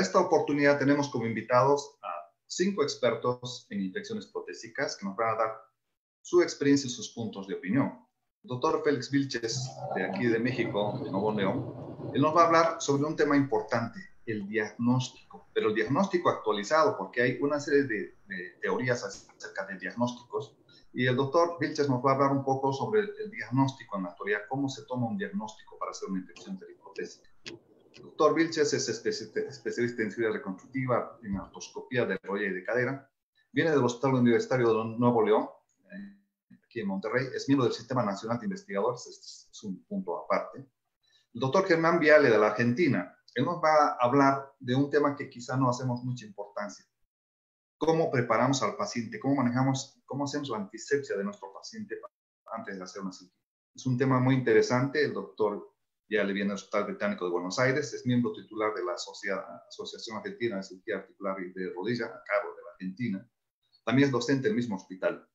esta oportunidad tenemos como invitados a cinco expertos en infecciones protésicas que nos van a dar su experiencia y sus puntos de opinión. El doctor Félix Vilches, de aquí de México, de Nuevo León, él nos va a hablar sobre un tema importante, el diagnóstico, pero el diagnóstico actualizado, porque hay una serie de, teorías acerca de diagnósticos. Y el doctor Vilches nos va a hablar un poco sobre el diagnóstico en la actualidad, cómo se toma un diagnóstico para hacer una infección prótesis. El doctor Vilches es este, especialista en cirugía reconstructiva, en artroscopía de rodilla y de cadera. Viene del Hospital Universitario de Nuevo León, eh, aquí en Monterrey. Es miembro del Sistema Nacional de Investigadores, este es un punto aparte. El doctor Germán Viale de la Argentina, él nos va a hablar de un tema que quizá no hacemos mucha importancia. Cómo preparamos al paciente, cómo manejamos, cómo hacemos la antisepsia de nuestro paciente antes de hacer una cirugía. Es un tema muy interesante. El doctor ya le viene al Hospital Británico de Buenos Aires, es miembro titular de la Asociación Argentina de Cirugía Articular y de Rodilla, a cargo de la Argentina. También es docente del mismo hospital.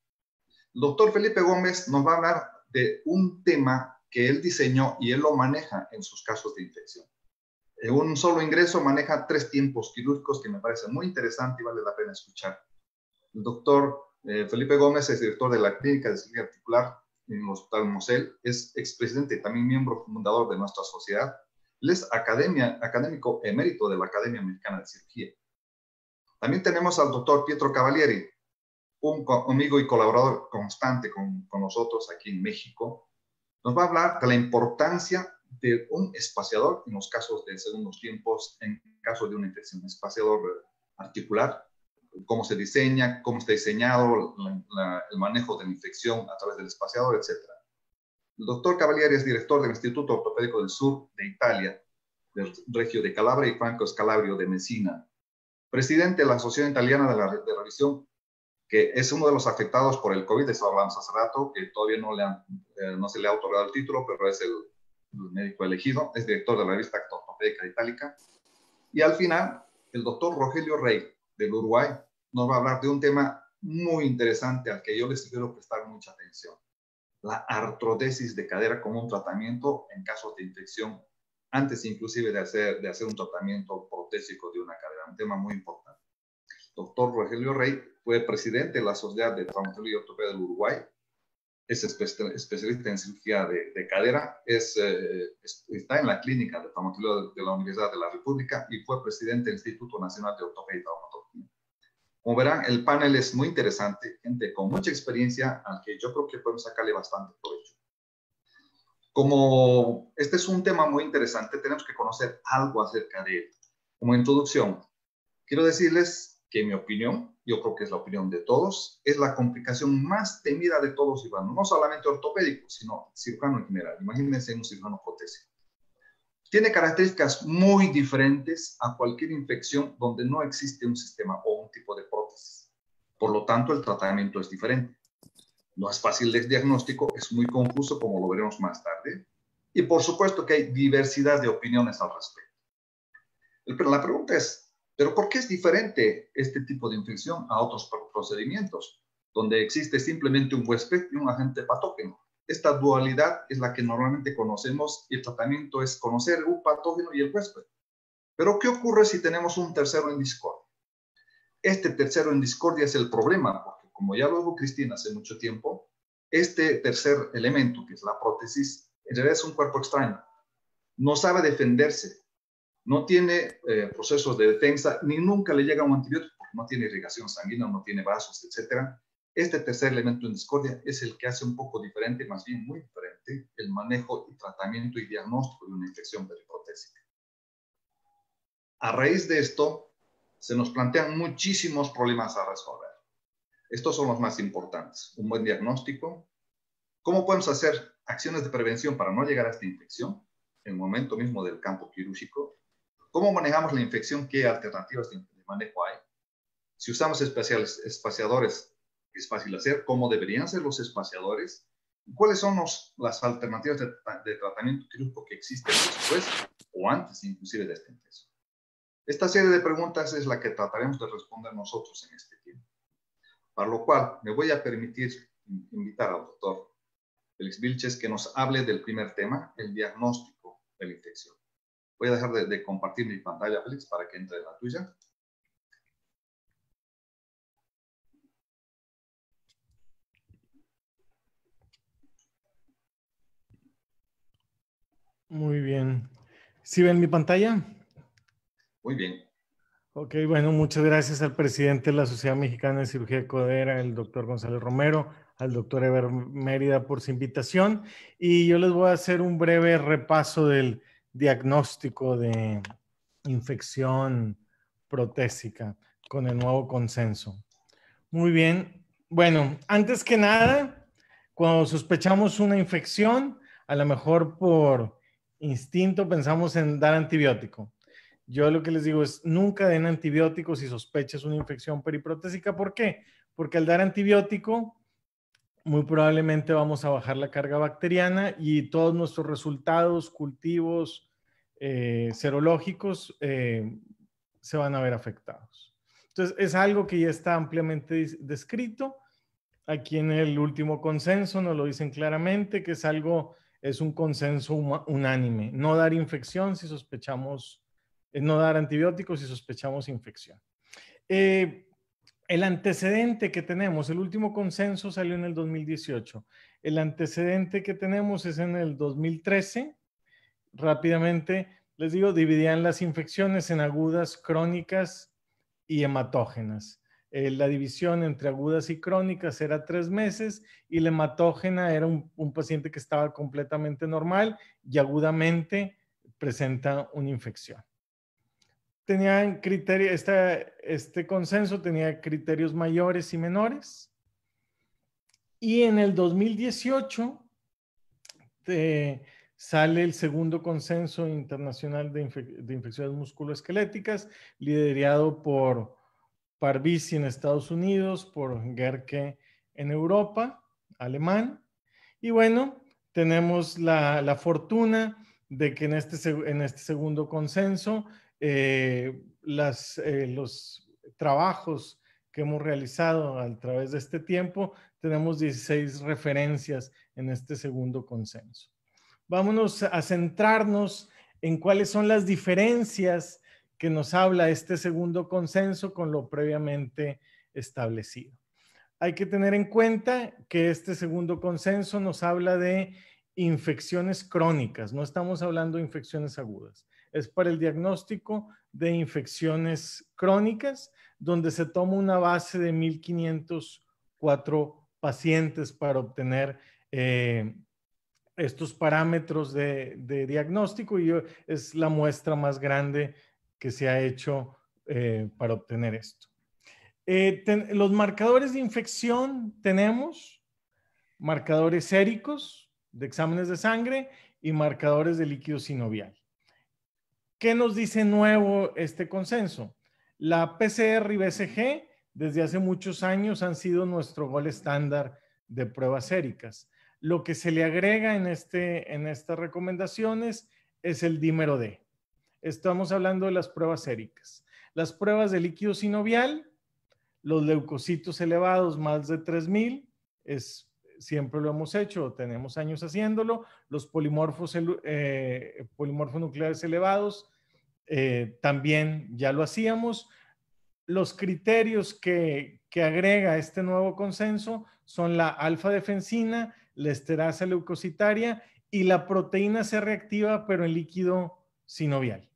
El doctor Felipe Gómez nos va a hablar de un tema que él diseñó y él lo maneja en sus casos de infección. En un solo ingreso maneja tres tiempos quirúrgicos que me parece muy interesante y vale la pena escuchar. El doctor eh, Felipe Gómez es director de la Clínica de Cirugía Articular Mosel es expresidente y también miembro fundador de nuestra sociedad. Él es academia, académico emérito de la Academia americana de Cirugía. También tenemos al doctor Pietro Cavalieri, un amigo y colaborador constante con, nosotros aquí en México. Nos va a hablar de la importancia de un espaciador en los casos de segundos tiempos, en caso de una infección espaciador articular, cómo se diseña, cómo está diseñado el manejo de la infección a través del espaciador, etc. El doctor Cavalieri es director del Instituto Ortopédico del Sur de Italia, del Regio de Calabria y Franco Scalabrio de Messina, presidente de la Asociación Italiana de la de Revisión, que es uno de los afectados por el COVID, de eso hablamos hace rato, que todavía no, le eh, no se le ha otorgado el título, pero es el, médico elegido, es director de la revista Ortopédica Itálica. Y al final, el doctor Rogelio Rey, del Uruguay, nos va a hablar de un tema muy interesante al que yo les quiero prestar mucha atención. La artrodesis de cadera como un tratamiento en casos de infección, antes inclusive de hacer, de hacer un tratamiento protésico de una cadera, un tema muy importante. Doctor Rogelio Rey fue presidente de la Sociedad de Traumatología y Ortopedia del Uruguay, es especialista en cirugía de, cadera, eh, es, está en la clínica de traumatología de la Universidad de la República y fue presidente del Instituto Nacional de Ortopedia y Traumatología. Como verán, el panel es muy interesante, gente con mucha experiencia al que yo creo que podemos sacarle bastante provecho. Como este es un tema muy interesante, tenemos que conocer algo acerca de él. Como introducción, quiero decirles que mi opinión, yo creo que es la opinión de todos, es la complicación más temida de todos los no solamente ortopédicos, sino cirujanos en general. Imagínense un cirujano protésico. Tiene características muy diferentes a cualquier infección donde no existe un sistema o un tipo de prótesis. Por lo tanto, el tratamiento es diferente. No es fácil de diagnóstico, es muy confuso, como lo veremos más tarde. Y por supuesto que hay diversidad de opiniones al respecto. Pero la pregunta es, ¿pero por qué es diferente este tipo de infección a otros procedimientos, donde existe simplemente un huésped y un agente patógeno? Esta dualidad es la que normalmente conocemos y el tratamiento es conocer un patógeno y el huésped. Pero ¿qué ocurre si tenemos un tercero en discordia? Este tercero en discordia es el problema, porque como ya lo dijo Cristina hace mucho tiempo, este tercer elemento, que es la prótesis, en realidad es un cuerpo extraño. No sabe defenderse, no tiene eh, procesos de defensa, ni nunca le llega un antibiótico, porque no tiene irrigación sanguínea, no tiene vasos, etc. Este tercer elemento en discordia es el que hace un poco diferente, más bien muy diferente, el manejo y tratamiento y diagnóstico de una infección periprotésica. A raíz de esto, se nos plantean muchísimos problemas a resolver. Estos son los más importantes. Un buen diagnóstico. ¿Cómo podemos hacer acciones de prevención para no llegar a esta infección? En el momento mismo del campo quirúrgico. ¿Cómo manejamos la infección? ¿Qué alternativas de manejo hay? Si usamos espaciadores es fácil hacer, cómo deberían ser los espaciadores, cuáles son las alternativas de, tratamiento quirúrgico que existen después o antes inclusive de este ingreso. Esta serie de preguntas es la que trataremos de responder nosotros en este tiempo. Para lo cual, me voy a permitir invitar al doctor Félix Vilches que nos hable del primer tema, el diagnóstico de la infección. Voy a dejar de, de compartir mi pantalla, Félix, para que entre la tuya. Muy bien. ¿Sí ven mi pantalla? Muy bien. Ok, bueno, muchas gracias al presidente de la Sociedad Mexicana de Cirugía de Codera, el doctor González Romero, al doctor Eber Mérida por su invitación. Y yo les voy a hacer un breve repaso del diagnóstico de infección protésica con el nuevo consenso. Muy bien. Bueno, antes que nada, cuando sospechamos una infección, a lo mejor por instinto pensamos en dar antibiótico. Yo lo que les digo es, nunca den antibióticos si sospechas una infección periprotésica. ¿Por qué? Porque al dar antibiótico, muy probablemente vamos a bajar la carga bacteriana y todos nuestros resultados, cultivos eh, serológicos eh, se van a ver afectados. Entonces, es algo que ya está ampliamente descrito. Aquí en el último consenso nos lo dicen claramente, que es algo es un consenso unánime. No dar infección si sospechamos, eh, no dar antibióticos si sospechamos infección. Eh, el antecedente que tenemos, el último consenso salió en el 2018. El antecedente que tenemos es en el 2013. Rápidamente, les digo, dividían las infecciones en agudas, crónicas y hematógenas. Eh, la división entre agudas y crónicas era tres meses y la hematógena era un, paciente que estaba completamente normal y agudamente presenta una infección. Tenían criterio, este consenso tenía criterios mayores y menores. Y en el 2018 eh, sale el segundo consenso internacional de, de infecciones musculoesqueléticas liderado por Parvisi en Estados Unidos, por Gerke en Europa, alemán. Y bueno, tenemos la, fortuna de que en este, este segundo consenso eh, eh, los trabajos que hemos realizado a través de este tiempo, tenemos 16 referencias en este segundo consenso. Vámonos a centrarnos en cuáles son las diferencias que nos habla este segundo consenso con lo previamente establecido. Hay que tener en cuenta que este segundo consenso nos habla de infecciones crónicas, no estamos hablando de infecciones agudas. Es para el diagnóstico de infecciones crónicas, donde se toma una base de 1.504 pacientes para obtener eh, estos parámetros de, de diagnóstico y es la muestra más grande que se ha hecho eh, para obtener esto. Eh, los marcadores de infección tenemos marcadores séricos de exámenes de sangre y marcadores de líquido sinovial. ¿Qué nos dice nuevo este consenso? La PCR y BCG desde hace muchos años han sido nuestro gol estándar de pruebas séricas. Lo que se le agrega en, este, en estas recomendaciones es el dímero D. Estamos hablando de las pruebas séricas. Las pruebas de líquido sinovial, los leucocitos elevados, más de 3000, es siempre lo hemos hecho, tenemos años haciéndolo, los polimorfos, eh, nucleares elevados eh, también ya lo hacíamos. Los criterios que, agrega este nuevo consenso son la alfa-defensina, la esterasa leucocitaria y la proteína C reactiva, pero en líquido sinovial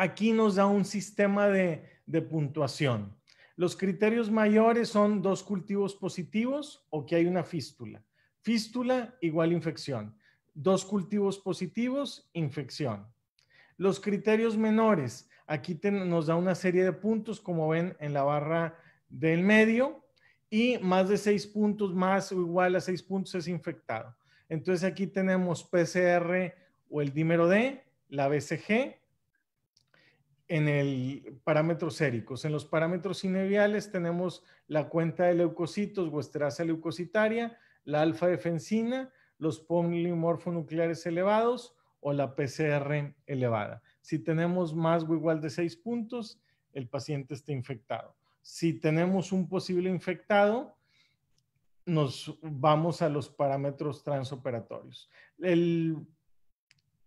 aquí nos da un sistema de, puntuación. Los criterios mayores son dos cultivos positivos o que hay una fístula. Fístula igual infección. Dos cultivos positivos, infección. Los criterios menores, aquí nos da una serie de puntos, como ven en la barra del medio, y más de seis puntos, más o igual a seis puntos es infectado. Entonces aquí tenemos PCR o el dímero D, la BCG, en el parámetros séricos. En los parámetros ineviales tenemos la cuenta de leucocitos o esterasa leucocitaria, la alfa defensina, los polimorfonucleares elevados o la PCR elevada. Si tenemos más o igual de seis puntos, el paciente está infectado. Si tenemos un posible infectado, nos vamos a los parámetros transoperatorios. El,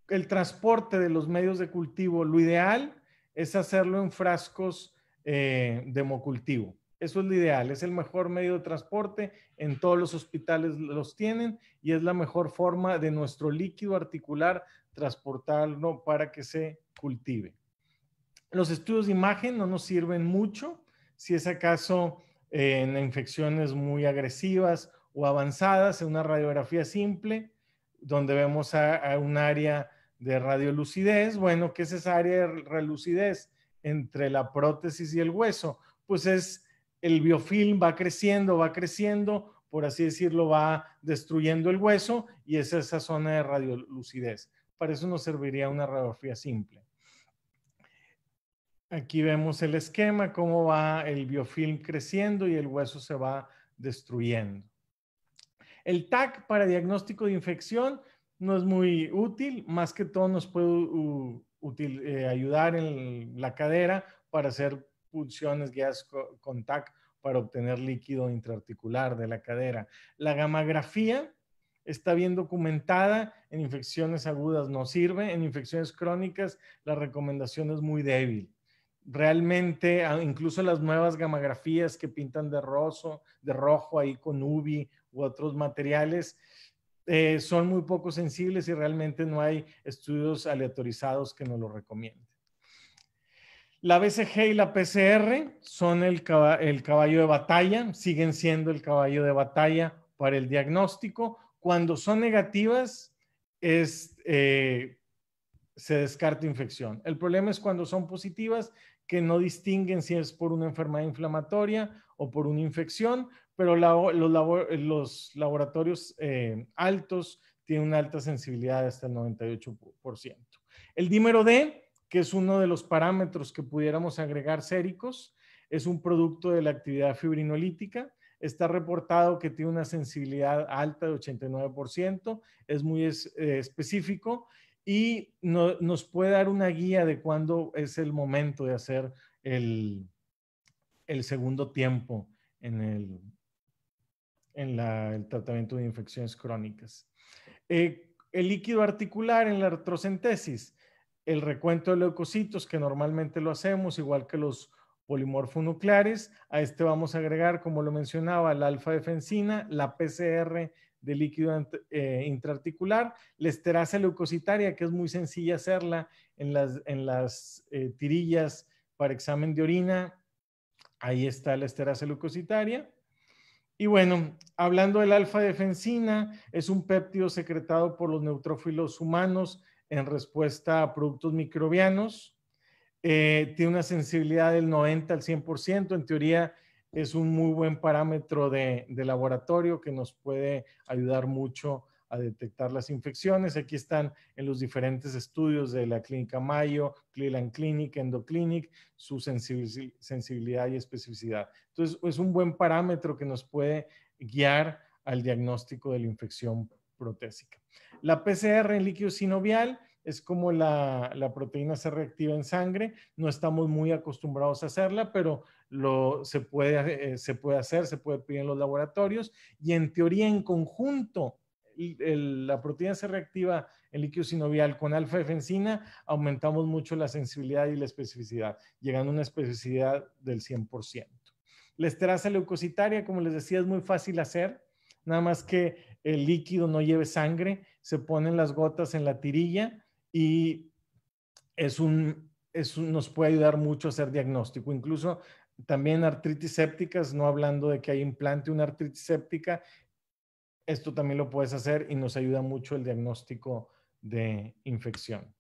el transporte de los medios de cultivo, lo ideal es hacerlo en frascos eh, de hemocultivo. Eso es lo ideal, es el mejor medio de transporte, en todos los hospitales los tienen y es la mejor forma de nuestro líquido articular transportarlo para que se cultive. Los estudios de imagen no nos sirven mucho si es acaso en infecciones muy agresivas o avanzadas, en una radiografía simple, donde vemos a un área de radiolucidez, bueno, ¿qué es esa área de relucidez entre la prótesis y el hueso? Pues es el biofilm va creciendo, va creciendo, por así decirlo, va destruyendo el hueso y es esa zona de radiolucidez. Para eso nos serviría una radiografía simple. Aquí vemos el esquema, cómo va el biofilm creciendo y el hueso se va destruyendo. El TAC para diagnóstico de infección no es muy útil, más que todo nos puede eh, ayudar en la cadera para hacer punciones guiadas con TAC para obtener líquido intraarticular de la cadera. La gamografía está bien documentada, en infecciones agudas no sirve, en infecciones crónicas la recomendación es muy débil. Realmente, incluso las nuevas gamografías que pintan de, rojo, de rojo ahí con UVI u otros materiales, eh, son muy poco sensibles y realmente no hay estudios aleatorizados que nos lo recomienden. La BCG y la PCR son el, caballo de batalla, siguen siendo el caballo de batalla para el diagnóstico. Cuando son negativas, eh, se descarta infección. El problema es cuando son positivas, que no distinguen si es por una enfermedad inflamatoria o por una infección, pero los, laboratorios eh, altos tienen una alta sensibilidad hasta el 98%. El dímero D, que es uno de los parámetros que pudiéramos agregar séricos, es un producto de la actividad fibrinolítica. Está reportado que tiene una sensibilidad alta de 89%, es muy eh, específico y nos puede dar una guía de cuándo es el momento de hacer el segundo tiempo en el, en el tratamiento de infecciones crónicas. Eh, el líquido articular en la artrocentesis, el recuento de leucocitos, que normalmente lo hacemos, igual que los polimorfonucleares. A este vamos a agregar, como lo mencionaba, la alfa-defensina, la PCR de líquido eh, intraarticular, la esterasa leucocitaria, que es muy sencilla hacerla en las, eh, tirillas para examen de orina. Ahí está la esterasa leucocitaria. Y bueno, hablando del alfa-defensina, es un péptido secretado por los neutrófilos humanos en respuesta a productos microbianos. Eh, tiene una sensibilidad del 90 al 100%. En teoría, es un muy buen parámetro de laboratorio que nos puede ayudar mucho a detectar las infecciones. Aquí están en los diferentes estudios de la Clínica Mayo, Cleveland Clinic, Endoclinic, su sensibilidad y especificidad. Entonces, es un buen parámetro que nos puede guiar al diagnóstico de la infección protésica. La PCR en líquido sinovial es como la, proteína se reactiva en sangre. No estamos muy acostumbrados a hacerla, pero lo, eh, se puede hacer, se puede pedir en los laboratorios y en teoría en conjunto la proteína se reactiva en líquido sinovial con alfa efensina, aumentamos mucho la sensibilidad y la especificidad, llegando a una especificidad del 100%. La esterasa leucocitaria, como les decía, es muy fácil hacer, nada más que el líquido no lleve sangre, se ponen las gotas en la tirilla y es nos puede ayudar mucho a hacer diagnóstico. Incluso también artritis sépticas, no hablando de que hay implante, una artritis séptica esto también lo puedes hacer y nos ayuda mucho el diagnóstico de infección.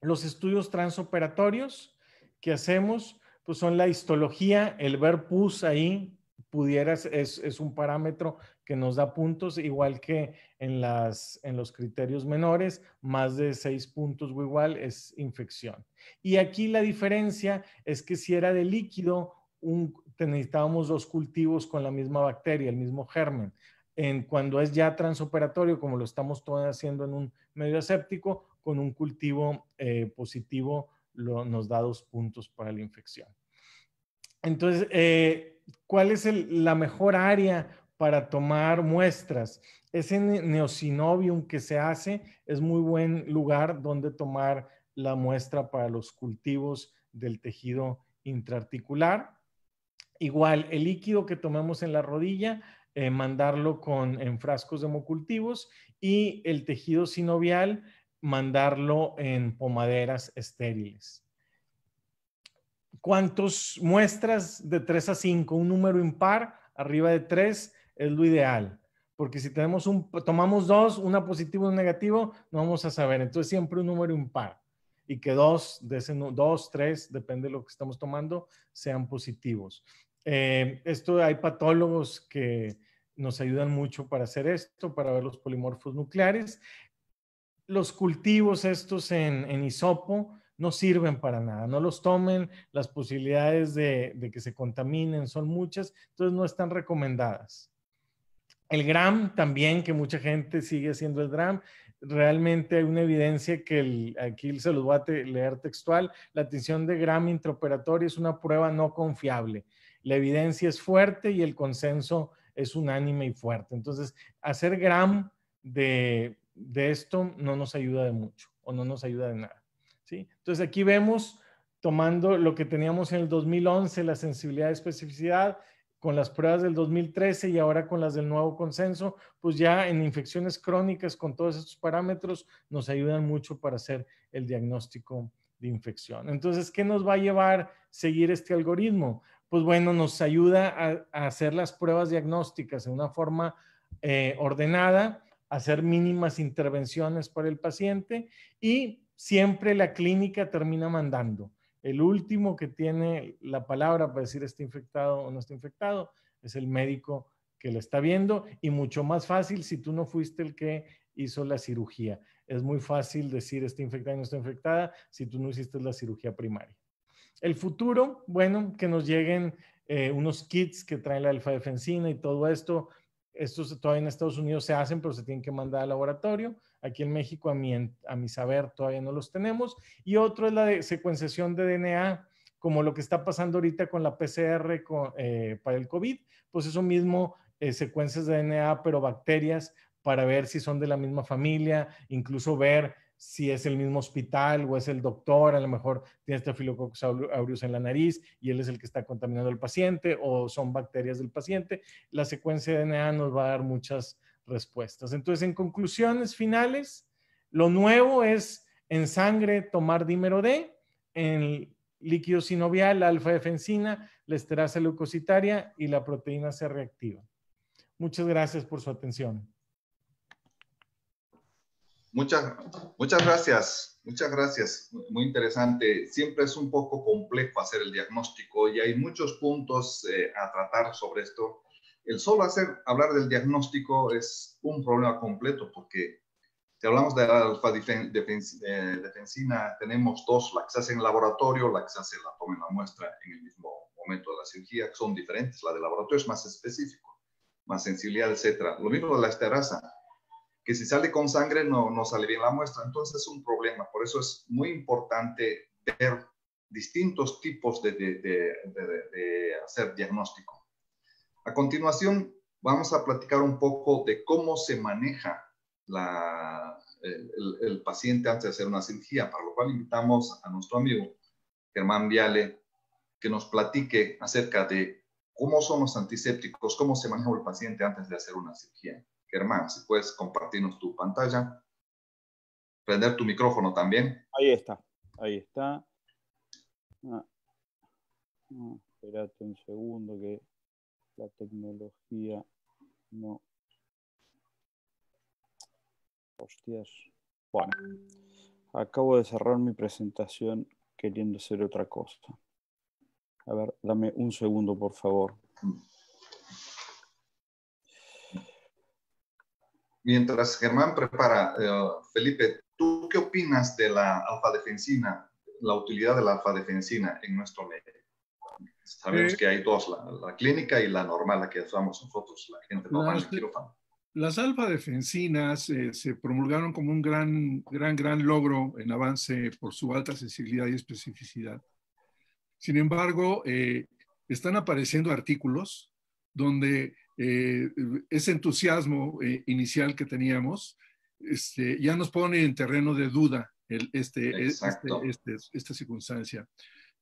Los estudios transoperatorios que hacemos pues son la histología, el ver pus ahí, pudieras, es, un parámetro que nos da puntos, igual que en, los criterios menores, más de seis puntos o igual es infección. Y aquí la diferencia es que si era de líquido, necesitábamos dos cultivos con la misma bacteria, el mismo germen en cuando es ya transoperatorio, como lo estamos todo haciendo en un medio aséptico, con un cultivo eh, positivo nos da dos puntos para la infección. Entonces, eh, ¿cuál es la mejor área para tomar muestras? Ese neosinovium que se hace es muy buen lugar donde tomar la muestra para los cultivos del tejido intraarticular. Igual, el líquido que tomamos en la rodilla eh, mandarlo con, en frascos de hemocultivos y el tejido sinovial mandarlo en pomaderas estériles. ¿Cuántas muestras de 3 a 5? Un número impar arriba de 3 es lo ideal, porque si tenemos un, tomamos dos, una positiva y un negativo, no vamos a saber. Entonces siempre un número impar y que dos, de dos, tres, depende de lo que estamos tomando, sean positivos. Eh, esto hay patólogos que nos ayudan mucho para hacer esto, para ver los polimorfos nucleares. Los cultivos estos en, isopo no sirven para nada, no los tomen, las posibilidades de, que se contaminen son muchas, entonces no están recomendadas. El gram también, que mucha gente sigue haciendo el gram, realmente hay una evidencia que el, aquí se los voy a leer textual, la atención de gram intraoperatoria es una prueba no confiable. La evidencia es fuerte y el consenso es unánime y fuerte. Entonces, hacer gram de, esto no nos ayuda de mucho o no nos ayuda de nada. ¿sí? Entonces, aquí vemos tomando lo que teníamos en el 2011, la sensibilidad de especificidad, con las pruebas del 2013 y ahora con las del nuevo consenso, pues ya en infecciones crónicas con todos estos parámetros nos ayudan mucho para hacer el diagnóstico de infección. Entonces, ¿qué nos va a llevar seguir este algoritmo? pues bueno, nos ayuda a, hacer las pruebas diagnósticas de una forma eh, ordenada, hacer mínimas intervenciones para el paciente y siempre la clínica termina mandando. El último que tiene la palabra para decir está infectado o no está infectado es el médico que le está viendo y mucho más fácil si tú no fuiste el que hizo la cirugía. Es muy fácil decir está infectada y no está infectada si tú no hiciste la cirugía primaria. El futuro, bueno, que nos lleguen eh, unos kits que traen la alfa-defensina y todo esto. Estos todavía en Estados Unidos se hacen, pero se tienen que mandar al laboratorio. Aquí en México, a mi, saber, todavía no los tenemos. Y otro es la secuenciación de DNA, como lo que está pasando ahorita con la PCR eh, para el COVID. Pues eso mismo, eh, secuencias de DNA, pero bacterias, para ver si son de la misma familia, incluso ver si es el mismo hospital o es el doctor, a lo mejor tiene filococcus aureus en la nariz y él es el que está contaminando al paciente o son bacterias del paciente. La secuencia de DNA nos va a dar muchas respuestas. Entonces, en conclusiones finales, lo nuevo es en sangre tomar dímero D, en líquido sinovial, alfa-defensina, la esterasa leucocitaria y la proteína C reactiva. Muchas gracias por su atención. Muchas, muchas gracias, muchas gracias. Muy interesante. Siempre es un poco complejo hacer el diagnóstico y hay muchos puntos eh, a tratar sobre esto. El solo hacer, hablar del diagnóstico es un problema completo porque si hablamos de la alfa eh, defensina, tenemos dos, la que se hace en laboratorio, la que se hace, la la muestra en el mismo momento de la cirugía, que son diferentes. La de laboratorio es más específico, más sensibilidad, etc. Lo mismo de la esterasa que si sale con sangre no, no sale bien la muestra. Entonces es un problema. Por eso es muy importante ver distintos tipos de, de, de, hacer diagnóstico. A continuación, vamos a platicar un poco de cómo se maneja la, el, el, paciente antes de hacer una cirugía, para lo cual invitamos a nuestro amigo Germán Viale que nos platique acerca de cómo son los antisépticos, cómo se maneja el paciente antes de hacer una cirugía. Hermano, si puedes compartirnos tu pantalla. Prender tu micrófono también. Ahí está, ahí está. Ah. un segundo que la tecnología no. Hostias. Bueno, acabo de cerrar mi presentación queriendo hacer otra cosa. A ver, dame un segundo, por favor. Mm. Mientras Germán prepara, eh, Felipe, ¿tú qué opinas de la alfa-defensina, la utilidad de la alfa-defensina en nuestro medio? Sabemos que hay dos, la, clínica y la normal, la que usamos nosotros, la gente normal, las, quirófano. Las alfa-defensinas eh, se promulgaron como un gran, gran, gran logro en avance por su alta sensibilidad y especificidad. Sin embargo, eh, están apareciendo artículos donde eh, ese entusiasmo eh, inicial que teníamos este, ya nos pone en terreno de duda este, e, este, esta circunstancia.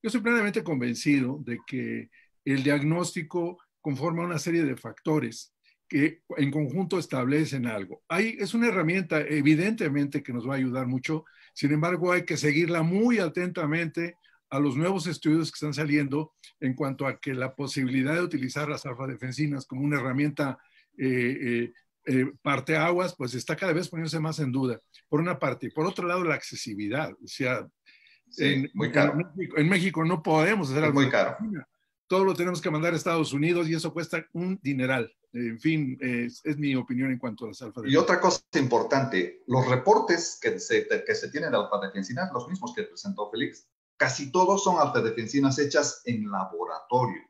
Yo estoy plenamente convencido de que el diagnóstico conforma una serie de factores que en conjunto establecen algo. es una herramienta evidentemente que nos va a ayudar mucho, sin embargo hay que seguirla muy atentamente a los nuevos estudios que están saliendo en cuanto a que la posibilidad de utilizar las defensinas como una herramienta eh, eh, eh, parteaguas, pues está cada vez poniéndose más en duda, por una parte. Y por otro lado, la accesibilidad. O sea, en, México, no podemos hacer algo. Muy caro. Todo lo tenemos que mandar a Estados Unidos y eso cuesta un dineral. En fin, es, mi opinión en cuanto a las alfa. Y otra cosa importante, los reportes que se, que se tienen de alfa los mismos que presentó Félix, casi todos son artefensinas hechas en laboratorio,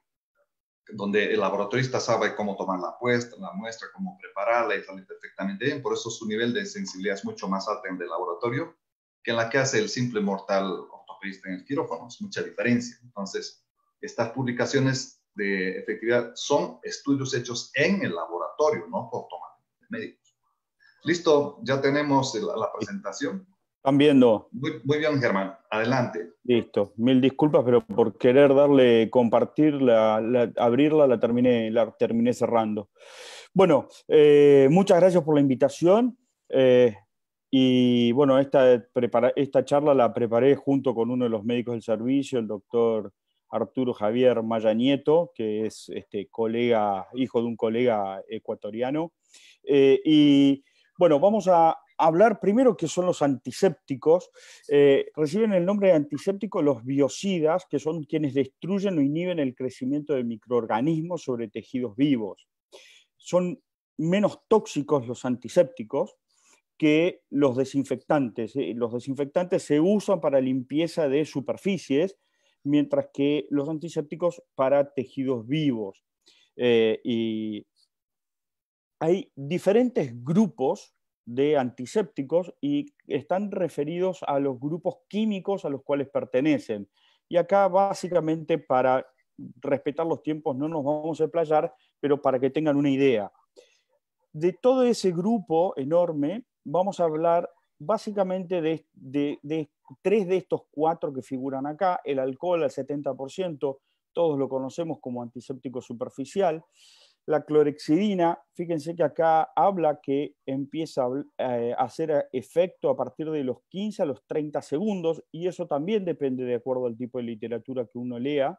donde el laboratorista sabe cómo tomar la muestra, la muestra, cómo prepararla y sale perfectamente bien. Por eso su nivel de sensibilidad es mucho más alto en el laboratorio que en la que hace el simple mortal ortopedista en el quirófano. Es mucha diferencia. Entonces, estas publicaciones de efectividad son estudios hechos en el laboratorio, no por tomar médicos. Listo, ya tenemos la presentación. Están viendo. Muy, bien, Germán. Adelante. Listo. Mil disculpas, pero por querer darle compartir, abrirla, la terminé, la terminé cerrando. Bueno, eh, muchas gracias por la invitación. Eh, y bueno, esta, charla la preparé junto con uno de los médicos del servicio, el doctor Arturo Javier Maya Nieto, que es este, colega, hijo de un colega ecuatoriano. Eh, y bueno, vamos a, hablar primero que son los antisépticos. Eh, reciben el nombre de antisépticos los biocidas, que son quienes destruyen o inhiben el crecimiento de microorganismos sobre tejidos vivos. Son menos tóxicos los antisépticos que los desinfectantes. Eh, los desinfectantes se usan para limpieza de superficies, mientras que los antisépticos para tejidos vivos. Eh, y hay diferentes grupos de antisépticos y están referidos a los grupos químicos a los cuales pertenecen. Y acá básicamente para respetar los tiempos no nos vamos a explayar, pero para que tengan una idea. De todo ese grupo enorme vamos a hablar básicamente de, de tres de estos cuatro que figuran acá, el alcohol al 70%, todos lo conocemos como antiséptico superficial, la clorexidina, fíjense que acá habla que empieza a eh, hacer efecto a partir de los 15 a los 30 segundos, y eso también depende de acuerdo al tipo de literatura que uno lea.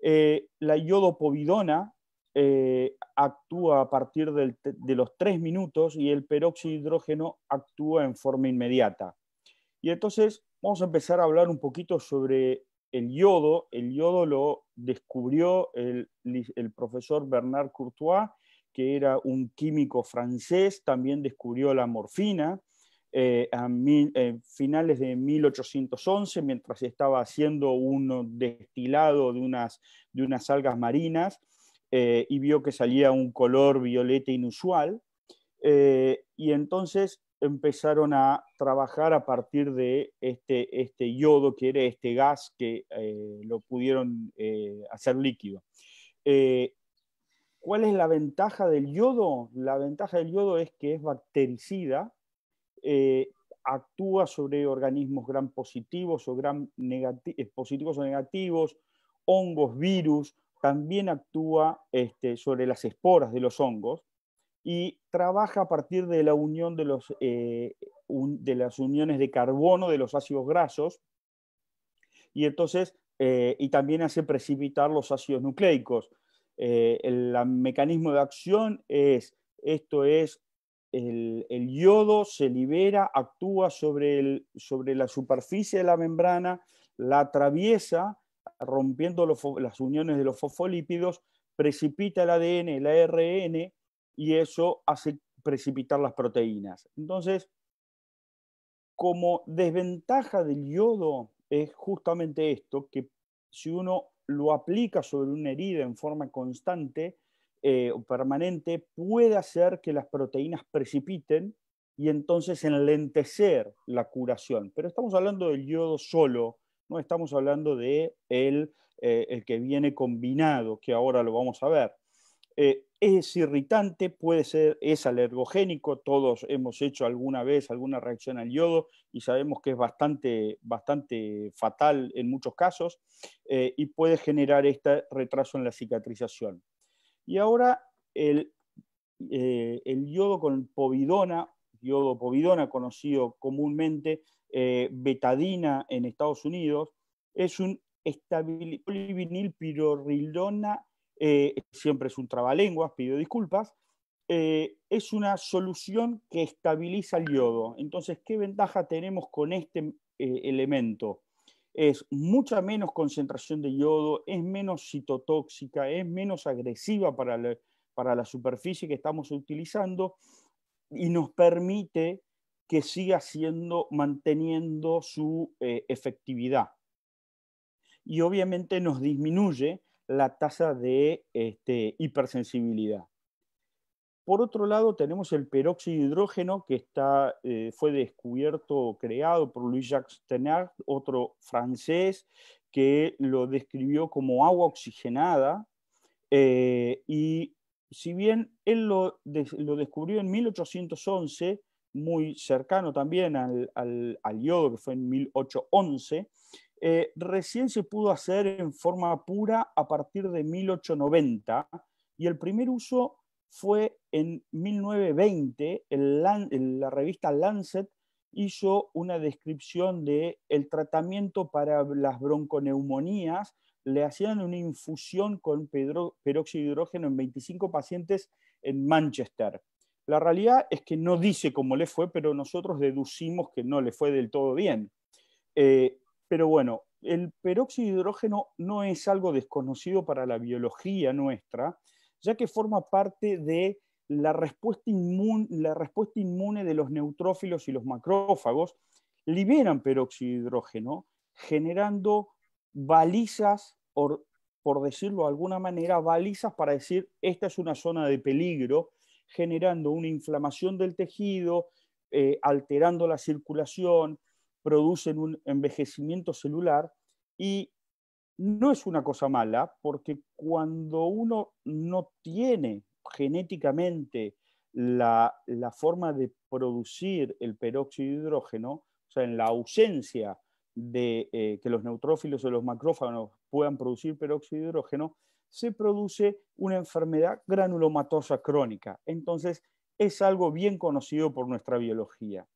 Eh, la iodopovidona eh, actúa a partir de los 3 minutos y el peróxido de hidrógeno actúa en forma inmediata. Y entonces vamos a empezar a hablar un poquito sobre el yodo, el yodo lo descubrió el, profesor Bernard Courtois, que era un químico francés, también descubrió la morfina eh, a eh, finales de 1811, mientras estaba haciendo un destilado de unas, de unas algas marinas, eh, y vio que salía un color violeta inusual. y entonces empezaron a trabajar a partir de este, este yodo, que era este gas que eh, lo pudieron eh, hacer líquido. Eh, ¿Cuál es la ventaja del yodo? La ventaja del yodo es que es bactericida, actúa sobre organismos gran positivos o gran o negativos, hongos, virus, también actúa este, sobre las esporas de los hongos y trabaja a partir de la unión de, los, eh, de las uniones de carbono de los ácidos grasos y entonces eh, y también hace precipitar los ácidos nucleicos. Eh, el, mecanismo de acción es esto es el, yodo se libera, actúa sobre, el, sobre la superficie de la membrana, la atraviesa rompiendo las uniones de los fosfolípidos, precipita el ADN, el ARN y eso hace precipitar las proteínas. Entonces, como desventaja del yodo es justamente esto, que si uno lo aplica sobre una herida en forma constante eh, o permanente, puede hacer que las proteínas precipiten y entonces enlentecer la curación. Pero estamos hablando del yodo solo, no estamos hablando de el eh, que viene combinado, que ahora lo vamos a ver. Eh, es irritante, puede ser, es alergogénico, todos hemos hecho alguna vez alguna reacción al yodo y sabemos que es bastante, bastante fatal en muchos casos eh, y puede generar este retraso en la cicatrización. Y ahora el, eh, el yodo con povidona, yodo povidona conocido comúnmente, betadina en Estados Unidos, es un estabil, polivinil eh, siempre es un trabalenguas, pido disculpas, eh, es una solución que estabiliza el yodo. Entonces, ¿qué ventaja tenemos con este eh, elemento? Es mucha menos concentración de yodo, es menos citotóxica, es menos agresiva para la, superficie que estamos utilizando y nos permite que siga siendo, manteniendo su efectividad. Y obviamente nos disminuye la tasa de este, hipersensibilidad. Por otro lado, tenemos el peróxido de hidrógeno que está, eh, fue descubierto, creado por Louis-Jacques Tenard, otro francés, que lo describió como agua oxigenada. Eh, y si bien él lo, descubrió en 1811, muy cercano también al, al, al, que fue en 1811, eh, recién se pudo hacer en forma pura a partir de 1890 y el primer uso fue en 1920, la revista Lancet hizo una descripción de el tratamiento para las bronconeumonías, le hacían una infusión con peróxido de hidrógeno en 25 pacientes en Manchester. La realidad es que no dice cómo le fue, pero nosotros deducimos que no le fue del todo bien. Eh, pero bueno, el peróxido de hidrógeno no es algo desconocido para la biología nuestra, ya que forma parte de la respuesta, inmune, de los neutrófilos y los macrófagos, liberan peróxido de hidrógeno generando balizas, por decirlo de alguna manera, balizas para decir esta es una zona de peligro, generando una inflamación del tejido, eh, alterando la circulación, producen un envejecimiento celular y no es una cosa mala porque cuando uno no tiene genéticamente la, forma de producir el peróxido de hidrógeno, o sea, en la ausencia de eh, que los neutrófilos o los macrófagos puedan producir peróxido de hidrógeno, se produce una enfermedad granulomatosa crónica. Entonces, es algo bien conocido por nuestra biología.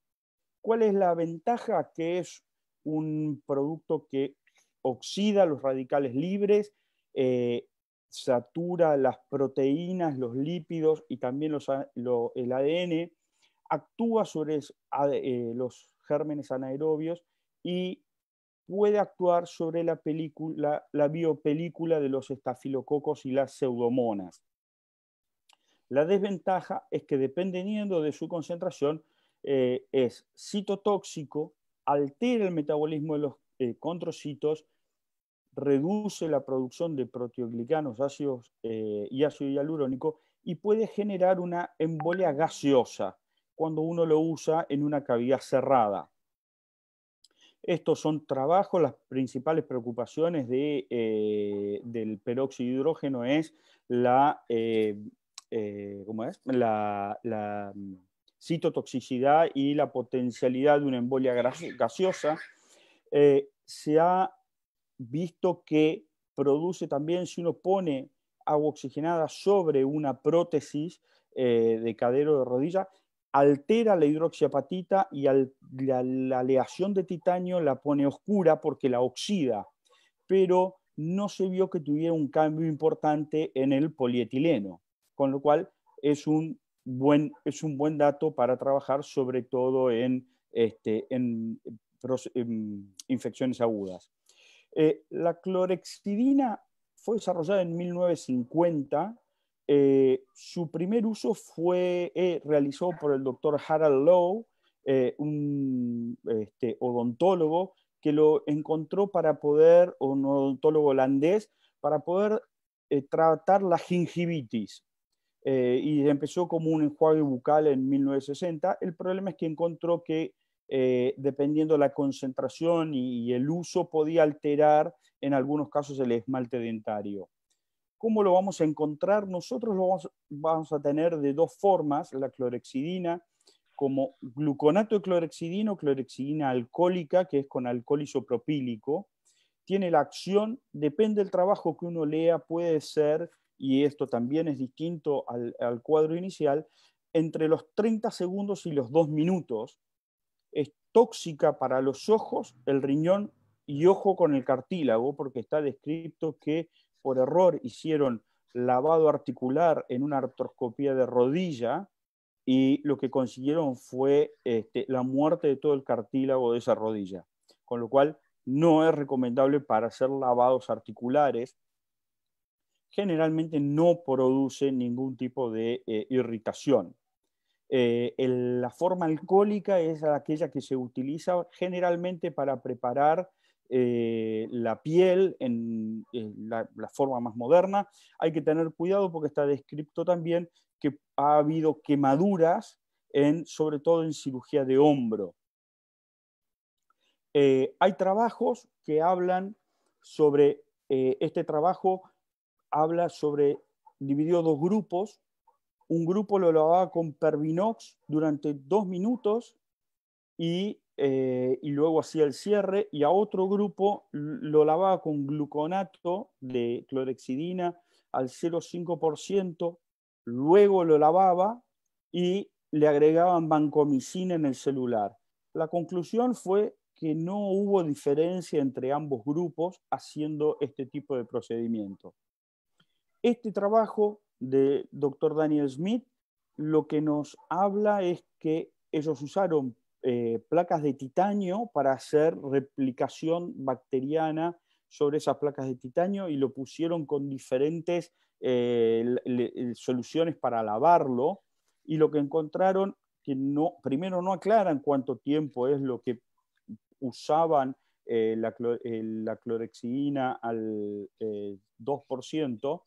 ¿Cuál es la ventaja? Que es un producto que oxida los radicales libres, eh, satura las proteínas, los lípidos y también el ADN, actúa sobre eh, los gérmenes anaerobios y puede actuar sobre la biopelícula de los estafilococos y las pseudomonas. La desventaja es que dependiendo de su concentración, eh, es citotóxico, altera el metabolismo de los eh, controcitos, reduce la producción de proteoglicanos, ácidos eh, y ácido hialurónico y puede generar una embolia gaseosa cuando uno lo usa en una cavidad cerrada. Estos son trabajos, las principales preocupaciones de, del peróxido de hidrógeno es la, ¿cómo es? la citotoxicidad y la potencialidad de una embolia gaseosa, eh, se ha visto que produce también, si uno pone agua oxigenada sobre una prótesis eh, de cadero de rodilla, altera la hidroxiapatita y la aleación de titanio la pone oscura porque la oxida, pero no se vio que tuviera un cambio importante en el polietileno, con lo cual es un es un buen dato para trabajar, sobre todo en, este, infecciones agudas. Eh, la clorexidina fue desarrollada en 1950. Eh, su primer uso fue eh, realizado por el doctor Harold Lowe, un este, odontólogo que lo encontró para poder, un odontólogo holandés, para poder tratar la gingivitis. Eh, y empezó como un enjuague bucal en 1960. El problema es que encontró que dependiendo eh, dependiendo la concentración y, el uso podía alterar en algunos casos el esmalte dentario. ¿Cómo lo vamos a encontrar? Nosotros lo vamos, vamos a tener de dos formas, la clorexidina como gluconato de clorexidina o clorexidina alcohólica, que es con alcohol isopropílico, tiene la acción, depende del trabajo que uno lea, puede ser y esto también es distinto al, cuadro inicial, entre los 30 segundos y los 2 minutos es tóxica para los ojos, el riñón y ojo con el cartílago, porque está descrito que por error hicieron lavado articular en una artroscopía de rodilla y lo que consiguieron fue este, la muerte de todo el cartílago de esa rodilla, con lo cual no es recomendable para hacer lavados articulares generalmente no produce ningún tipo de eh, irritación. Eh, la forma alcohólica es aquella que se utiliza generalmente para preparar eh, la piel en, la, forma más moderna. Hay que tener cuidado porque está descrito también que ha habido quemaduras, sobre todo en cirugía de hombro. hay trabajos que hablan sobre este trabajo habla sobre, dividió dos grupos, un grupo lo lavaba con Pervinox durante dos minutos eh, y, luego hacía el cierre, y a otro grupo lo lavaba con gluconato de clorexidina al 0,5%, luego lo lavaba y le agregaban vancomicina en el celular. La conclusión fue que no hubo diferencia entre ambos grupos haciendo este tipo de procedimiento. Este trabajo de doctor Daniel Smith lo que nos habla es que ellos usaron eh, placas de titanio para hacer replicación bacteriana sobre esas placas de titanio y lo pusieron con diferentes eh, eh, soluciones para lavarlo y lo que encontraron que no, primero no aclaran cuánto tiempo es lo que usaban la, la, clorexidina al 2%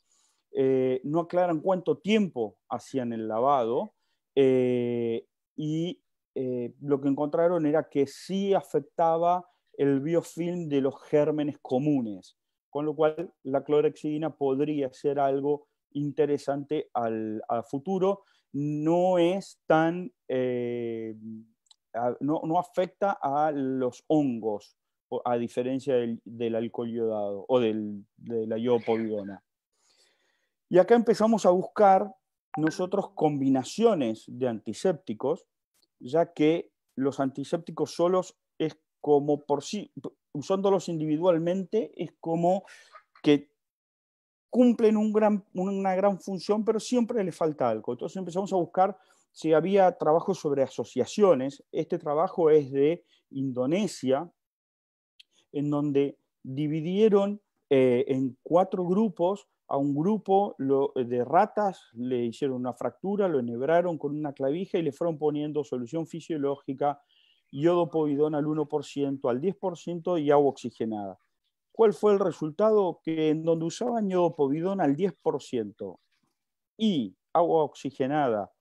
eh, no aclaran cuánto tiempo hacían el lavado eh, y eh, lo que encontraron era que sí afectaba el biofilm de los gérmenes comunes, con lo cual la clorexidina podría ser algo interesante al, futuro. No es tan, no, afecta a los hongos, a diferencia del, alcohol yodado o de la iopovidona. Y acá empezamos a buscar nosotros combinaciones de antisépticos, ya que los antisépticos solos es como por sí, usándolos individualmente, es como que cumplen una gran función, pero siempre les falta algo. Entonces empezamos a buscar si había trabajo sobre asociaciones. Este trabajo es de Indonesia, en donde dividieron eh, en cuatro grupos a un grupo eh, de ratas, le hicieron una fractura, lo enhebraron con una clavija y le fueron poniendo solución fisiológica, yodo al 1%, al 10% y agua oxigenada. ¿Cuál fue el resultado? Que en donde usaban yodo al 10% y agua oxigenada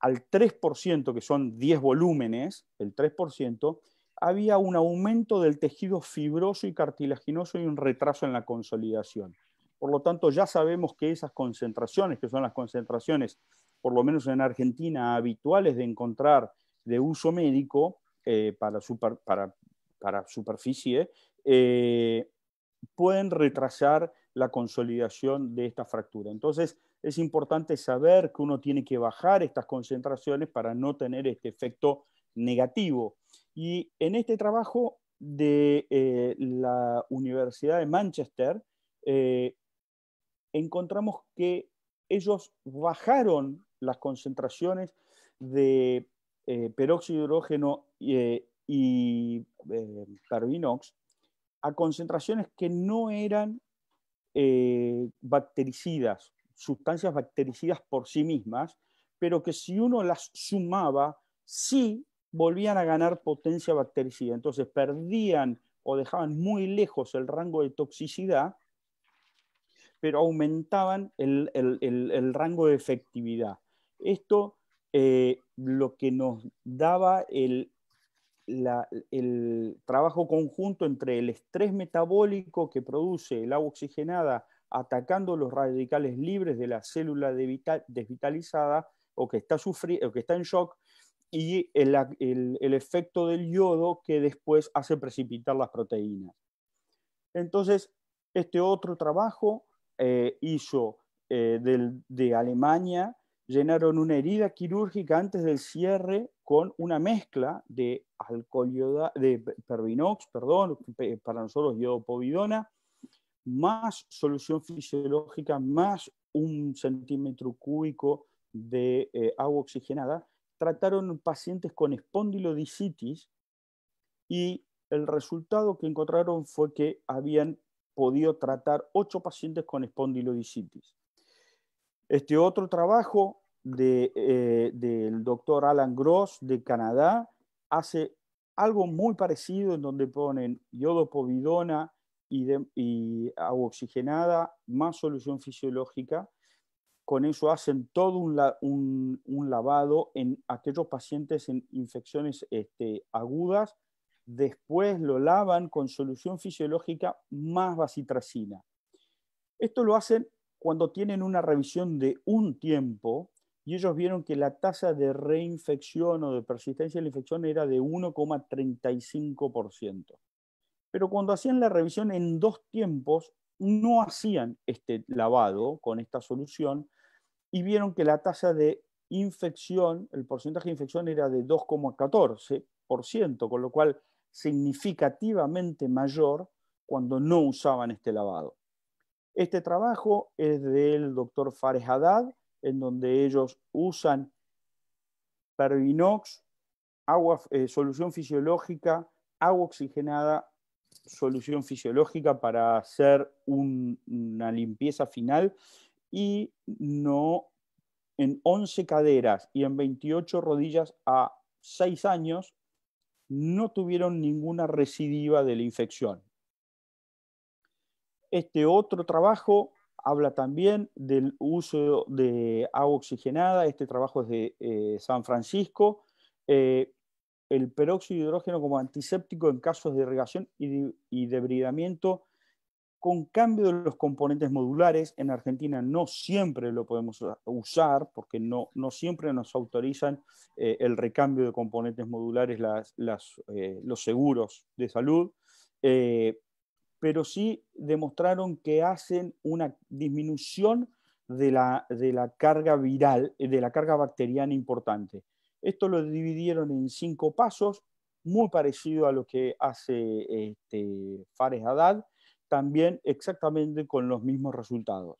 al 3%, que son 10 volúmenes, el 3%, había un aumento del tejido fibroso y cartilaginoso y un retraso en la consolidación. Por lo tanto, ya sabemos que esas concentraciones, que son las concentraciones, por lo menos en Argentina, habituales de encontrar de uso médico eh, para, superficie, eh, pueden retrasar la consolidación de esta fractura. Entonces, es importante saber que uno tiene que bajar estas concentraciones para no tener este efecto negativo. Y en este trabajo de eh, la Universidad de Manchester, encontramos que ellos bajaron las concentraciones de eh, peróxido de hidrógeno eh, y eh, carbinox a concentraciones que no eran bactericidas, sustancias bactericidas por sí mismas, pero que si uno las sumaba, sí volvían a ganar potencia bactericida. Entonces perdían o dejaban muy lejos el rango de toxicidad pero aumentaban el, rango de efectividad. Esto eh, lo que nos daba el, trabajo conjunto entre el estrés metabólico que produce el agua oxigenada atacando los radicales libres de la célula desvitalizada o que está, o que está en shock y el, efecto del yodo que después hace precipitar las proteínas. Entonces, este otro trabajo eh, hizo eh, de Alemania, llenaron una herida quirúrgica antes del cierre con una mezcla de alcohol de pervinox, perdón, para nosotros povidona más solución fisiológica, más un centímetro cúbico de eh, agua oxigenada, trataron pacientes con espondilodicitis y el resultado que encontraron fue que habían podido tratar ocho pacientes con espondilodicitis. Este otro trabajo eh, del doctor Alan Gross de Canadá hace algo muy parecido en donde ponen yodopovidona y, y agua oxigenada más solución fisiológica. Con eso hacen todo un, lavado en aquellos pacientes en infecciones este, agudas después lo lavan con solución fisiológica más bacitracina. Esto lo hacen cuando tienen una revisión de un tiempo y ellos vieron que la tasa de reinfección o de persistencia de la infección era de 1,35%. Pero cuando hacían la revisión en dos tiempos, no hacían este lavado con esta solución y vieron que la tasa de infección, el porcentaje de infección era de 2,14%, con lo cual significativamente mayor cuando no usaban este lavado. Este trabajo es del doctor Fares Haddad, en donde ellos usan Pervinox, agua, eh, solución fisiológica, agua oxigenada, solución fisiológica para hacer una limpieza final y no en 11 caderas y en 28 rodillas a 6 años no tuvieron ninguna recidiva de la infección. Este otro trabajo habla también del uso de agua oxigenada, este trabajo es de eh, San Francisco, eh, el peróxido de hidrógeno como antiséptico en casos de irrigación y debridamiento con cambio de los componentes modulares. En Argentina no siempre lo podemos usar porque no, siempre nos autorizan eh, el recambio de componentes modulares eh, los seguros de salud, eh, pero sí demostraron que hacen una disminución de la, carga viral, de la carga bacteriana importante. Esto lo dividieron en cinco pasos, muy parecido a lo que hace este, Fares Haddad también exactamente con los mismos resultados.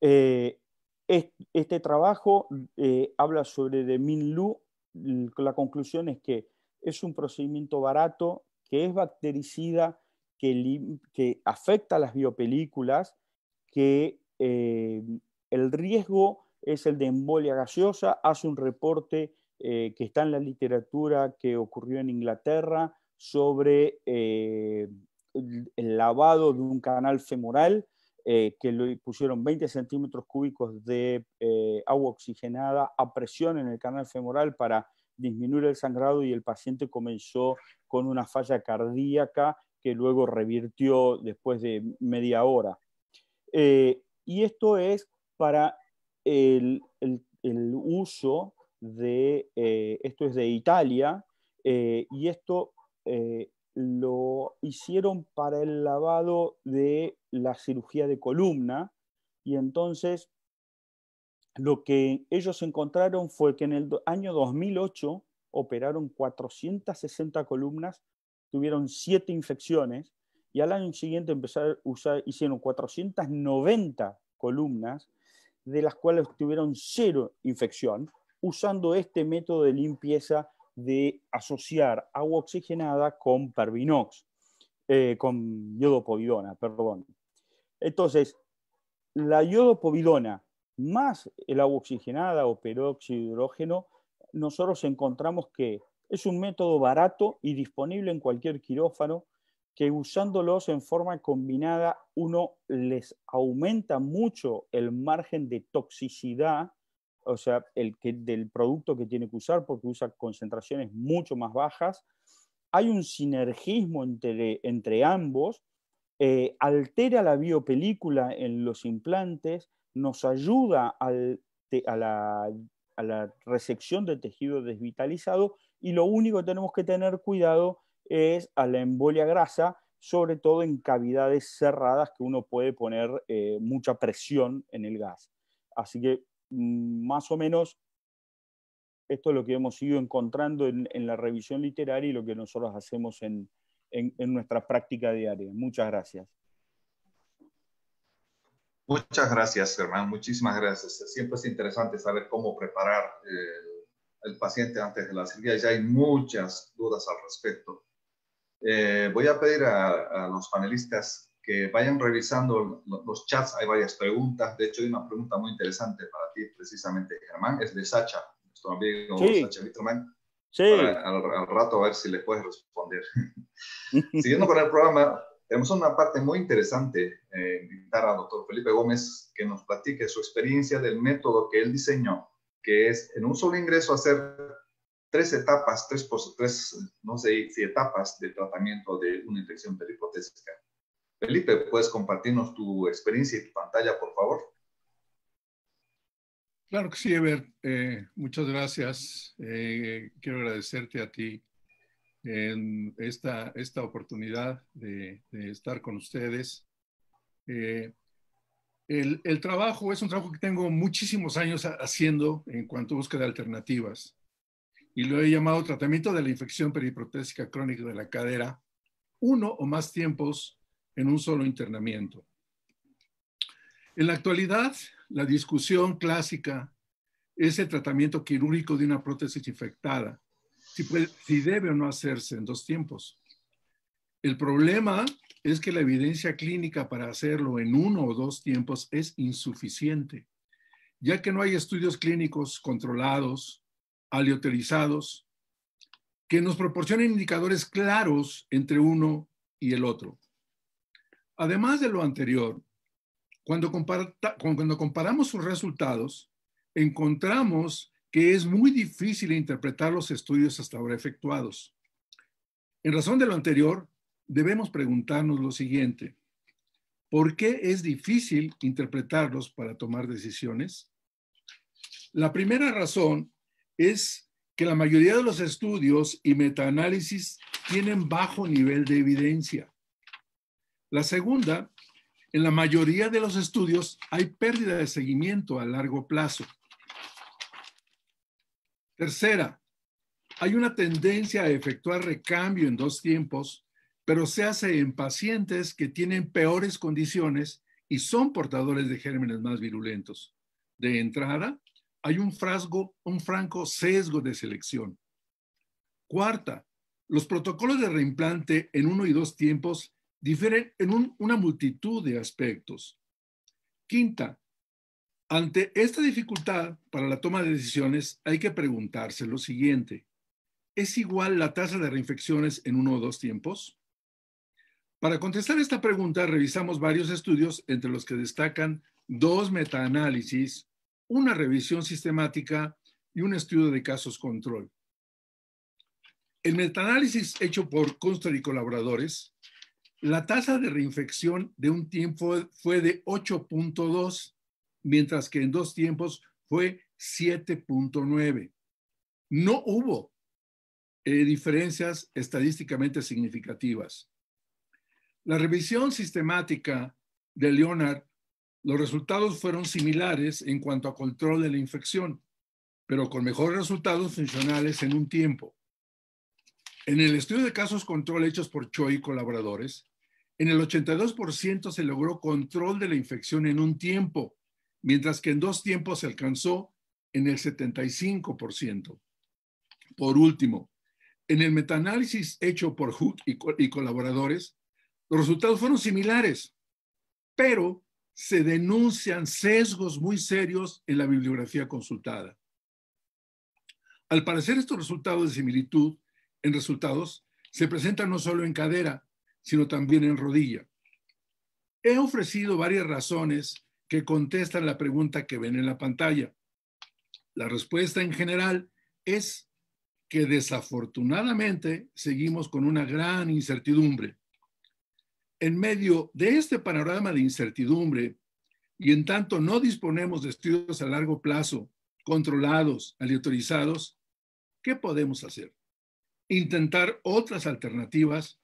Eh, este, trabajo eh, habla sobre de Min La conclusión es que es un procedimiento barato, que es bactericida, que, que afecta a las biopelículas, que eh, el riesgo es el de embolia gaseosa, hace un reporte que está en la literatura que ocurrió en Inglaterra sobre el lavado de un canal femoral eh, que le pusieron 20 centímetros cúbicos de eh, agua oxigenada a presión en el canal femoral para disminuir el sangrado y el paciente comenzó con una falla cardíaca que luego revirtió después de media hora. Eh, y esto es para el, el uso de, esto es de Italia, y esto lo hicieron para el lavado de la cirugía de columna y entonces lo que ellos encontraron fue que en el año 2008 operaron 460 columnas, tuvieron 7 infecciones y al año siguiente empezaron a hicieron 490 columnas, de las cuales tuvieron cero infección, usando este método de limpieza de asociar agua oxigenada con pervinox, eh, con iodopovidona, perdón. Entonces, la iodopovidona más el agua oxigenada o peróxido de hidrógeno, nosotros encontramos que es un método barato y disponible en cualquier quirófano que usándolos en forma combinada uno les aumenta mucho el margen de toxicidad o sea, el que, del producto que tiene que usar porque usa concentraciones mucho más bajas. Hay un sinergismo entre, entre ambos, eh, altera la biopelícula en los implantes, nos ayuda a, la, resección de tejido desvitalizado y lo único que tenemos que tener cuidado es a la embolia grasa, sobre todo en cavidades cerradas que uno puede poner eh, mucha presión en el gas. Así que Mm, más o menos esto es lo que hemos ido encontrando en, la revisión literaria y lo que nosotros hacemos en, nuestra práctica diaria. Muchas gracias. Muchas gracias, Hernán. Muchísimas gracias. Siempre es interesante saber cómo preparar el eh, paciente antes de la cirugía. Ya hay muchas dudas al respecto. Eh, voy a pedir a los panelistas que vayan revisando los chats, hay varias preguntas, de hecho hay una pregunta muy interesante para ti precisamente, Germán, es de Sacha, nuestro amigo Sacha Sí. al, rato a ver si le puedes responder. Siguiendo con el programa, tenemos una parte muy interesante, eh, invitar al doctor Felipe Gómez que nos platique su experiencia del método que él diseñó, que es en un solo ingreso hacer tres etapas, tres, tres no sé si etapas de tratamiento de una infección peripotésica. Felipe, ¿puedes compartirnos tu experiencia y tu pantalla, por favor? Claro que sí, Ebert. Eh, muchas gracias. Eh, quiero agradecerte a ti en esta, esta oportunidad de, estar con ustedes. Eh, el, el, trabajo es un trabajo que tengo muchísimos años haciendo en cuanto a búsqueda de alternativas y lo he llamado tratamiento de la infección periprotésica crónica de la cadera, uno o más tiempos en un solo internamiento. En la actualidad, la discusión clásica es el tratamiento quirúrgico de una prótesis infectada, si, si debe o no hacerse en dos tiempos. El problema es que la evidencia clínica para hacerlo en uno o dos tiempos es insuficiente, ya que no hay estudios clínicos controlados, aleatorizados, que nos proporcionen indicadores claros entre uno y el otro. Además de lo anterior, cuando, comparamos sus resultados, encontramos que es muy difícil interpretar los estudios hasta ahora efectuados. En razón de lo anterior, debemos preguntarnos lo siguiente. ¿Por qué es difícil interpretarlos para tomar decisiones? La primera razón es que la mayoría de los estudios y metaanálisis tienen bajo nivel de evidencia. La segunda, en la mayoría de los estudios hay pérdida de seguimiento a largo plazo. Tercera, hay una tendencia a efectuar recambio en dos tiempos, pero se hace en pacientes que tienen peores condiciones y son portadores de gérmenes más virulentos. De entrada, hay un, un franco sesgo de selección. Cuarta, los protocolos de reimplante en uno y dos tiempos difieren en una multitud de aspectos. Quinta, ante esta dificultad para la toma de decisiones hay que preguntarse lo siguiente. ¿Es igual la tasa de reinfecciones en uno o dos tiempos? Para contestar esta pregunta revisamos varios estudios entre los que destacan dos metaanálisis, una revisión sistemática y un estudio de casos control. El metaanálisis hecho por Costa y colaboradores la tasa de reinfección de un tiempo fue de 8.2, mientras que en dos tiempos fue 7.9. No hubo eh, diferencias estadísticamente significativas. La revisión sistemática de Leonard, los resultados fueron similares en cuanto a control de la infección, pero con mejores resultados funcionales en un tiempo. En el estudio de casos control hechos por Choi y colaboradores, en el 82% se logró control de la infección en un tiempo, mientras que en dos tiempos se alcanzó en el 75%. Por último, en el metaanálisis hecho por Hook y, y colaboradores, los resultados fueron similares, pero se denuncian sesgos muy serios en la bibliografía consultada. Al parecer, estos resultados de similitud en resultados se presentan no solo en cadera, sino también en rodilla. He ofrecido varias razones que contestan la pregunta que ven en la pantalla. La respuesta en general es que desafortunadamente seguimos con una gran incertidumbre. En medio de este panorama de incertidumbre, y en tanto no disponemos de estudios a largo plazo, controlados, aleatorizados, ¿qué podemos hacer? Intentar otras alternativas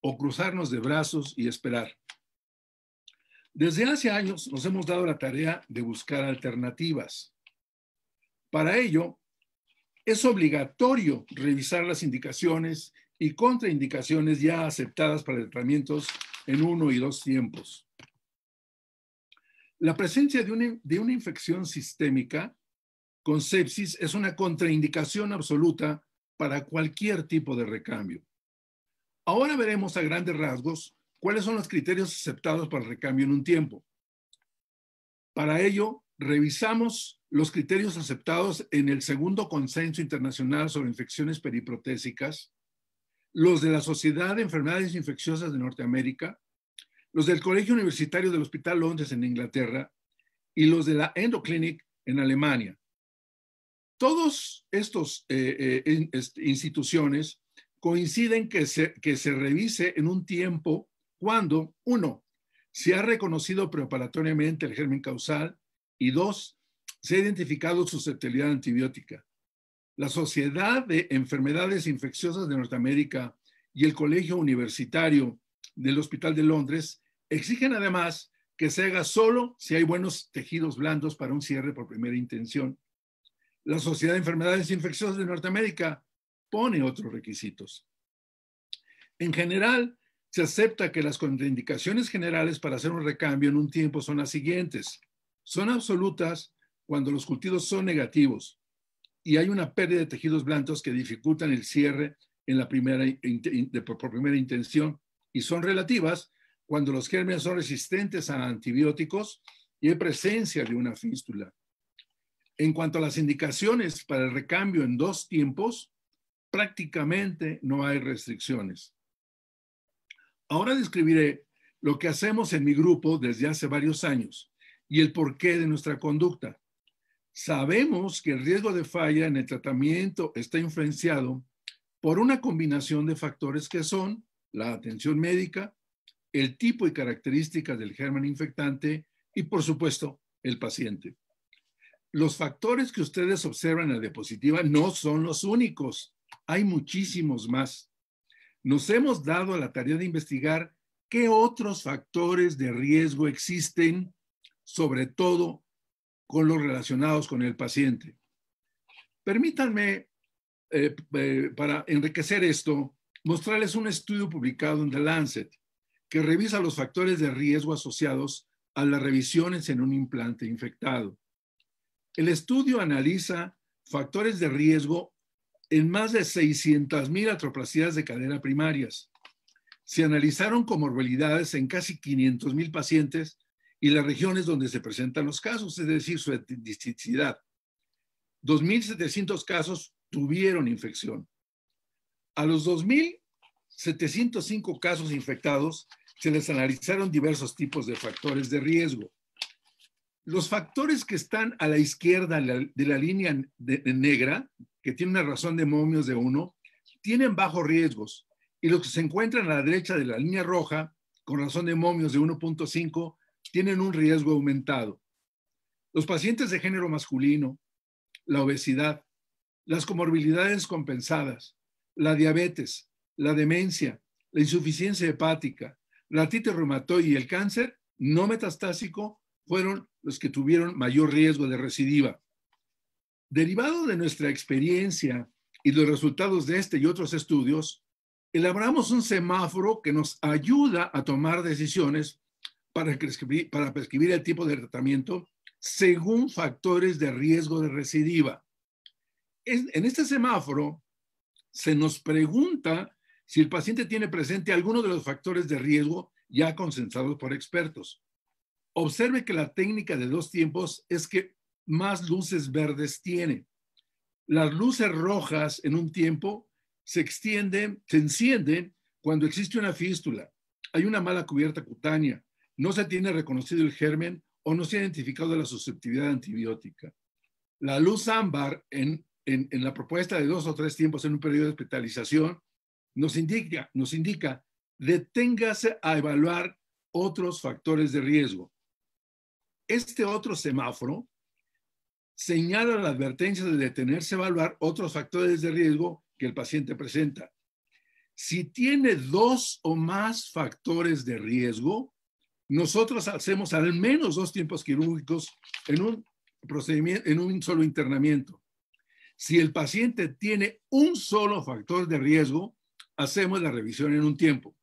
o cruzarnos de brazos y esperar. Desde hace años nos hemos dado la tarea de buscar alternativas. Para ello, es obligatorio revisar las indicaciones y contraindicaciones ya aceptadas para tratamientos en uno y dos tiempos. La presencia de una, de una infección sistémica con sepsis es una contraindicación absoluta para cualquier tipo de recambio. Ahora veremos a grandes rasgos cuáles son los criterios aceptados para el recambio en un tiempo. Para ello, revisamos los criterios aceptados en el segundo Consenso Internacional sobre Infecciones Periprotésicas, los de la Sociedad de Enfermedades Infecciosas de Norteamérica, los del Colegio Universitario del Hospital Londres en Inglaterra y los de la Endoclinic en Alemania. Todos estos eh, eh, instituciones coinciden que se, que se revise en un tiempo cuando, uno, se ha reconocido preparatoriamente el germen causal y dos, se ha identificado susceptibilidad antibiótica. La Sociedad de Enfermedades Infecciosas de Norteamérica y el Colegio Universitario del Hospital de Londres exigen además que se haga solo si hay buenos tejidos blandos para un cierre por primera intención. La Sociedad de Enfermedades Infecciosas de Norteamérica pone otros requisitos. En general, se acepta que las contraindicaciones generales para hacer un recambio en un tiempo son las siguientes. Son absolutas cuando los cultivos son negativos y hay una pérdida de tejidos blancos que dificultan el cierre en la primera, por primera intención y son relativas cuando los gérmenes son resistentes a antibióticos y hay presencia de una fístula. En cuanto a las indicaciones para el recambio en dos tiempos, prácticamente no hay restricciones. Ahora describiré lo que hacemos en mi grupo desde hace varios años y el porqué de nuestra conducta. Sabemos que el riesgo de falla en el tratamiento está influenciado por una combinación de factores que son la atención médica, el tipo y características del germen infectante y, por supuesto, el paciente. Los factores que ustedes observan en la diapositiva no son los únicos hay muchísimos más. Nos hemos dado a la tarea de investigar qué otros factores de riesgo existen, sobre todo con los relacionados con el paciente. Permítanme, eh, eh, para enriquecer esto, mostrarles un estudio publicado en The Lancet que revisa los factores de riesgo asociados a las revisiones en un implante infectado. El estudio analiza factores de riesgo en más de 600.000 atroplasías de cadera primarias. Se analizaron comorbilidades en casi 500.000 pacientes y las regiones donde se presentan los casos, es decir, su etnicidad. 2.700 casos tuvieron infección. A los 2.705 casos infectados se les analizaron diversos tipos de factores de riesgo. Los factores que están a la izquierda de la línea negra, que tiene una razón de momios de 1, tienen bajos riesgos y los que se encuentran a la derecha de la línea roja, con razón de momios de 1.5, tienen un riesgo aumentado. Los pacientes de género masculino, la obesidad, las comorbilidades compensadas, la diabetes, la demencia, la insuficiencia hepática, la artritis reumatoide y el cáncer no metastásico fueron los que tuvieron mayor riesgo de recidiva. Derivado de nuestra experiencia y los resultados de este y otros estudios, elaboramos un semáforo que nos ayuda a tomar decisiones para prescribir, el tipo de tratamiento según factores de riesgo de recidiva. En este semáforo se nos pregunta si el paciente tiene presente alguno de los factores de riesgo ya consensados por expertos. Observe que la técnica de dos tiempos es que más luces verdes tiene. Las luces rojas en un tiempo se extienden, se encienden cuando existe una fístula, hay una mala cubierta cutánea, no se tiene reconocido el germen o no se ha identificado la susceptibilidad antibiótica. La luz ámbar en, la propuesta de dos o tres tiempos en un periodo de hospitalización nos indica, nos indica deténgase a evaluar otros factores de riesgo. Este otro semáforo señala la advertencia de detenerse a evaluar otros factores de riesgo que el paciente presenta. Si tiene dos o más factores de riesgo, nosotros hacemos al menos dos tiempos quirúrgicos en un, procedimiento, en un solo internamiento. Si el paciente tiene un solo factor de riesgo, hacemos la revisión en un tiempo.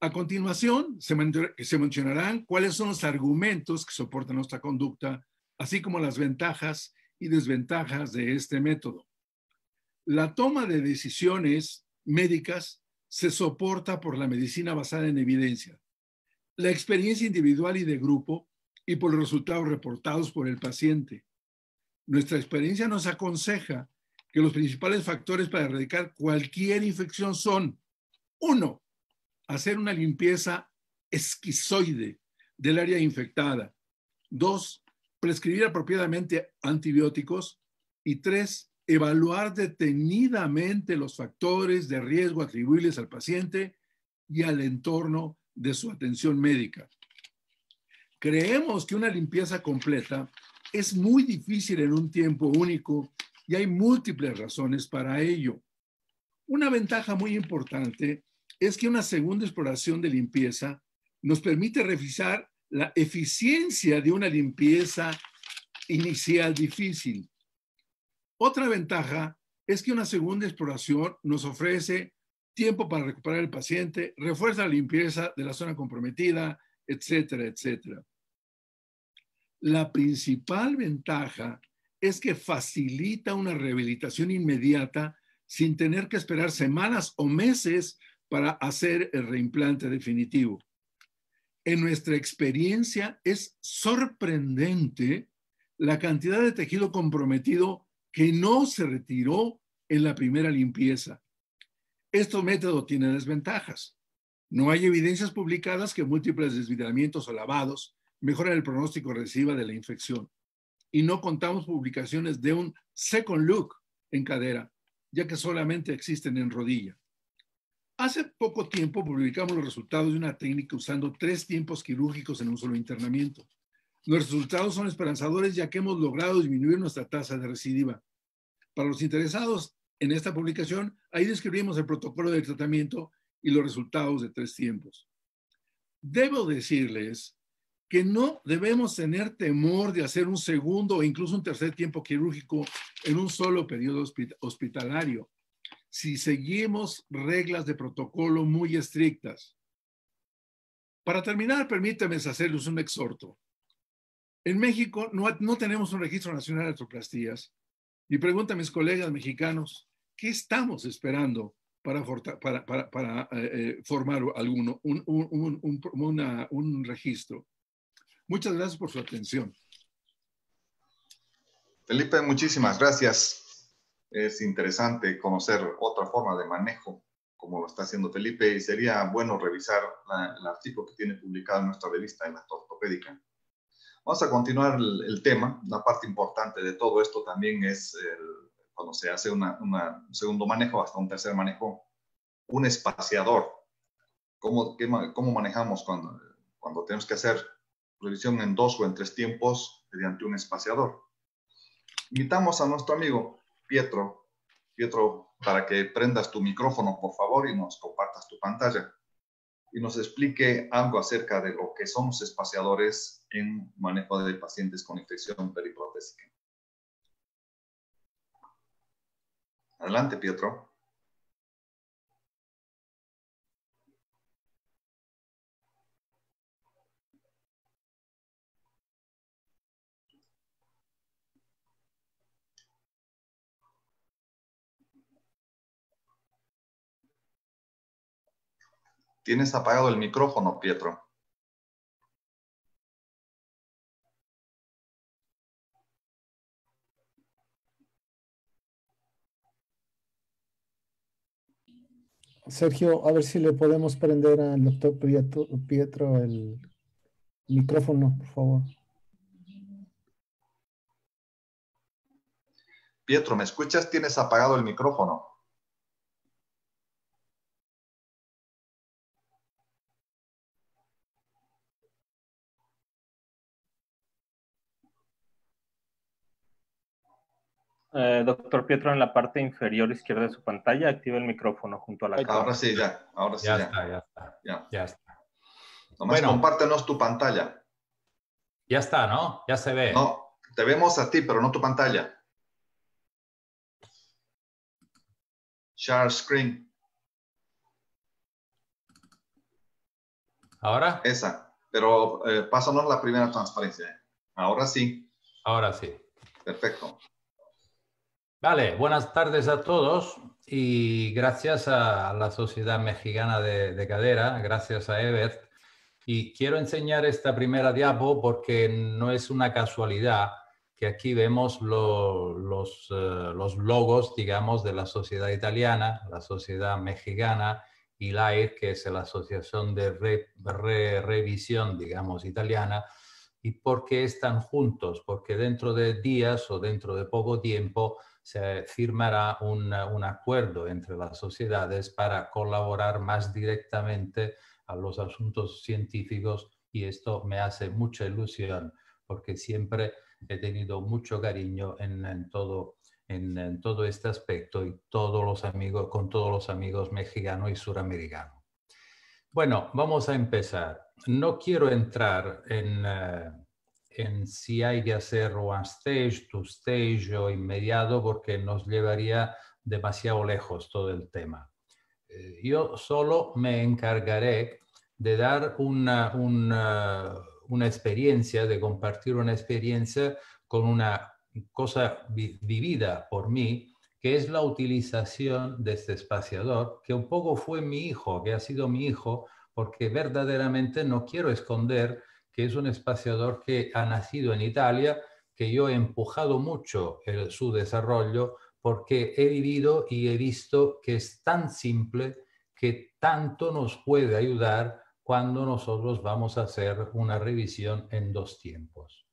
A continuación, se mencionarán cuáles son los argumentos que soportan nuestra conducta así como las ventajas y desventajas de este método. La toma de decisiones médicas se soporta por la medicina basada en evidencia, la experiencia individual y de grupo y por los resultados reportados por el paciente. Nuestra experiencia nos aconseja que los principales factores para erradicar cualquier infección son, uno, hacer una limpieza esquizoide del área infectada. Dos, prescribir apropiadamente antibióticos y tres, evaluar detenidamente los factores de riesgo atribuibles al paciente y al entorno de su atención médica. Creemos que una limpieza completa es muy difícil en un tiempo único y hay múltiples razones para ello. Una ventaja muy importante es que una segunda exploración de limpieza nos permite revisar la eficiencia de una limpieza inicial difícil. Otra ventaja es que una segunda exploración nos ofrece tiempo para recuperar el paciente, refuerza la limpieza de la zona comprometida, etcétera, etcétera. La principal ventaja es que facilita una rehabilitación inmediata sin tener que esperar semanas o meses para hacer el reimplante definitivo en nuestra experiencia es sorprendente la cantidad de tejido comprometido que no se retiró en la primera limpieza. Este método tiene desventajas. No hay evidencias publicadas que múltiples desvidamientos o lavados mejoren el pronóstico reciba de la infección. Y no contamos publicaciones de un second look en cadera, ya que solamente existen en rodilla. Hace poco tiempo publicamos los resultados de una técnica usando tres tiempos quirúrgicos en un solo internamiento. Los resultados son esperanzadores ya que hemos logrado disminuir nuestra tasa de recidiva. Para los interesados en esta publicación, ahí describimos el protocolo de tratamiento y los resultados de tres tiempos. Debo decirles que no debemos tener temor de hacer un segundo o incluso un tercer tiempo quirúrgico en un solo periodo hospitalario si seguimos reglas de protocolo muy estrictas. Para terminar, permítanme hacerles un exhorto. En México no, tenemos un registro nacional de artroplastías. Y pregunta a mis colegas mexicanos, ¿qué estamos esperando para, eh, eh, formar alguno, un registro? Muchas gracias por su atención. Felipe, muchísimas gracias es interesante conocer otra forma de manejo, como lo está haciendo Felipe, y sería bueno revisar el artículo que tiene publicado en nuestra revista en la ortopédica. Vamos a continuar el, tema. La parte importante de todo esto también es cuando se hace una, un segundo manejo hasta un tercer manejo, un espaciador. ¿Cómo, cómo manejamos cuando, cuando tenemos que hacer revisión en dos o en tres tiempos mediante un espaciador? Invitamos a nuestro amigo Pietro. Pietro, para que prendas tu micrófono, por favor, y nos compartas tu pantalla y nos explique algo acerca de lo que somos espaciadores en manejo de pacientes con infección periprotésica. Adelante, Pietro. Tienes apagado el micrófono, Pietro. Sergio, a ver si le podemos prender al doctor Pietro, el micrófono, por favor. Pietro, ¿me escuchas? Tienes apagado el micrófono. Eh, doctor Pietro, en la parte inferior izquierda de su pantalla, activa el micrófono junto a la cámara. Ahora sí, ya. Ahora sí, ya. está, ya está. Ya. está. bueno, compártenos tu pantalla. Ya está, ¿no? Ya se ve. No, te vemos a ti, pero no tu pantalla. Share screen. ¿Ahora? Esa, pero eh, pásanos la primera transparencia. Ahora sí. Ahora sí. Perfecto. Vale, buenas tardes a todos y gracias a la Sociedad Mexicana de, Cadera, gracias a Ebert. Y quiero enseñar esta primera diapo porque no es una casualidad que aquí vemos los, eh, los, logos, digamos, de la sociedad italiana, la sociedad mexicana y la AIR, e, que es la Asociación de Revisión, digamos, italiana. ¿Y por qué están juntos? Porque dentro de días o dentro de poco tiempo se firmará un, acuerdo entre las sociedades para colaborar más directamente a los asuntos científicos y esto me hace mucha ilusión porque siempre he tenido mucho cariño en, todo, en, todo este aspecto y todos los amigos, con todos los amigos mexicanos y suramericanos. Bueno, vamos a empezar. No quiero entrar en, eh, en si hay que hacer one stage, two stage o inmediato, porque nos llevaría demasiado lejos todo el tema. Eh, yo solo me encargaré de dar una, una experiencia, de compartir una experiencia con una cosa vivida por mí, que es la utilización de este espaciador, que un poco fue mi hijo, que ha sido mi hijo, porque verdaderamente no quiero esconder que es un espaciador que ha nacido en Italia, que yo he empujado mucho su desarrollo porque he vivido y he visto que es tan simple que tanto nos puede ayudar cuando nosotros vamos a hacer una revisión en dos tiempos.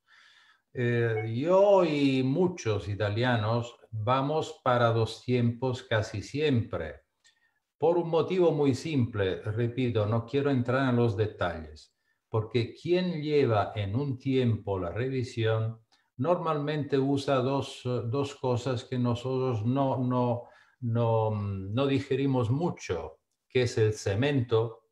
Eh, yo y muchos italianos vamos para dos tiempos casi siempre, por un motivo muy simple, repito, no quiero entrar en los detalles porque quien lleva en un tiempo la revisión normalmente usa dos, eh, dos cosas que nosotros no, no, no, mm, no digerimos mucho, que es el cemento,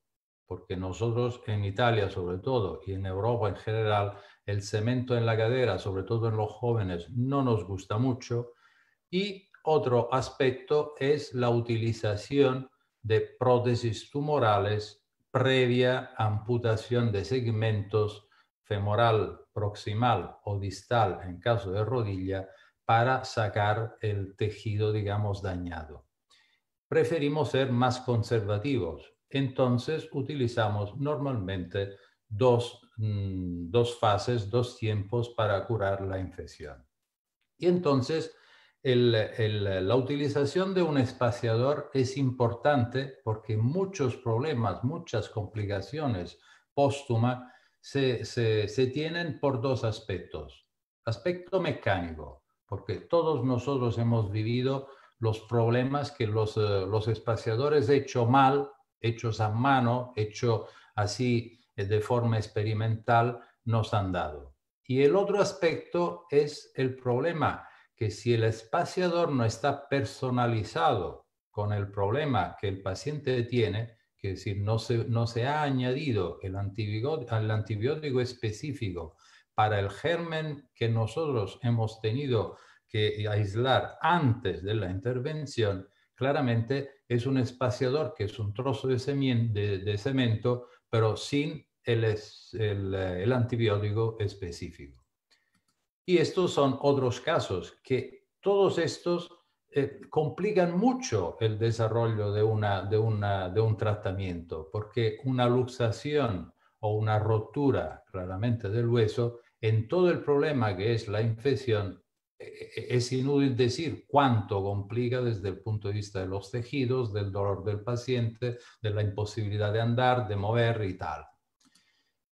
porque nosotros en Italia sobre todo y en Europa en general, el cemento en la cadera, sobre todo en los jóvenes, no nos gusta mucho. Y otro aspecto es la utilización de prótesis tumorales previa amputación de segmentos femoral, proximal o distal en caso de rodilla para sacar el tejido, digamos, dañado. Preferimos ser más conservativos, entonces utilizamos normalmente dos, mm, fases, dos tiempos para curar la infección. Y entonces la utilización de un espaciador es importante porque muchos problemas, muchas complicaciones póstumas se, tienen por dos aspectos. Aspecto mecánico, porque todos nosotros hemos vivido los problemas que los, eh, los espaciadores hecho mal, hechos a mano, hechos así eh, de forma experimental, nos han dado. Y el otro aspecto es el problema que si el espaciador no está personalizado con el problema que el paciente tiene, que si no se, no se ha añadido el antibiótico, antibiótico específico para el germen que nosotros hemos tenido que aislar antes de la intervención, claramente es un espaciador que es un trozo de, cemento, pero sin el, el antibiótico específico. Y estos son otros casos que todos estos eh, complican mucho el desarrollo de, una, de, una, de un tratamiento, porque una luxación o una rotura claramente del hueso, en todo el problema que es la infección, e, e, es inútil decir cuánto complica desde el punto de vista de los tejidos, del dolor del paciente, de la imposibilidad de andar, de mover y tal.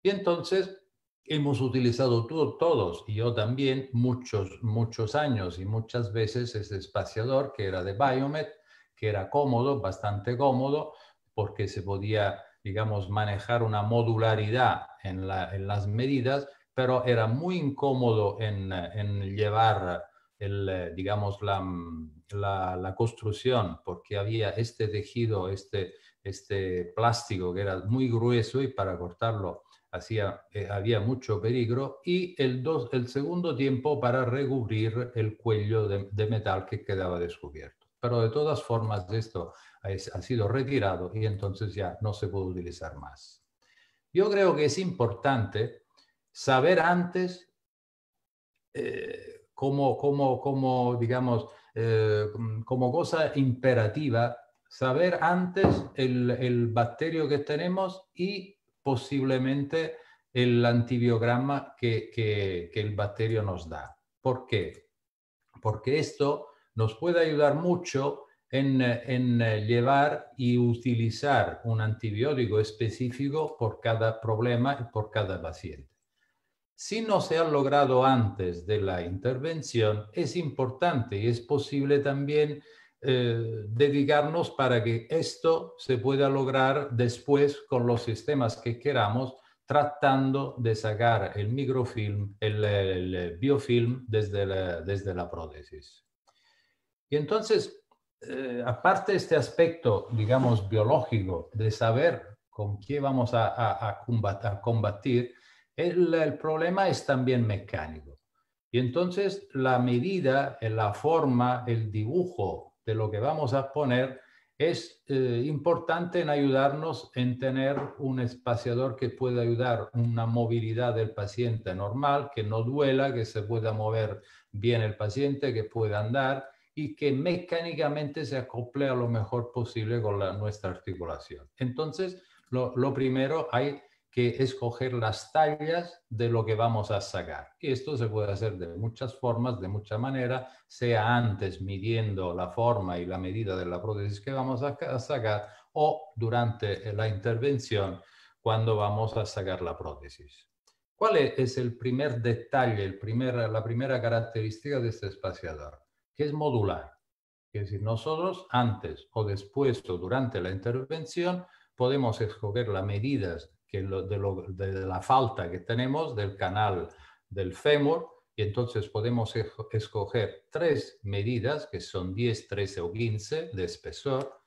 Y entonces, hemos utilizado todos, y yo también, muchos, muchos años y muchas veces ese espaciador que era de Biomet, que era cómodo, bastante cómodo, porque se podía, digamos, manejar una modularidad en, las medidas, pero era muy incómodo en, llevar, el, digamos, la, construcción, porque había este tejido, este, este plástico que era muy grueso y para cortarlo hacía, eh, había mucho peligro, y el, el segundo tiempo para recubrir el cuello de, metal que quedaba descubierto. Pero de todas formas esto ha sido retirado y entonces ya no se puede utilizar más. Yo creo que es importante saber antes eh, como, como, como, digamos, eh, como cosa imperativa, saber antes el, el bacterio que tenemos y posiblemente el antibiograma que, el bacterio nos da. ¿Por qué? Porque esto nos puede ayudar mucho en, en, eh, llevar y utilizar un antibiótico específico por cada problema y por cada paciente. Si no se ha logrado antes de la intervención, es importante y es posible también eh, dedicarnos para que esto se pueda lograr después con los sistemas que queramos, tratando de sacar el microfilm, el, biofilm desde la, desde la prótesis. Y entonces, eh, aparte de este aspecto, digamos, biológico, de saber con qué vamos a, combatir, el problema es también mecánico. Y entonces la medida, la forma, el dibujo de lo que vamos a poner, es eh, importante en ayudarnos en tener un espaciador que pueda ayudar una movilidad del paciente normal, que no duela, que se pueda mover bien el paciente, que pueda andar y que mecánicamente se acople a lo mejor posible con la, nuestra articulación. Entonces, lo, lo primero, hay que escoger las tallas de lo que vamos a sacar. Y Esto se puede hacer de muchas formas, de mucha manera, sea antes midiendo la forma y la medida de la prótesis que vamos a sacar o durante eh, la intervención cuando vamos a sacar la prótesis. ¿Cuál e-, es el primer detalle, el primer, la primera característica de este espaciador? Que es modular. Es decir, nosotros antes o después o durante la intervención podemos escoger las medidas de, la falta que tenemos del canal del fémur y entonces podemos escoger tres medidas que son 10, 13 o 15 de espesor.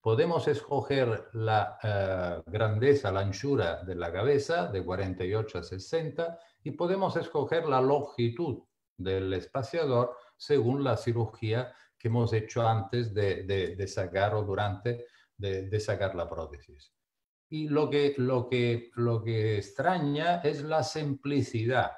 Podemos escoger la eh, grandeza, la anchura de la cabeza de 48 a 60 y podemos escoger la longitud del espaciador según la cirugía que hemos hecho antes de, sacar o durante de sacar la prótesis. Y lo que, lo que, lo que extraña es la simplicidad.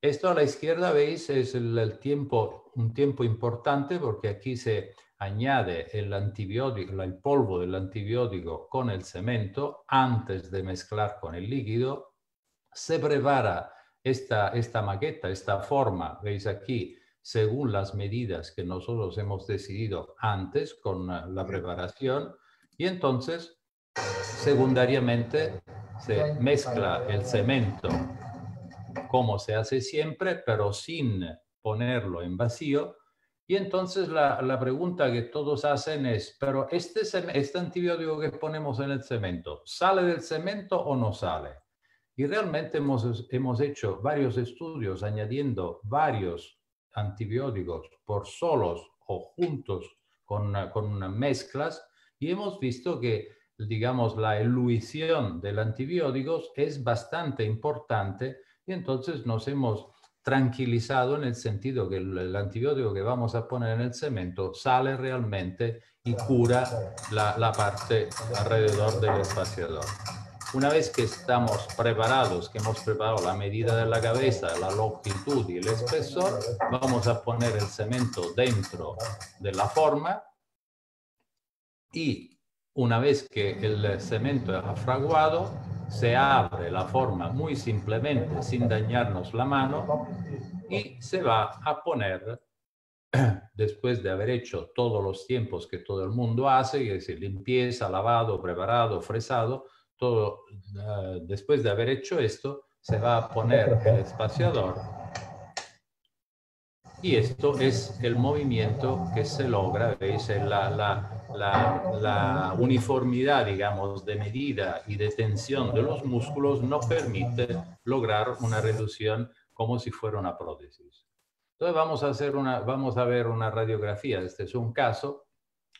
Esto a la izquierda, veis, es el, tiempo, un tiempo importante porque aquí se añade el antibiótico, el polvo del antibiótico con el cemento antes de mezclar con el líquido. Se prepara esta, esta maqueta, esta forma, veis aquí, según las medidas que nosotros hemos decidido antes con la preparación. Y entonces Secundariamente, se mezcla el cemento como se hace siempre, pero sin ponerlo en vacío. Y entonces la, la pregunta que todos hacen es, pero este, este antibiótico que ponemos en el cemento, ¿sale del cemento o no sale? Y realmente hemos, hemos hecho varios estudios añadiendo varios antibióticos por solos o juntos con, con mezclas y hemos visto que digamos, la eluición del antibiótico es bastante importante y entonces nos hemos tranquilizado en el sentido que el, antibiótico que vamos a poner en el cemento sale realmente y cura la, la parte alrededor del espaciador. Una vez que estamos preparados, que hemos preparado la medida de la cabeza, la longitud y el espesor, vamos a poner el cemento dentro de la forma y una vez que el cemento es fraguado, se abre la forma muy simplemente, sin dañarnos la mano, y se va a poner, después de haber hecho todos los tiempos que todo el mundo hace, es decir, limpieza, lavado, preparado, fresado, todo, eh, después de haber hecho esto, se va a poner el espaciador. Y esto es el movimiento que se logra, veis, la, la la, uniformidad, digamos, de medida y de tensión de los músculos no permite lograr una reducción como si fuera una prótesis. Entonces vamos a, vamos a ver una radiografía. Este es un caso.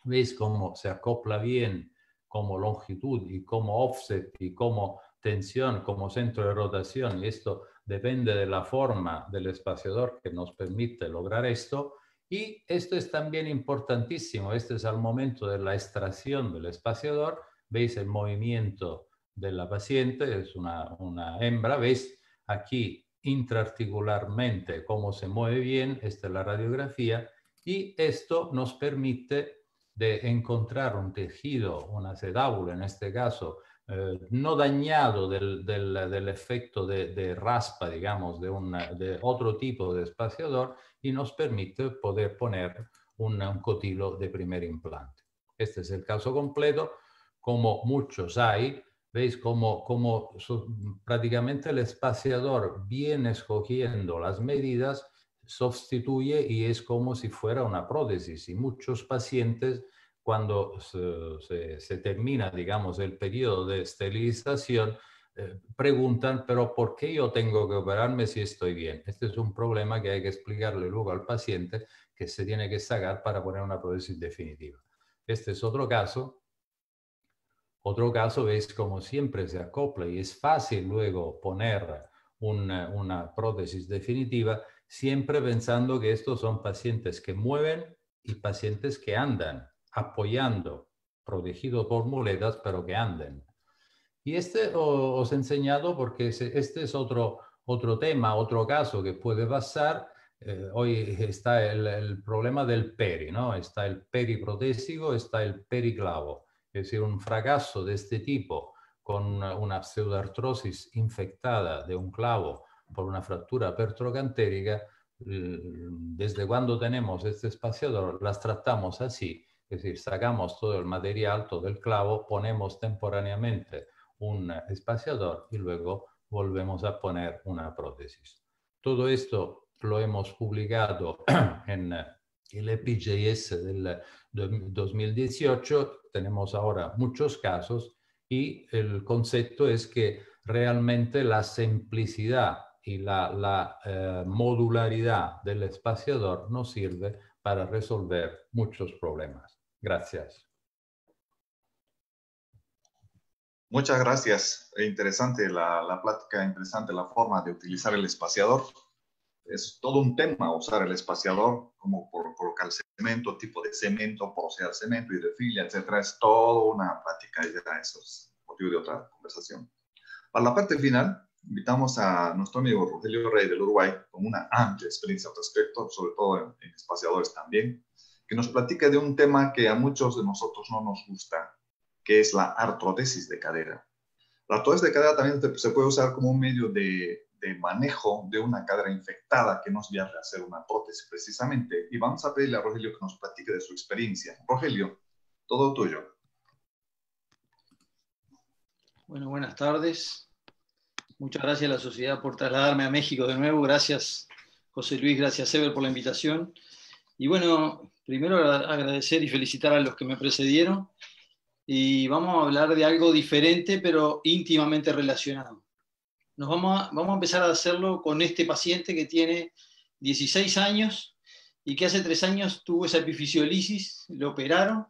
Veis cómo se acopla bien como longitud y como offset y como tensión, como centro de rotación. Y esto depende de la forma del espaciador que nos permite lograr esto y esto es también importantísimo, este es al momento de la extracción del espaciador, veis el movimiento de la paciente, es una, hembra, veis aquí intraarticularmente cómo se mueve bien, esta es la radiografía, y esto nos permite de encontrar un tejido, una sedábula en este caso, eh, no dañado del, efecto de, raspa, digamos, de otro tipo de espaciador, y nos permite poder poner un, cotilo de primer implante. Este es el caso completo, como muchos hay, veis como prácticamente el espaciador viene escogiendo las medidas, sustituye y es como si fuera una prótesis. Y muchos pacientes, cuando se, se termina, digamos, el periodo de esterilización, eh, preguntan, pero ¿por qué yo tengo que operarme si estoy bien? Este es un problema que hay que explicarle luego al paciente que se tiene que sacar para poner una prótesis definitiva. Este es otro caso. Otro caso es como siempre se acopla y es fácil luego poner una, una prótesis definitiva, siempre pensando que estos son pacientes que mueven y pacientes que andan, apoyando, protegidos por muletas, pero que anden. Y este os he enseñado porque este es otro, tema, otro caso que puede pasar. Eh, hoy está el, problema del peri, ¿no? Está el periprotésico, está el periclavo. Es decir, un fracaso de este tipo con una, pseudoartrosis infectada de un clavo por una fractura pertrocantérica, mm, desde cuando tenemos este espaciador, las tratamos así, es decir, sacamos todo el material, todo el clavo, ponemos temporáneamente un espaciador y luego volvemos a poner una prótesis. Todo esto lo hemos publicado en eh, el EPJS del 2018. Eh, Tenemos ahora muchos casos y el concepto es que realmente la simplicidad y la, eh, modularidad del espaciador nos sirve para resolver muchos problemas. Gracias. Muchas gracias. Eh, interesante la, la, plática, interesante la forma de utilizar el espaciador. Es todo un tema usar el espaciador, como por colocar cemento, tipo de cemento, sea cemento, hidrofilia, etc. Es toda una plática y eso es motivo de otra conversación. Para la parte final, invitamos a nuestro amigo Rogelio Rey del Uruguay, con una amplia experiencia al respecto, sobre todo en, en espaciadores también, que nos platica de un tema que a muchos de nosotros no nos gusta, que es la artrodesis de cadera. La artrodesis de cadera también se puede usar como un medio de, manejo de una cadera infectada que nos viaje a hacer una prótesis precisamente. Y vamos a pedirle a Rogelio que nos platique de su experiencia. Rogelio, todo tuyo. Bueno, buenas tardes. Muchas gracias a la sociedad por trasladarme a México de nuevo. Gracias, José Luis, gracias, Ever, por la invitación. Y bueno, primero agradecer y felicitar a los que me precedieron y vamos a hablar de algo diferente pero íntimamente relacionado. Nos vamos a, vamos a empezar a hacerlo con este paciente que tiene 16 años y que hace tres años tuvo esa epifisiolisis, lo operaron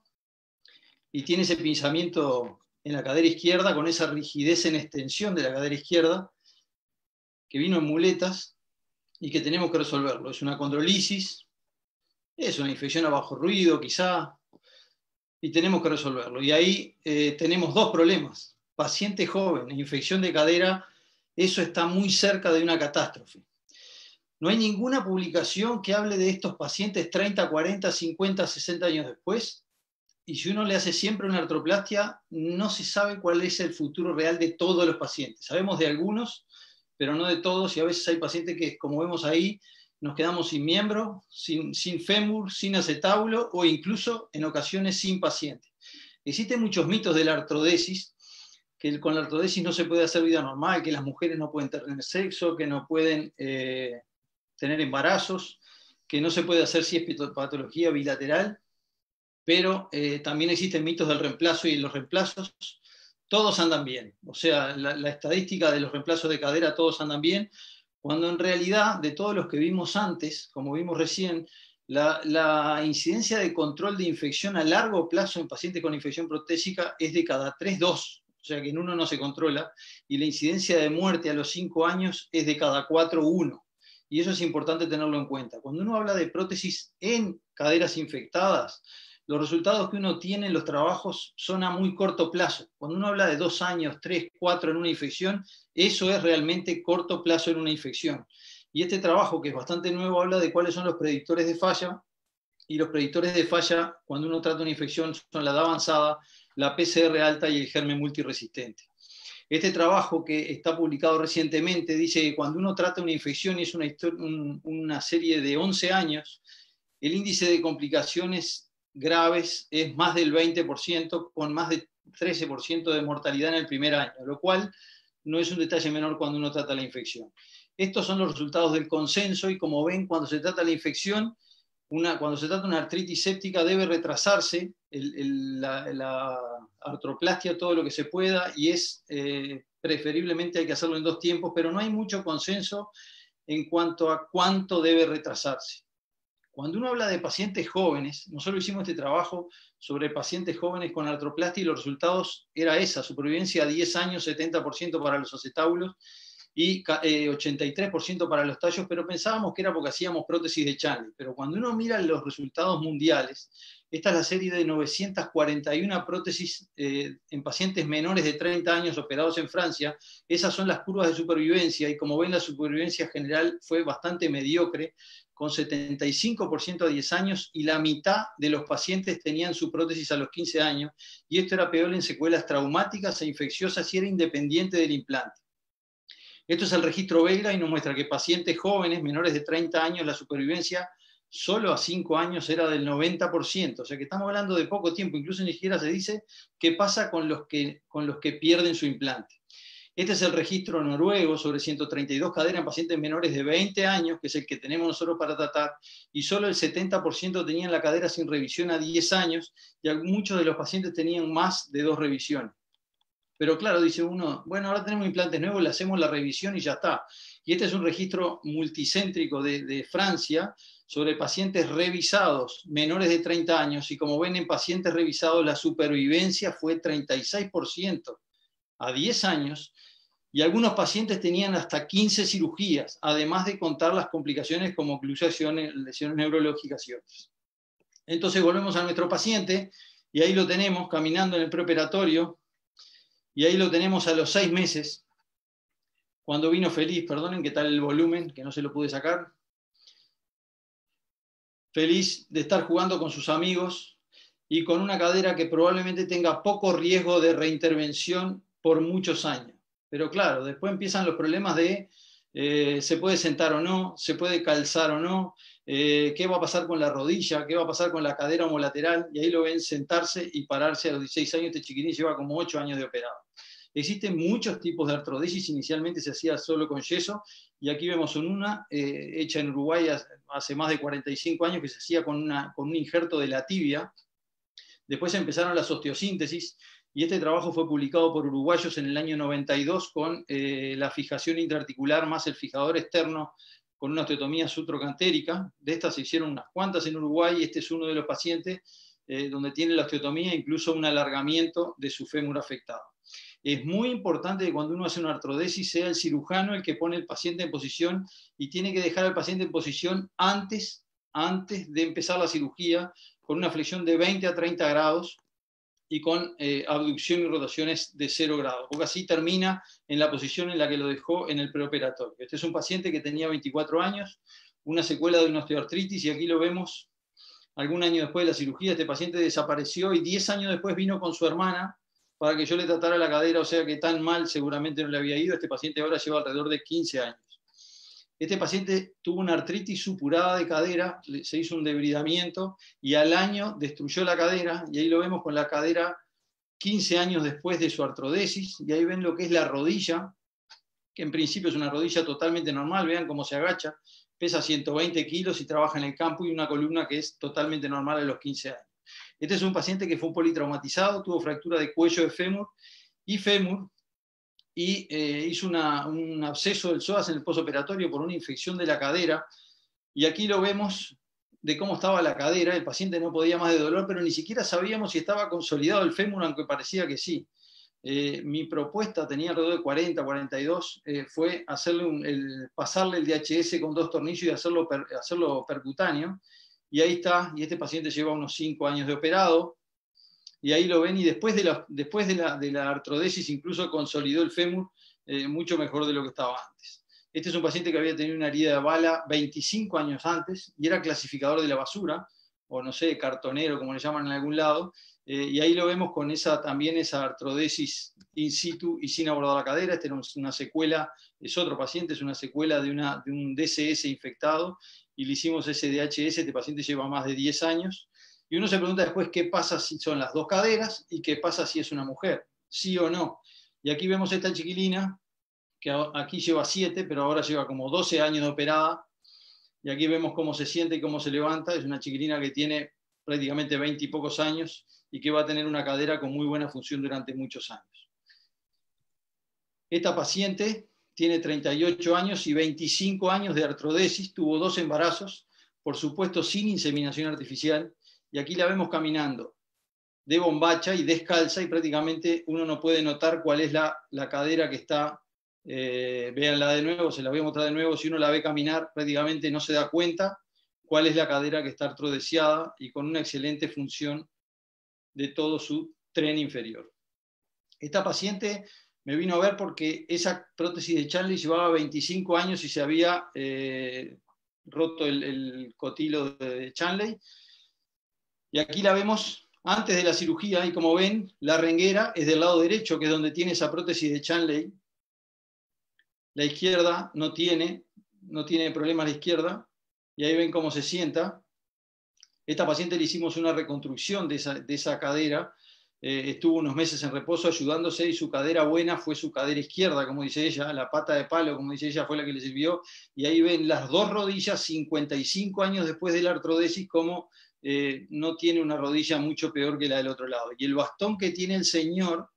y tiene ese pinzamiento en la cadera izquierda con esa rigidez en extensión de la cadera izquierda que vino en muletas y que tenemos que resolverlo. Es una condrolisis, es una infección a bajo ruido quizá, y tenemos que resolverlo. Y ahí eh, tenemos dos problemas. Paciente joven, infección de cadera, eso está muy cerca de una catástrofe. No hay ninguna publicación que hable de estos pacientes 30, 40, 50, 60 años después. Y si uno le hace siempre una artroplastia, no se sabe cuál es el futuro real de todos los pacientes. Sabemos de algunos, pero no de todos. Y a veces hay pacientes que, como vemos ahí, nos quedamos sin miembro, sin, fémur, sin acetábulo o incluso en ocasiones sin paciente. Existen muchos mitos de la artrodesis, que con la artrodesis no se puede hacer vida normal, que las mujeres no pueden tener sexo, que no pueden eh, tener embarazos, que no se puede hacer si es patología bilateral, pero eh, también existen mitos del reemplazo y los reemplazos todos andan bien. O sea, la, estadística de los reemplazos de cadera, todos andan bien cuando en realidad de todos los que vimos antes, como vimos recién, la, incidencia de control de infección a largo plazo en pacientes con infección protésica es de cada 3-2, o sea que en uno no se controla, y la incidencia de muerte a los 5 años es de cada 4-1. Y eso es importante tenerlo en cuenta. Cuando uno habla de prótesis en caderas infectadas, los resultados que uno tiene en los trabajos son a muy corto plazo. Cuando uno habla de dos años, tres, cuatro en una infección, eso es realmente corto plazo en una infección. Y este trabajo, que es bastante nuevo, habla de cuáles son los predictores de falla. Y los predictores de falla, cuando uno trata una infección, son la edad avanzada, la PCR alta y el germen multiresistente. Este trabajo que está publicado recientemente dice que cuando uno trata una infección y es una, una serie de 11 años, el índice de complicaciones graves es más del 20%, con más de 13% de mortalidad en el primer año, lo cual no es un detalle menor cuando uno trata la infección. Estos son los resultados del consenso y como ven, cuando se trata la infección, una, cuando se trata una artritis séptica debe retrasarse la, artroplastia todo lo que se pueda y es eh, preferiblemente hay que hacerlo en dos tiempos, pero no hay mucho consenso en cuanto a cuánto debe retrasarse. Cuando uno habla de pacientes jóvenes, nosotros hicimos este trabajo sobre pacientes jóvenes con artroplastia y los resultados era esa, supervivencia a 10 años, 70% para los acetábulos y 83% eh, para los tallos, pero pensábamos que era porque hacíamos prótesis de Charlie, Pero cuando uno mira los resultados mundiales, esta es la serie de 941 prótesis eh, en pacientes menores de 30 años operados en Francia. Esas son las curvas de supervivencia y como ven la supervivencia general fue bastante mediocre con 75% a 10 años y la mitad de los pacientes tenían su prótesis a los 15 años y esto era peor en secuelas traumáticas e infecciosas y era independiente del implante. Esto es el registro Belga y nos muestra que pacientes jóvenes menores de 30 años la supervivencia solo a 5 años era del 90%, o sea que estamos hablando de poco tiempo, incluso ni siquiera se dice qué pasa con los que, con los que pierden su implante. Este es el registro noruego sobre 132 caderas en pacientes menores de 20 años, que es el que tenemos nosotros para tratar, y solo el 70% tenían la cadera sin revisión a 10 años, y muchos de los pacientes tenían más de dos revisiones. Pero claro, dice uno, bueno, ahora tenemos implantes nuevos, le hacemos la revisión y ya está. Y este es un registro multicéntrico de, de Francia sobre pacientes revisados menores de 30 años, y como ven en pacientes revisados, la supervivencia fue 36% a 10 años y algunos pacientes tenían hasta 15 cirugías, además de contar las complicaciones como oclusiones, lesiones neurológicas y otras. Entonces volvemos a nuestro paciente y ahí lo tenemos caminando en el preoperatorio y ahí lo tenemos a los seis meses, cuando vino feliz, perdonen que tal el volumen, que no se lo pude sacar, feliz de estar jugando con sus amigos y con una cadera que probablemente tenga poco riesgo de reintervención por muchos años. Pero claro, después empiezan los problemas de eh, se puede sentar o no, se puede calzar o no, eh, qué va a pasar con la rodilla, qué va a pasar con la cadera homolateral, y ahí lo ven sentarse y pararse a los 16 años. Este chiquitín lleva como 8 años de operado. Existen muchos tipos de artrodesis, inicialmente se hacía solo con yeso, y aquí vemos una eh, hecha en Uruguay hace más de 45 años que se hacía con, con un injerto de la tibia. Después empezaron las osteosíntesis, y este trabajo fue publicado por uruguayos en el año 92 con eh, la fijación intraarticular más el fijador externo con una osteotomía sutrocantérica. De estas se hicieron unas cuantas en Uruguay y este es uno de los pacientes eh, donde tiene la osteotomía, e incluso un alargamiento de su fémur afectado. Es muy importante que cuando uno hace una artrodesis sea el cirujano el que pone al paciente en posición y tiene que dejar al paciente en posición antes, antes de empezar la cirugía con una flexión de 20 a 30 grados y con eh, abducción y rotaciones de cero grado, Porque así termina en la posición en la que lo dejó en el preoperatorio. Este es un paciente que tenía 24 años, una secuela de una osteoartritis y aquí lo vemos algún año después de la cirugía. Este paciente desapareció y 10 años después vino con su hermana para que yo le tratara la cadera, o sea que tan mal seguramente no le había ido. Este paciente ahora lleva alrededor de 15 años. Este paciente tuvo una artritis supurada de cadera, se hizo un debridamiento y al año destruyó la cadera, y ahí lo vemos con la cadera 15 años después de su artrodesis, y ahí ven lo que es la rodilla, que en principio es una rodilla totalmente normal, vean cómo se agacha, pesa 120 kilos y trabaja en el campo y una columna que es totalmente normal a los 15 años. Este es un paciente que fue un politraumatizado, tuvo fractura de cuello de fémur y fémur, y eh, hizo un absceso del psoas en el postoperatorio por una infección de la cadera. Y aquí lo vemos de cómo estaba la cadera. El paciente no podía más de dolor, pero ni siquiera sabíamos si estaba consolidado el fémur, aunque parecía que sí. Eh, mi propuesta, tenía alrededor de 40, 42, eh, fue hacerle el, pasarle el DHS con dos tornillos y hacerlo, hacerlo percutáneo. Y ahí está, y este paciente lleva unos 5 años de operado, y ahí lo ven, y después de la, después de la, de artrodesis incluso consolidó el fémur eh, mucho mejor de lo que estaba antes. Este es un paciente que había tenido una herida de bala 25 años antes y era clasificador de la basura, o no sé, cartonero, como le llaman en algún lado, eh, y ahí lo vemos con esa, también esa artrodesis in situ y sin abordar la cadera. Este era una secuela, es otro paciente, es una secuela de, una, de un DCS infectado y le hicimos ese DHS. Este paciente lleva más de 10 años y uno se pregunta después qué pasa si son las dos caderas y qué pasa si es una mujer, sí o no. Y aquí vemos esta chiquilina, que aquí lleva siete, pero ahora lleva como 12 años de operada. Y aquí vemos cómo se siente y cómo se levanta. Es una chiquilina que tiene prácticamente 20 y pocos años y que va a tener una cadera con muy buena función durante muchos años. Esta paciente tiene 38 años y 25 años de artrodesis, tuvo dos embarazos, por supuesto sin inseminación artificial, y aquí la vemos caminando de bombacha y descalza y prácticamente uno no puede notar cuál es la, cadera que está, eh, véanla de nuevo, se la voy a mostrar de nuevo, si uno la ve caminar prácticamente no se da cuenta cuál es la cadera que está artrodeseada, y con una excelente función de todo su tren inferior. Esta paciente me vino a ver porque esa prótesis de charley llevaba 25 años y se había eh, roto el, el, cotilo de Chanley y aquí la vemos antes de la cirugía y como ven, la renguera es del lado derecho, que es donde tiene esa prótesis de Chanley. La izquierda no tiene, no tiene problemas la izquierda. Y ahí ven cómo se sienta. Esta paciente le hicimos una reconstrucción de esa, de esa cadera. Eh, estuvo unos meses en reposo ayudándose y su cadera buena fue su cadera izquierda, como dice ella, la pata de palo, como dice ella, fue la que le sirvió. Y ahí ven las dos rodillas 55 años después de la artrodesis, cómo eh, no tiene una rodilla mucho peor que la del otro lado. Y el bastón que tiene el Señor,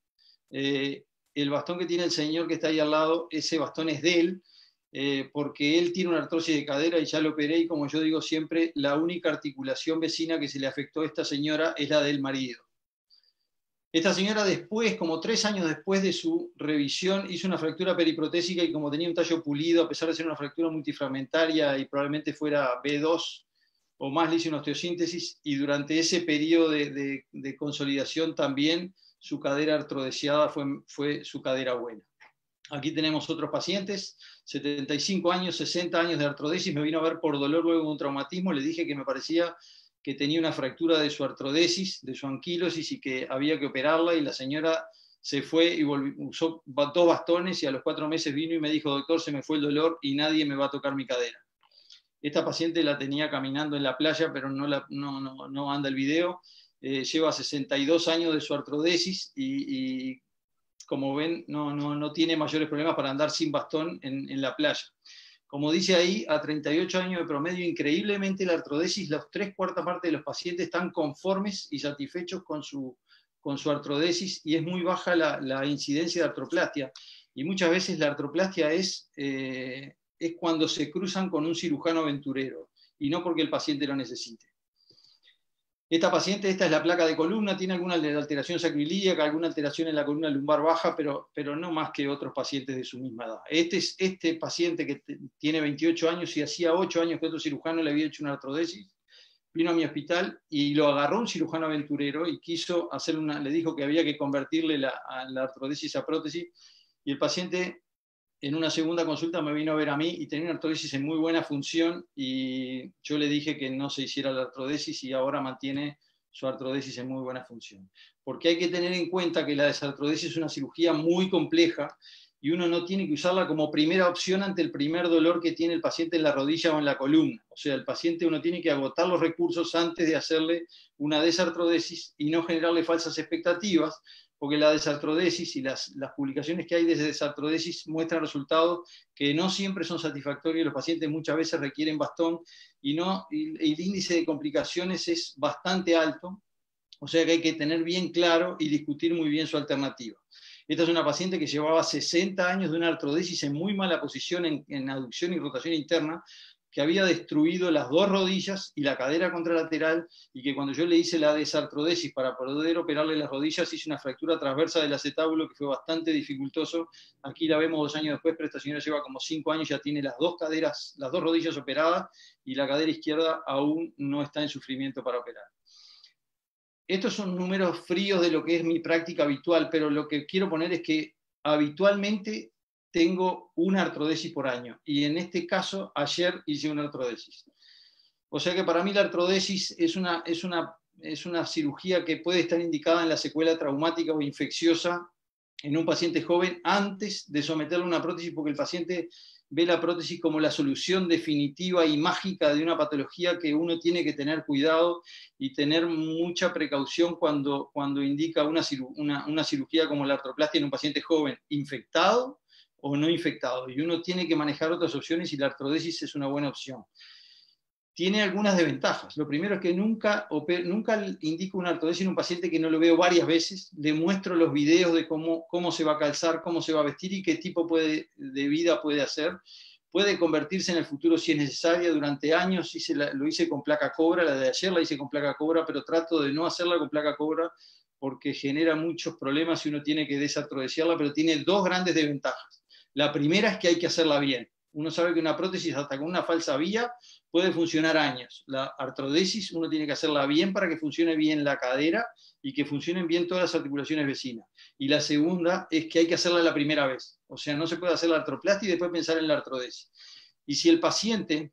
eh, el bastón que tiene el Señor que está ahí al lado, ese bastón es de él, eh, porque él tiene una artrosis de cadera y ya lo operé y como yo digo siempre, la única articulación vecina que se le afectó a esta señora es la del marido. Esta señora después, como tres años después de su revisión, hizo una fractura periprotésica y como tenía un tallo pulido, a pesar de ser una fractura multifragmentaria y probablemente fuera B2, o más hice una osteosíntesis y durante ese periodo de, consolidación también su cadera artrodeseada fue, fue su cadera buena. Aquí tenemos otros pacientes, 75 años, 60 años de artrodesis, me vino a ver por dolor luego de un traumatismo, le dije que me parecía que tenía una fractura de su artrodesis, de su anquilosis y que había que operarla y la señora se fue y volvió, usó dos bastones y a los cuatro meses vino y me dijo, doctor, se me fue el dolor y nadie me va a tocar mi cadera. Esta paciente la tenía caminando en la playa, pero no, no, anda el video. Eh, lleva 62 años de su artrodesis y, como ven, no, tiene mayores problemas para andar sin bastón en, la playa. Como dice ahí, a 38 años de promedio, increíblemente la artrodesis, las tres cuartas partes de los pacientes están conformes y satisfechos con su, con su artrodesis y es muy baja la, incidencia de artroplastia. Y muchas veces la artroplastia es eh, es cuando se cruzan con un cirujano aventurero y no porque el paciente lo necesite. Esta paciente, esta es la placa de columna, tiene alguna alteración sacrilíaca, alguna alteración en la columna lumbar baja, pero, pero no más que otros pacientes de su misma edad. Este, es, este paciente que tiene 28 años y hacía 8 años que otro cirujano le había hecho una artrodesis, vino a mi hospital y lo agarró un cirujano aventurero y quiso hacer una, le dijo que había que convertirle la, la artrodesis a prótesis y el paciente en una segunda consulta me vino a ver a mí y tenía una artrodesis en muy buena función y yo le dije que no se hiciera la artrodesis y ahora mantiene su artrodesis en muy buena función. Porque hay que tener en cuenta que la desartrodesis es una cirugía muy compleja y uno no tiene que usarla como primera opción ante el primer dolor que tiene el paciente en la rodilla o en la columna. O sea, el paciente uno tiene que agotar los recursos antes de hacerle una desartrodesis y no generarle falsas expectativas, porque la desartrodesis y las, publicaciones que hay desde desartrodesis muestran resultados que no siempre son satisfactorios, los pacientes muchas veces requieren bastón y, no, el índice de complicaciones es bastante alto, o sea que hay que tener bien claro y discutir muy bien su alternativa. Esta es una paciente que llevaba 60 años de una artrodesis en muy mala posición en, en, aducción y rotación interna, que había destruido las dos rodillas y la cadera contralateral y que cuando yo le hice la desartrodesis para poder operarle las rodillas hice una fractura transversa del acetábulo que fue bastante dificultoso. Aquí la vemos dos años después, pero esta señora lleva como cinco años, ya tiene las dos caderas, las dos rodillas operadas y la cadera izquierda aún no está en sufrimiento para operar. Estos son números fríos de lo que es mi práctica habitual, pero lo que quiero poner es que habitualmente tengo una artrodesis por año. Y en este caso, ayer hice una artrodesis. O sea que para mí la artrodesis es una, es una, es una cirugía que puede estar indicada en la secuela traumática o infecciosa en un paciente joven antes de someterlo una prótesis, porque el paciente ve la prótesis como la solución definitiva y mágica de una patología que uno tiene que tener cuidado y tener mucha precaución cuando, cuando indica una, una, una cirugía como la artroplastia en un paciente joven infectado o no infectado. Y uno tiene que manejar otras opciones y la artrodesis es una buena opción. Tiene algunas desventajas. Lo primero es que nunca, nunca indico una artrodesis en un paciente que no lo veo varias veces. Le muestro los videos de cómo, cómo se va a calzar, cómo se va a vestir y qué tipo de vida puede hacer. Puede convertirse en el futuro si es necesaria. Durante años hice lo hice con placa cobra, la de ayer la hice con placa cobra, pero trato de no hacerla con placa cobra porque genera muchos problemas y uno tiene que desartrodesiarla pero tiene dos grandes desventajas. La primera es que hay que hacerla bien. Uno sabe que una prótesis, hasta con una falsa vía, puede funcionar años. La artrodesis, uno tiene que hacerla bien para que funcione bien la cadera y que funcionen bien todas las articulaciones vecinas. Y la segunda es que hay que hacerla la primera vez. O sea, no se puede hacer la artroplastia y después pensar en la artrodesis. Y si el paciente,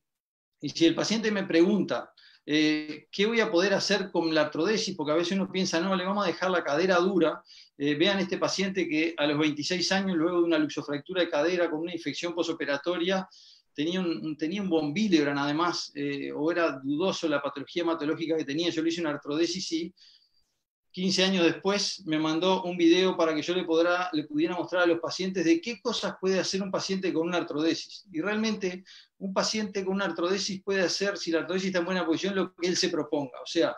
y si el paciente me pregunta, eh, ¿qué voy a poder hacer con la artrodesis? Porque a veces uno piensa, no, le vamos a dejar la cadera dura. Eh, vean este paciente que a los 26 años, luego de una luxofractura de cadera con una infección posoperatoria, tenía un, tenía un además, eh, o era dudoso la patología hematológica que tenía. Yo le hice una artrodesis y 15 años después, me mandó un video para que yo le, pudiera mostrar a los pacientes de qué cosas puede hacer un paciente con una artrodesis. Y realmente, un paciente con una artrodesis puede hacer, si la artrodesis está en buena posición, lo que él se proponga. O sea,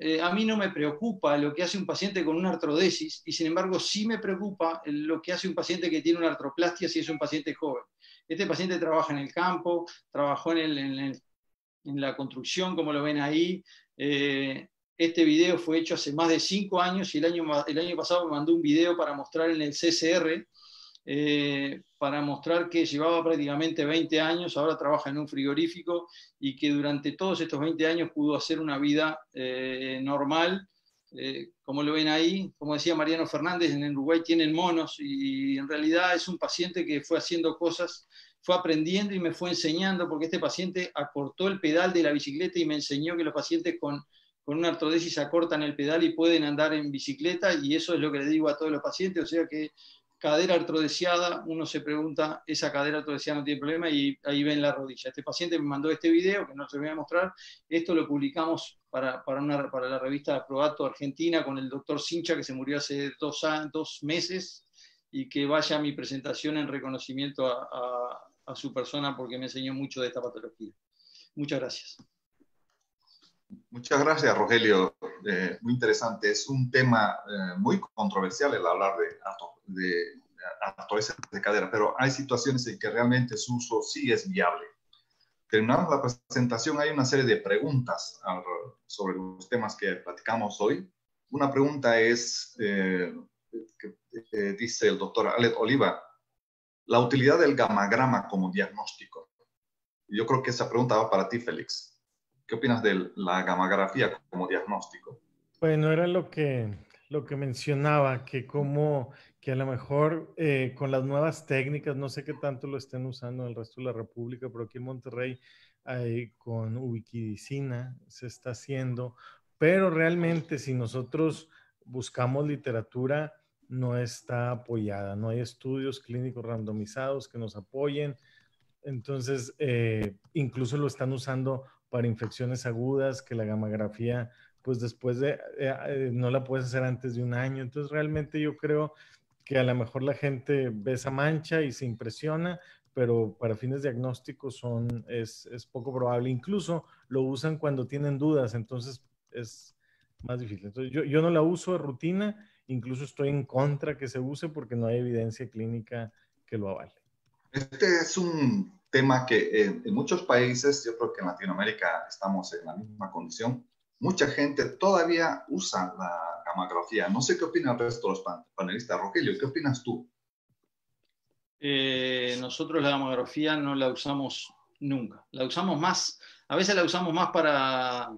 eh, a mí no me preocupa lo que hace un paciente con una artrodesis, y sin embargo, sí me preocupa lo que hace un paciente que tiene una artroplastia si es un paciente joven. Este paciente trabaja en el campo, trabajó en, la construcción, como lo ven ahí. Eh, este video fue hecho hace más de cinco años y el año, el año pasado me mandó un video para mostrar en el CCR, eh, para mostrar que llevaba prácticamente 20 años, ahora trabaja en un frigorífico y que durante todos estos 20 años pudo hacer una vida eh, normal. Eh, como lo ven ahí, como decía Mariano Fernández, en Uruguay tienen monos y en realidad es un paciente que fue haciendo cosas, fue aprendiendo y me fue enseñando, porque este paciente acortó el pedal de la bicicleta y me enseñó que los pacientes con con una artrodesis acortan el pedal y pueden andar en bicicleta y eso es lo que le digo a todos los pacientes, o sea que cadera artrodesiada, uno se pregunta, esa cadera artrodesiada no tiene problema y ahí ven la rodilla. Este paciente me mandó este video que no se voy a mostrar, esto lo publicamos para, para, la revista Proato Argentina con el doctor Sincha que se murió hace dos, dos meses y que vaya mi presentación en reconocimiento a su persona porque me enseñó mucho de esta patología. Muchas gracias. Muchas gracias, Rogelio. Eh, muy interesante. Es un tema eh, muy controversial el hablar de, de, eh, de cadera, pero hay situaciones en que realmente su uso sí es viable. Terminamos la presentación, hay una serie de preguntas sobre los temas que platicamos hoy. Una pregunta es, que, dice el doctor Alet Oliva, la utilidad del gamagrama como diagnóstico. Yo creo que esa pregunta va para ti, Félix. ¿Qué opinas de la gammagrafía como diagnóstico? Bueno, pues, era lo que, lo que mencionaba, que como que a lo mejor eh, con las nuevas técnicas, no sé qué tanto lo estén usando en el resto de la República, pero aquí en Monterrey con Wikidicina se está haciendo, pero realmente si nosotros buscamos literatura, no está apoyada, no hay estudios clínicos randomizados que nos apoyen. Entonces, eh, incluso lo están usando para infecciones agudas, que la gamografía, pues después de, eh, eh, no la puedes hacer antes de un año. Entonces, realmente yo creo que a lo mejor la gente ve esa mancha y se impresiona, pero para fines diagnósticos son, es, es poco probable. Incluso lo usan cuando tienen dudas, entonces es más difícil. Entonces, yo, yo no la uso de rutina, incluso estoy en contra que se use porque no hay evidencia clínica que lo avale. Este es un tema que eh, en, muchos países, yo creo que en Latinoamérica estamos en la misma condición, mucha gente todavía usa la gamografía. No sé qué opina el resto de los panelistas. Rogelio, ¿qué opinas tú? Eh, nosotros la gamografía no la usamos nunca. La usamos más, a veces la usamos más para,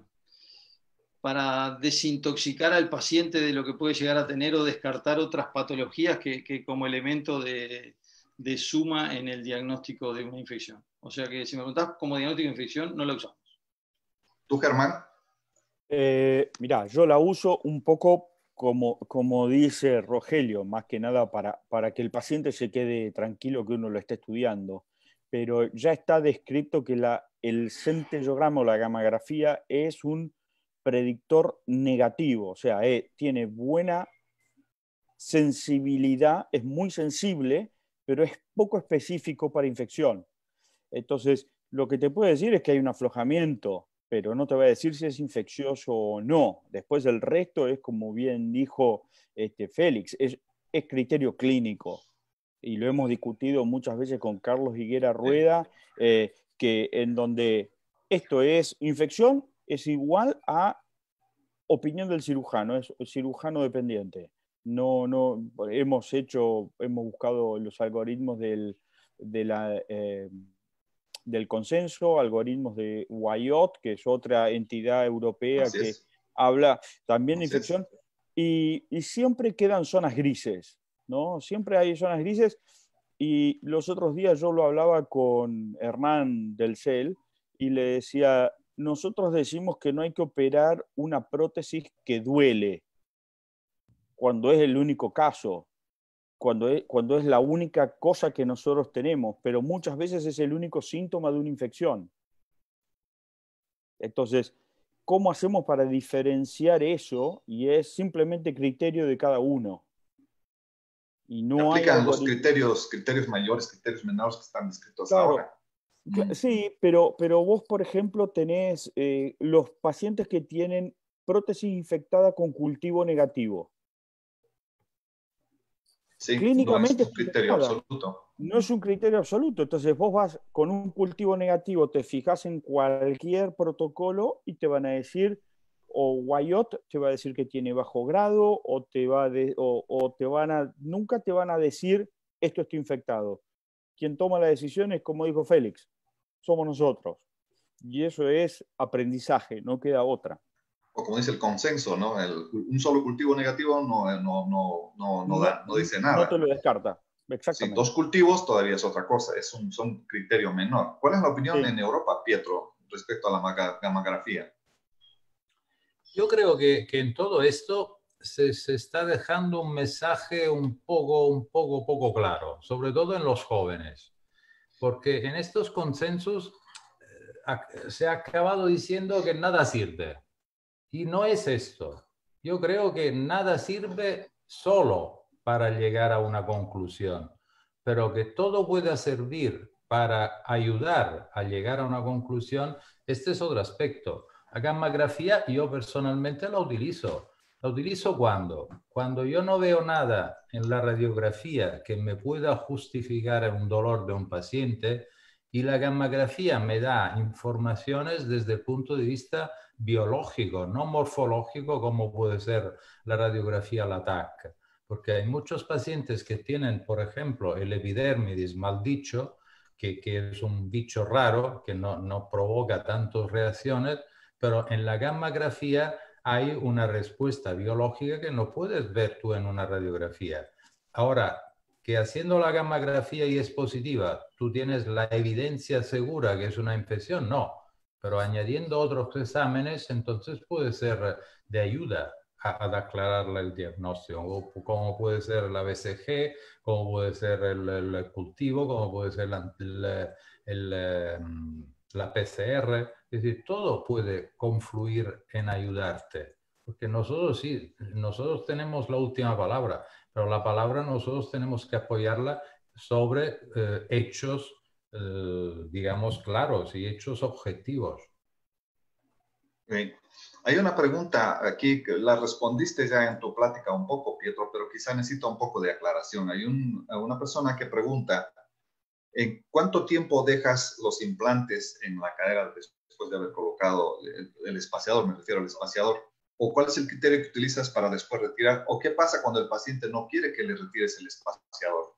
para desintoxicar al paciente de lo que puede llegar a tener o descartar otras patologías que como elemento de, de suma en el diagnóstico de una infección. O sea que si me preguntás como diagnóstico de infección, no la usamos. ¿Tú, Germán? Eh, mirá, yo la uso un poco como, como dice Rogelio, más que nada para, para que el paciente se quede tranquilo que uno lo está estudiando. Pero ya está descrito que la, el centellograma o la gamografía es un predictor negativo, o sea, eh, tiene buena sensibilidad, es muy sensible pero es poco específico para infección. Entonces, lo que te puedo decir es que hay un aflojamiento, pero no te voy a decir si es infeccioso o no. Después el resto es, como bien dijo este, Félix, es, criterio clínico. Y lo hemos discutido muchas veces con Carlos Higuera Rueda, eh, que en donde esto es infección es igual a opinión del cirujano, es cirujano dependiente no, no, hemos hecho, hemos buscado los algoritmos del, eh, del consenso, algoritmos de wyatt que es otra entidad europea que habla también de infección, y, y, siempre quedan zonas grises, ¿no? Siempre hay zonas grises, y los otros días yo lo hablaba con Hernán del CEL y le decía, nosotros decimos que no hay que operar una prótesis que duele, cuando es el único caso, cuando es, cuando es la única cosa que nosotros tenemos, pero muchas veces es el único síntoma de una infección. Entonces, ¿cómo hacemos para diferenciar eso? Y es simplemente criterio de cada uno. Y no aplican los criterios, criterios mayores, criterios menores que están descritos ahora. Sí, pero, pero vos, por ejemplo, tenés eh, los pacientes que tienen prótesis infectada con cultivo negativo. Clínicamente no es un criterio absoluto. Entonces vos vas con un cultivo negativo, te fijas en cualquier protocolo y te van a decir, o Wyatt te va a decir que tiene bajo grado, o te, va o, te van a, nunca te van a decir, esto está infectado. Quien toma las decisiones, como dijo Félix, somos nosotros. Y eso es aprendizaje, no queda otra como dice el consenso, ¿no? un solo cultivo negativo no, eh, no, no, no dice nada. No te lo descarta. Exactamente. dos cultivos todavía es otra cosa, es un son criterio menor. ¿Cuál es la opinión en Europa, Pietro, respecto a la gammagrafía? Yo creo que, que en todo esto se, se, está dejando un mensaje un poco, un poco, poco claro, sobre todo en los jóvenes, porque en estos consensos eh, se ha acabado diciendo que nada sirve y no es esto. Yo creo que nada sirve solo para llegar a una conclusión, pero que todo pueda servir para ayudar a llegar a una conclusión, este es otro aspecto. La gammagrafía yo personalmente la utilizo. ¿La utilizo cuando? Cuando yo no veo nada en la radiografía que me pueda justificar un dolor de un paciente, y la gammagrafía me da informaciones desde el punto de vista biológico, no morfológico como puede ser la radiografía al TAC, Porque hay muchos pacientes que tienen, por ejemplo, el epidermidis mal dicho, que, es un bicho raro, que no, no provoca tantas reacciones, pero en la gammagrafía hay una respuesta biológica que no puedes ver tú en una radiografía. Ahora, que haciendo la gammagrafía y es positiva, tú tienes la evidencia segura que es una infección, no. Pero añadiendo otros exámenes, entonces puede ser de ayuda a, aclarar el diagnóstico, como puede ser la BCG, como puede ser el, cultivo, como puede ser la, em, la PCR. Es decir, todo puede confluir en ayudarte porque nosotros sí, nosotros tenemos la última palabra, pero la palabra nosotros tenemos que apoyarla sobre eh, hechos, eh, digamos, claros y hechos objetivos. Hay una pregunta aquí, que la respondiste ya en tu plática un poco, Pietro, pero quizá necesito un poco de aclaración. Hay una persona que pregunta, ¿en cuánto tiempo dejas los implantes en la cadera después de haber colocado el espaciador? Me refiero al espaciador o cuál es el criterio que utilizas para después retirar, o qué pasa cuando el paciente no quiere que le retires el espaciador.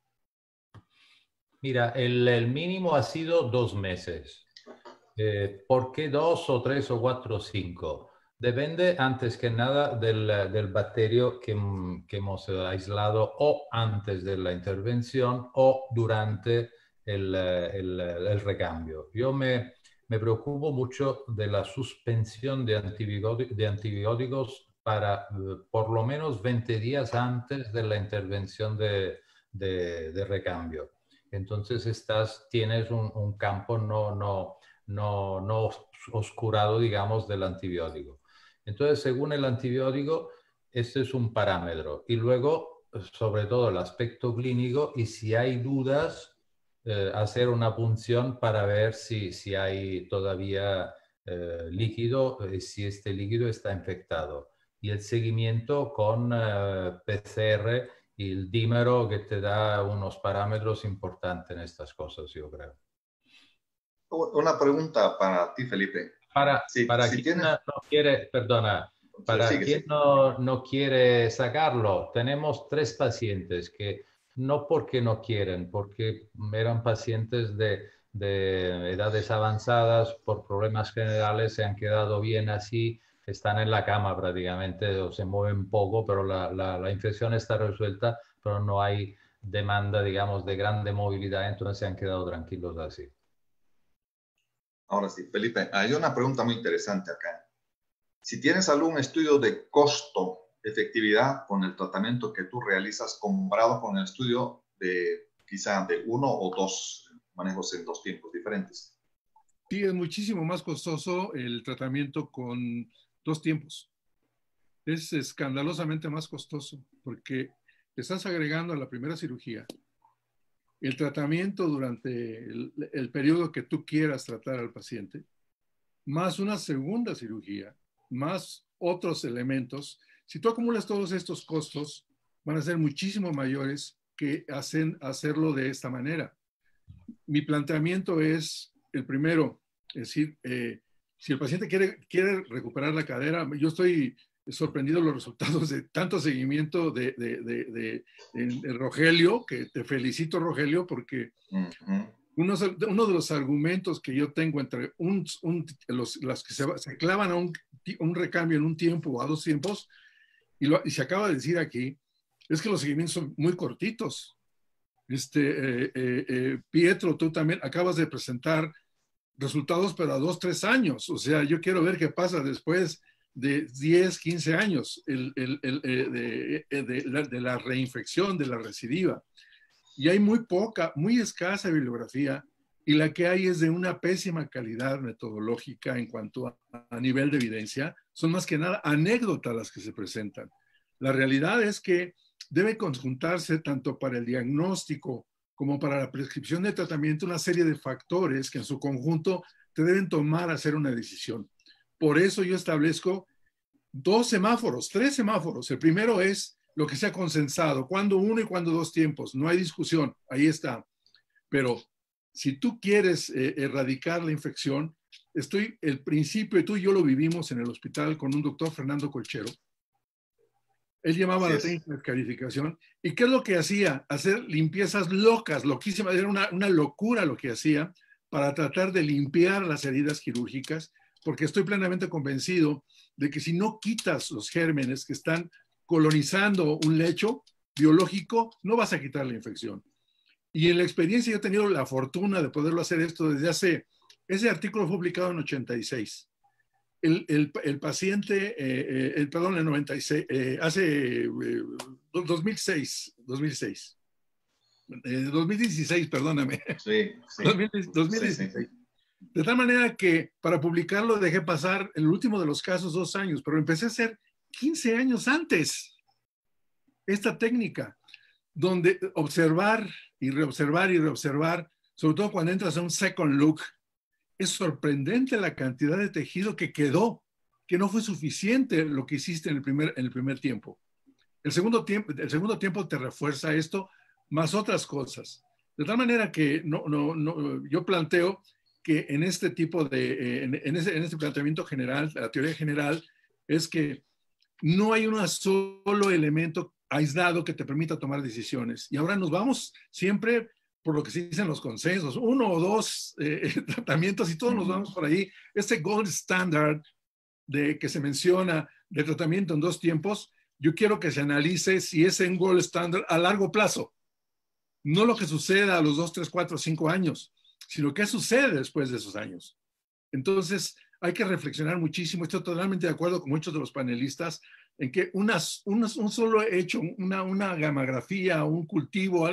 Mira, el, el mínimo ha sido dos meses. Eh, ¿Por qué dos o tres o cuatro o cinco? Depende antes que nada del, del bacterio que, que, hemos aislado o antes de la intervención o durante el, el, el recambio. Yo me, me preocupo mucho de la suspensión de, antibióticos, para eh, por lo menos 20 días antes de la intervención de, recambio. Entonces estás, tienes un, campo no, no, no, no oscurado, digamos, del antibiótico. Entonces, según el antibiótico, este es un parámetro. Y luego, sobre todo, el aspecto clínico y si hay dudas, eh, hacer una punción para ver si, si hay todavía eh, líquido, eh, si este líquido está infectado. Y el seguimiento con PCR y el dímero que te da unos parámetros importantes en estas cosas, yo creo. Una pregunta para ti, Felipe. Para, para si quien no quiere, perdona, para quien no, no, quiere sacarlo, tenemos tres pacientes que no porque no quieren, porque eran pacientes de, edades avanzadas, por problemas generales se han quedado bien así, están en la cama prácticamente o se mueven poco, pero la, infección está resuelta, pero no hay demanda, digamos, de grande movilidad, entonces se han quedado tranquilos así. Ahora sí, Felipe, hay una pregunta muy interesante acá. Si tienes algún estudio de costo efectividad con el tratamiento que tú realizas comparado con el estudio de quizá de uno o dos manejos en dos tiempos diferentes. Sí, es muchísimo más costoso el tratamiento con dos tiempos. Es escandalosamente más costoso porque te estás agregando a la primera cirugía el tratamiento durante el, el periodo que tú quieras tratar al paciente, más una segunda cirugía, más otros elementos si tú acumulas todos estos costos, van a ser muchísimo mayores que hacen hacerlo de esta manera. Mi planteamiento es el primero, es decir, eh, si el paciente quiere, quiere recuperar la cadera, yo estoy sorprendido los resultados de tanto seguimiento de, de, de, Rogelio, que te felicito Rogelio, porque uno, de los argumentos que yo tengo entre los, las que se, se clavan a un, un, recambio en un tiempo o a dos tiempos y, se acaba de decir aquí, es que los seguimientos son muy cortitos. Este, eh, eh, eh, Pietro, tú también acabas de presentar resultados para dos, tres años. O sea, yo quiero ver qué pasa después de 10, 15 años de, de, la, reinfección, de la recidiva. Y hay muy poca, muy escasa bibliografía y la que hay es de una pésima calidad metodológica en cuanto a, nivel de evidencia, son más que nada anécdotas las que se presentan. La realidad es que debe conjuntarse tanto para el diagnóstico como para la prescripción de tratamiento una serie de factores que en su conjunto te deben tomar a hacer una decisión. Por eso yo establezco dos semáforos, tres semáforos. El primero es lo que se ha consensado, cuando uno y cuando dos tiempos, no hay discusión, ahí está. Pero si tú quieres eh, erradicar la infección, estoy, el principio, tú y yo lo vivimos en el hospital con un doctor Fernando Colchero. Él llamaba la técnica de calificación. ¿Y qué es lo que hacía? Hacer limpiezas locas, loquísimas. Era una, una locura lo que hacía para tratar de limpiar las heridas quirúrgicas, porque estoy plenamente convencido de que si no quitas los gérmenes que están colonizando un lecho biológico, no vas a quitar la infección. Y en la experiencia yo he tenido la fortuna de poderlo hacer esto desde hace, ese artículo fue publicado en 86. El, paciente, eh, eh, el, perdón, en 96, eh, hace 2006, 2006. 2016, perdóname. Sí, sí. 2016. De tal manera que para publicarlo dejé pasar el último de los casos dos años, pero empecé a hacer 15 años antes esta técnica donde observar y reobservar y reobservar, sobre todo cuando entras a un second look, es sorprendente la cantidad de tejido que quedó, que no fue suficiente lo que hiciste en el primer, en el primer tiempo. El segundo tiempo, el segundo tiempo te refuerza esto, más otras cosas. De tal manera que no, no, yo planteo que en este tipo de, eh, en, ese, en este planteamiento general, la teoría general, es que no hay un solo elemento aislado que te permita tomar decisiones. Y ahora nos vamos siempre por lo que se dicen los consensos, uno o dos eh, tratamientos y todos nos vamos por ahí. Este gold standard de que se menciona de tratamiento en dos tiempos, yo quiero que se analice si es un gold standard a largo plazo, no lo que suceda a los dos, tres, cuatro, cinco años, sino qué sucede después de esos años. Entonces, hay que reflexionar muchísimo. Estoy totalmente de acuerdo con muchos de los panelistas en que unas, un solo hecho, una, una gamografía, un cultivo,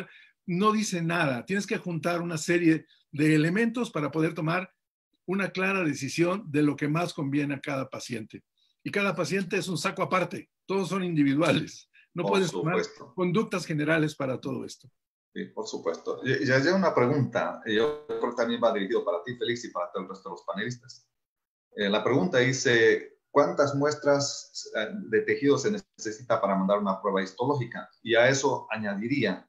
no dice nada. Tienes que juntar una serie de elementos para poder tomar una clara decisión de lo que más conviene a cada paciente. Y cada paciente es un saco aparte, todos son individuales. No puedes tomar conductas generales para todo esto. Sí, por supuesto. Ya llega una pregunta, yo creo que también va dirigido para ti, Félix, y para todos el resto los panelistas. Eh, la pregunta dice, cuántas muestras eh, de tejido se necesita para mandar una prueba histológica. Y a eso añadiría,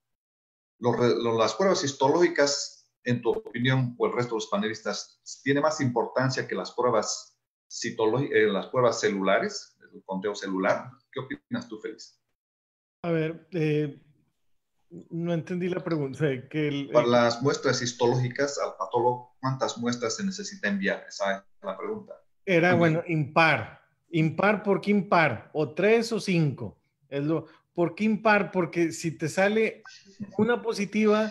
las pruebas histológicas, en tu opinión o el resto de los panelistas, ¿tiene más importancia que las pruebas, eh, las pruebas celulares, el conteo celular? ¿Qué opinas tú, Félix? A ver, eh, no entendí la pregunta. Que las muestras histológicas al patólogo, ¿cuántas muestras se necesita enviar? Esa es la pregunta. Era, bueno, impar. Impar, qué impar? O tres o cinco. Es lo, ¿Por qué impar? Porque si te sale una positiva,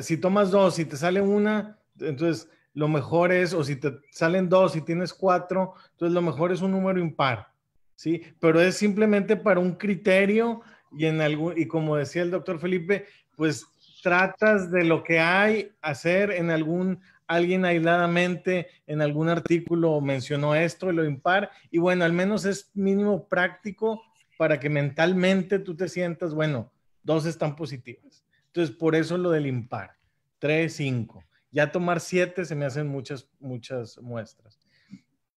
si tomas dos, si te sale una, entonces lo mejor es, o si te salen dos, si tienes cuatro, entonces lo mejor es un número impar, ¿sí? Pero es simplemente para un criterio y, en y como decía el doctor Felipe, pues tratas de lo que hay hacer en algún alguien aisladamente en algún artículo mencionó esto y lo impar, y bueno, al menos es mínimo práctico para que mentalmente tú te sientas, bueno, dos están positivas. Entonces, por eso lo del impar, tres, cinco. Ya tomar siete se me hacen muchas, muchas muestras.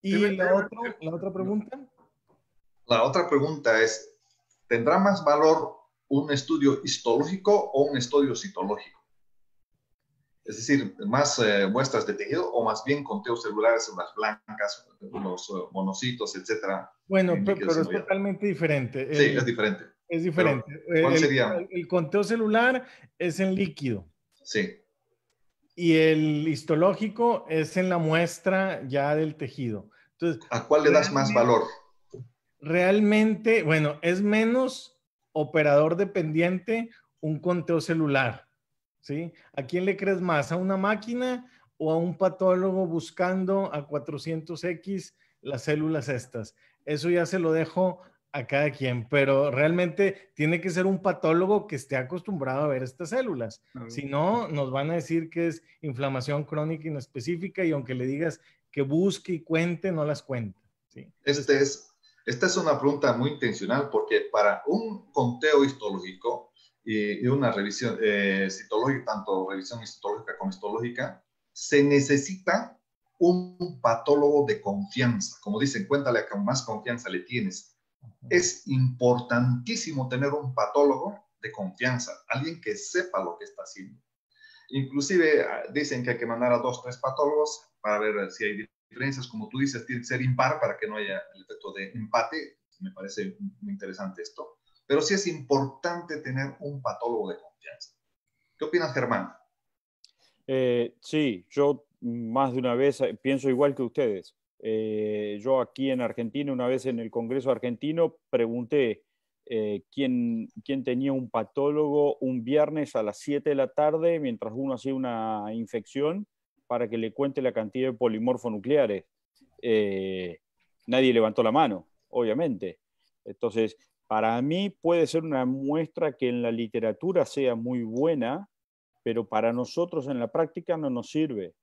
¿Y la otra pregunta? La otra pregunta es, ¿tendrá más valor un estudio histológico o un estudio citológico? es decir, más eh, muestras de tejido o más bien conteos celulares en las blancas, los eh, monocitos, etcétera. Bueno, pero, es totalmente diferente. Sí, es diferente. Es diferente. ¿Cuál sería? El, el, conteo celular es en líquido. Sí. Y el histológico es en la muestra ya del tejido. Entonces, ¿a cuál le das más valor? Realmente, bueno, es menos operador dependiente un conteo celular ¿A quién le crees más? ¿A una máquina o a un patólogo buscando a 400X las células estas? Eso ya se lo dejo a cada quien, pero realmente tiene que ser un patólogo que esté acostumbrado a ver estas células. Si no, nos van a decir que es inflamación crónica inespecífica y aunque le digas que busque y cuente, no las cuenta. ¿sí? Este es, esta es una pregunta muy intencional porque para un conteo histológico, y, eh, una revisión eh, citológica, tanto revisión histológica como histológica, se necesita un patólogo de confianza. Como dicen, cuéntale a que más confianza le tienes. Es importantísimo tener un patólogo de confianza, alguien que sepa lo que está haciendo. Inclusive ah, dicen que hay que mandar a dos, tres patólogos para ver eh, si hay diferencias. Como tú dices, tiene que ser impar para que no haya el efecto de empate. Me parece muy interesante esto. Pero sí es importante tener un patólogo de confianza. ¿Qué opinas, Germán? Eh, sí, yo más de una vez eh, pienso igual que ustedes. Eh, yo aquí en Argentina, una vez en el Congreso argentino, pregunté quién, quién, tenía un patólogo un viernes a las 7 de la tarde mientras uno hacía una infección para que le cuente la cantidad de polimorfonucleares. nadie levantó la mano, obviamente. Entonces, para mí puede ser una muestra que en la literatura sea muy buena, pero para nosotros en la práctica no nos sirve.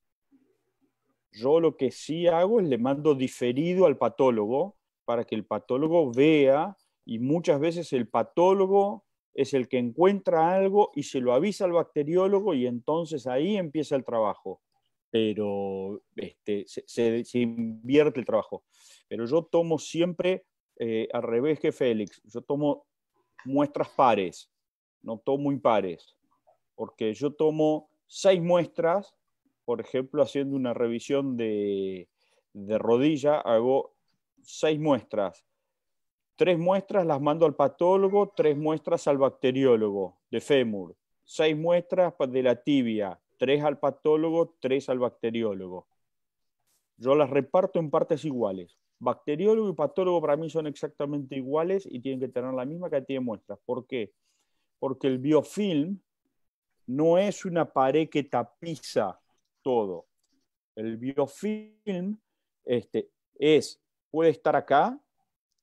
Yo lo que sí hago es le mando diferido al patólogo para que el patólogo vea y muchas veces el patólogo es el que encuentra algo y se lo avisa al bacteriólogo y entonces ahí empieza el trabajo. Pero este, se, se, invierte el trabajo. Pero yo tomo siempre eh, al revés que Félix, yo tomo muestras pares, no tomo impares, porque yo tomo seis muestras, por ejemplo, haciendo una revisión de, de rodilla, hago seis muestras. Tres muestras las mando al patólogo, tres muestras al bacteriólogo de fémur, seis muestras de la tibia, tres al patólogo, tres al bacteriólogo. Yo las reparto en partes iguales. Bacteriólogo y patólogo para mí son exactamente iguales y tienen que tener la misma cantidad de muestras. ¿Por qué? Porque el biofilm no es una pared que tapiza todo. El biofilm este, es, puede estar acá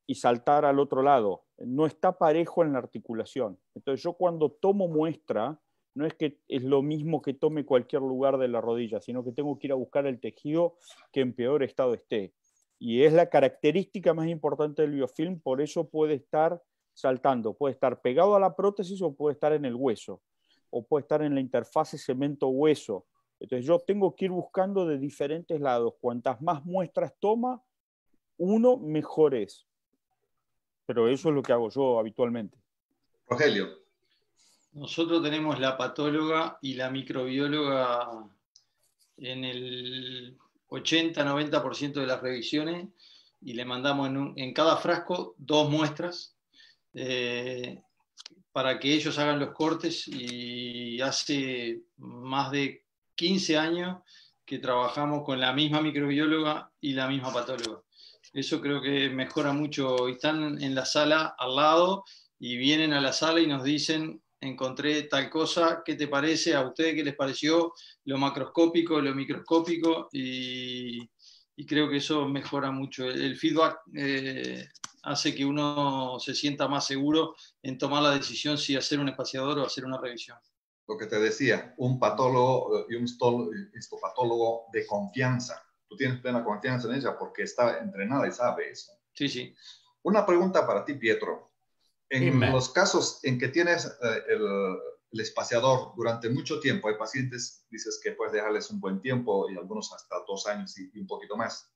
y saltar al otro lado. No está parejo en la articulación. Entonces yo cuando tomo muestra, no es que es lo mismo que tome cualquier lugar de la rodilla, sino que tengo que ir a buscar el tejido que en peor estado esté y es la característica más importante del biofilm, por eso puede estar saltando, puede estar pegado a la prótesis o puede estar en el hueso, o puede estar en la interfase cemento-hueso. Entonces yo tengo que ir buscando de diferentes lados. Cuantas más muestras toma, uno mejor es. Pero eso es lo que hago yo habitualmente. Rogelio. Nosotros tenemos la patóloga y la microbióloga en el 80-90% de las revisiones y le mandamos en, cada frasco dos muestras eh, para que ellos hagan los cortes y hace más de 15 años que trabajamos con la misma microbióloga y la misma patóloga. Eso creo que mejora mucho. Están en la sala al lado y vienen a la sala y nos dicen encontré tal cosa, ¿qué te parece? ¿A ustedes qué les pareció? Lo macroscópico, lo microscópico, y, creo que eso mejora mucho. El, feedback eh, hace que uno se sienta más seguro en tomar la decisión si hacer un espaciador o hacer una revisión. Lo que te decía, un patólogo eh, y un histopatólogo eh, de confianza. Tú tienes plena confianza en ella porque está entrenada y sabe eso. Sí, sí. Una pregunta para ti, Pietro. En los casos en que tienes eh, el, espaciador durante mucho tiempo, hay pacientes, dices que puedes dejarles un buen tiempo y algunos hasta dos años y, un poquito más.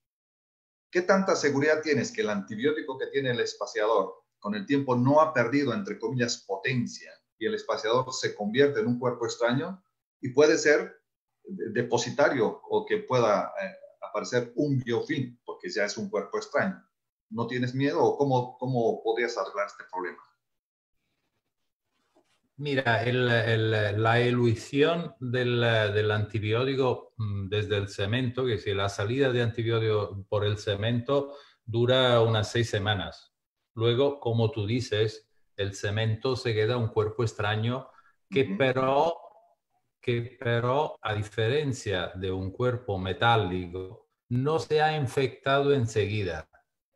¿Qué tanta seguridad tienes que el antibiótico que tiene el espaciador con el tiempo no ha perdido, entre comillas, potencia y el espaciador se convierte en un cuerpo extraño y puede ser depositario o que pueda eh, aparecer un biofilm, porque ya es un cuerpo extraño? ¿No tienes miedo o cómo, podrías arreglar este problema? Mira, la elución del, antibiótico mm, desde el cemento, que si la salida de antibiótico por el cemento dura unas seis semanas. Luego, como tú dices, el cemento se queda un cuerpo extraño que, pero, que pero, a diferencia de un cuerpo metálico, no se ha infectado enseguida.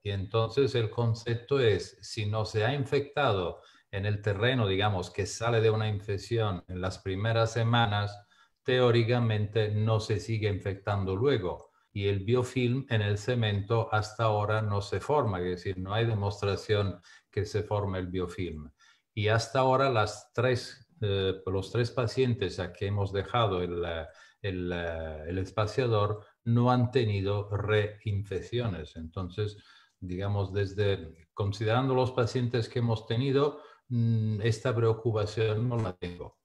Y entonces el concepto es, si no se ha infectado en el terreno, digamos, que sale de una infección en las primeras semanas, teóricamente no se sigue infectando luego. Y el biofilm en el cemento hasta ahora no se forma, es decir, no hay demostración que se forme el biofilm. Y hasta ahora las tres, eh, los tres pacientes a que hemos dejado el, el espaciador no han tenido reinfecciones. Entonces, digamos, desde considerando los pacientes que hemos tenido, mm, esta preocupación no la tengo.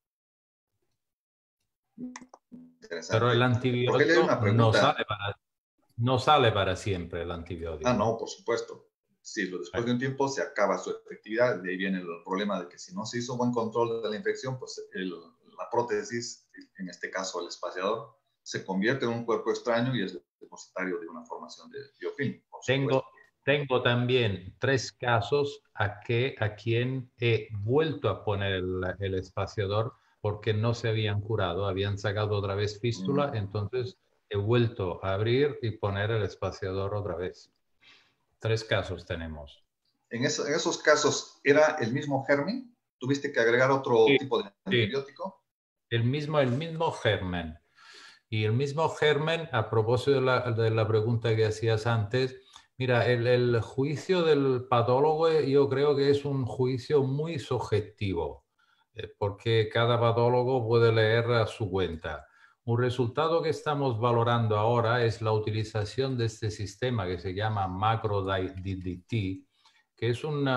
Pero el antibiótico no sale, para, siempre el antibiótico. Ah, no, por supuesto. Sí, después de un tiempo se acaba su efectividad, de ahí viene el problema de que si no se hizo buen control de la infección, pues la prótesis, en este caso el espaciador, se convierte en un cuerpo extraño y es depositario de una formación de biofilm. Tengo también tres casos a, que, a quien he vuelto a poner el, espaciador porque no se habían curado, habían sacado otra vez fístula, mm. entonces he vuelto a abrir y poner el espaciador otra vez. Tres casos tenemos. En, esos casos, ¿era el mismo germen? ¿Tuviste que agregar otro tipo de antibiótico? El, mismo, el mismo germen. Y el mismo germen, a propósito de la, de la pregunta que hacías antes, Mira, el, juicio del patólogo eh, yo creo que es un juicio muy subjetivo, eh, porque cada patólogo puede leer a su cuenta. Un resultado que estamos valorando ahora es la utilización de este sistema que se llama macro que es un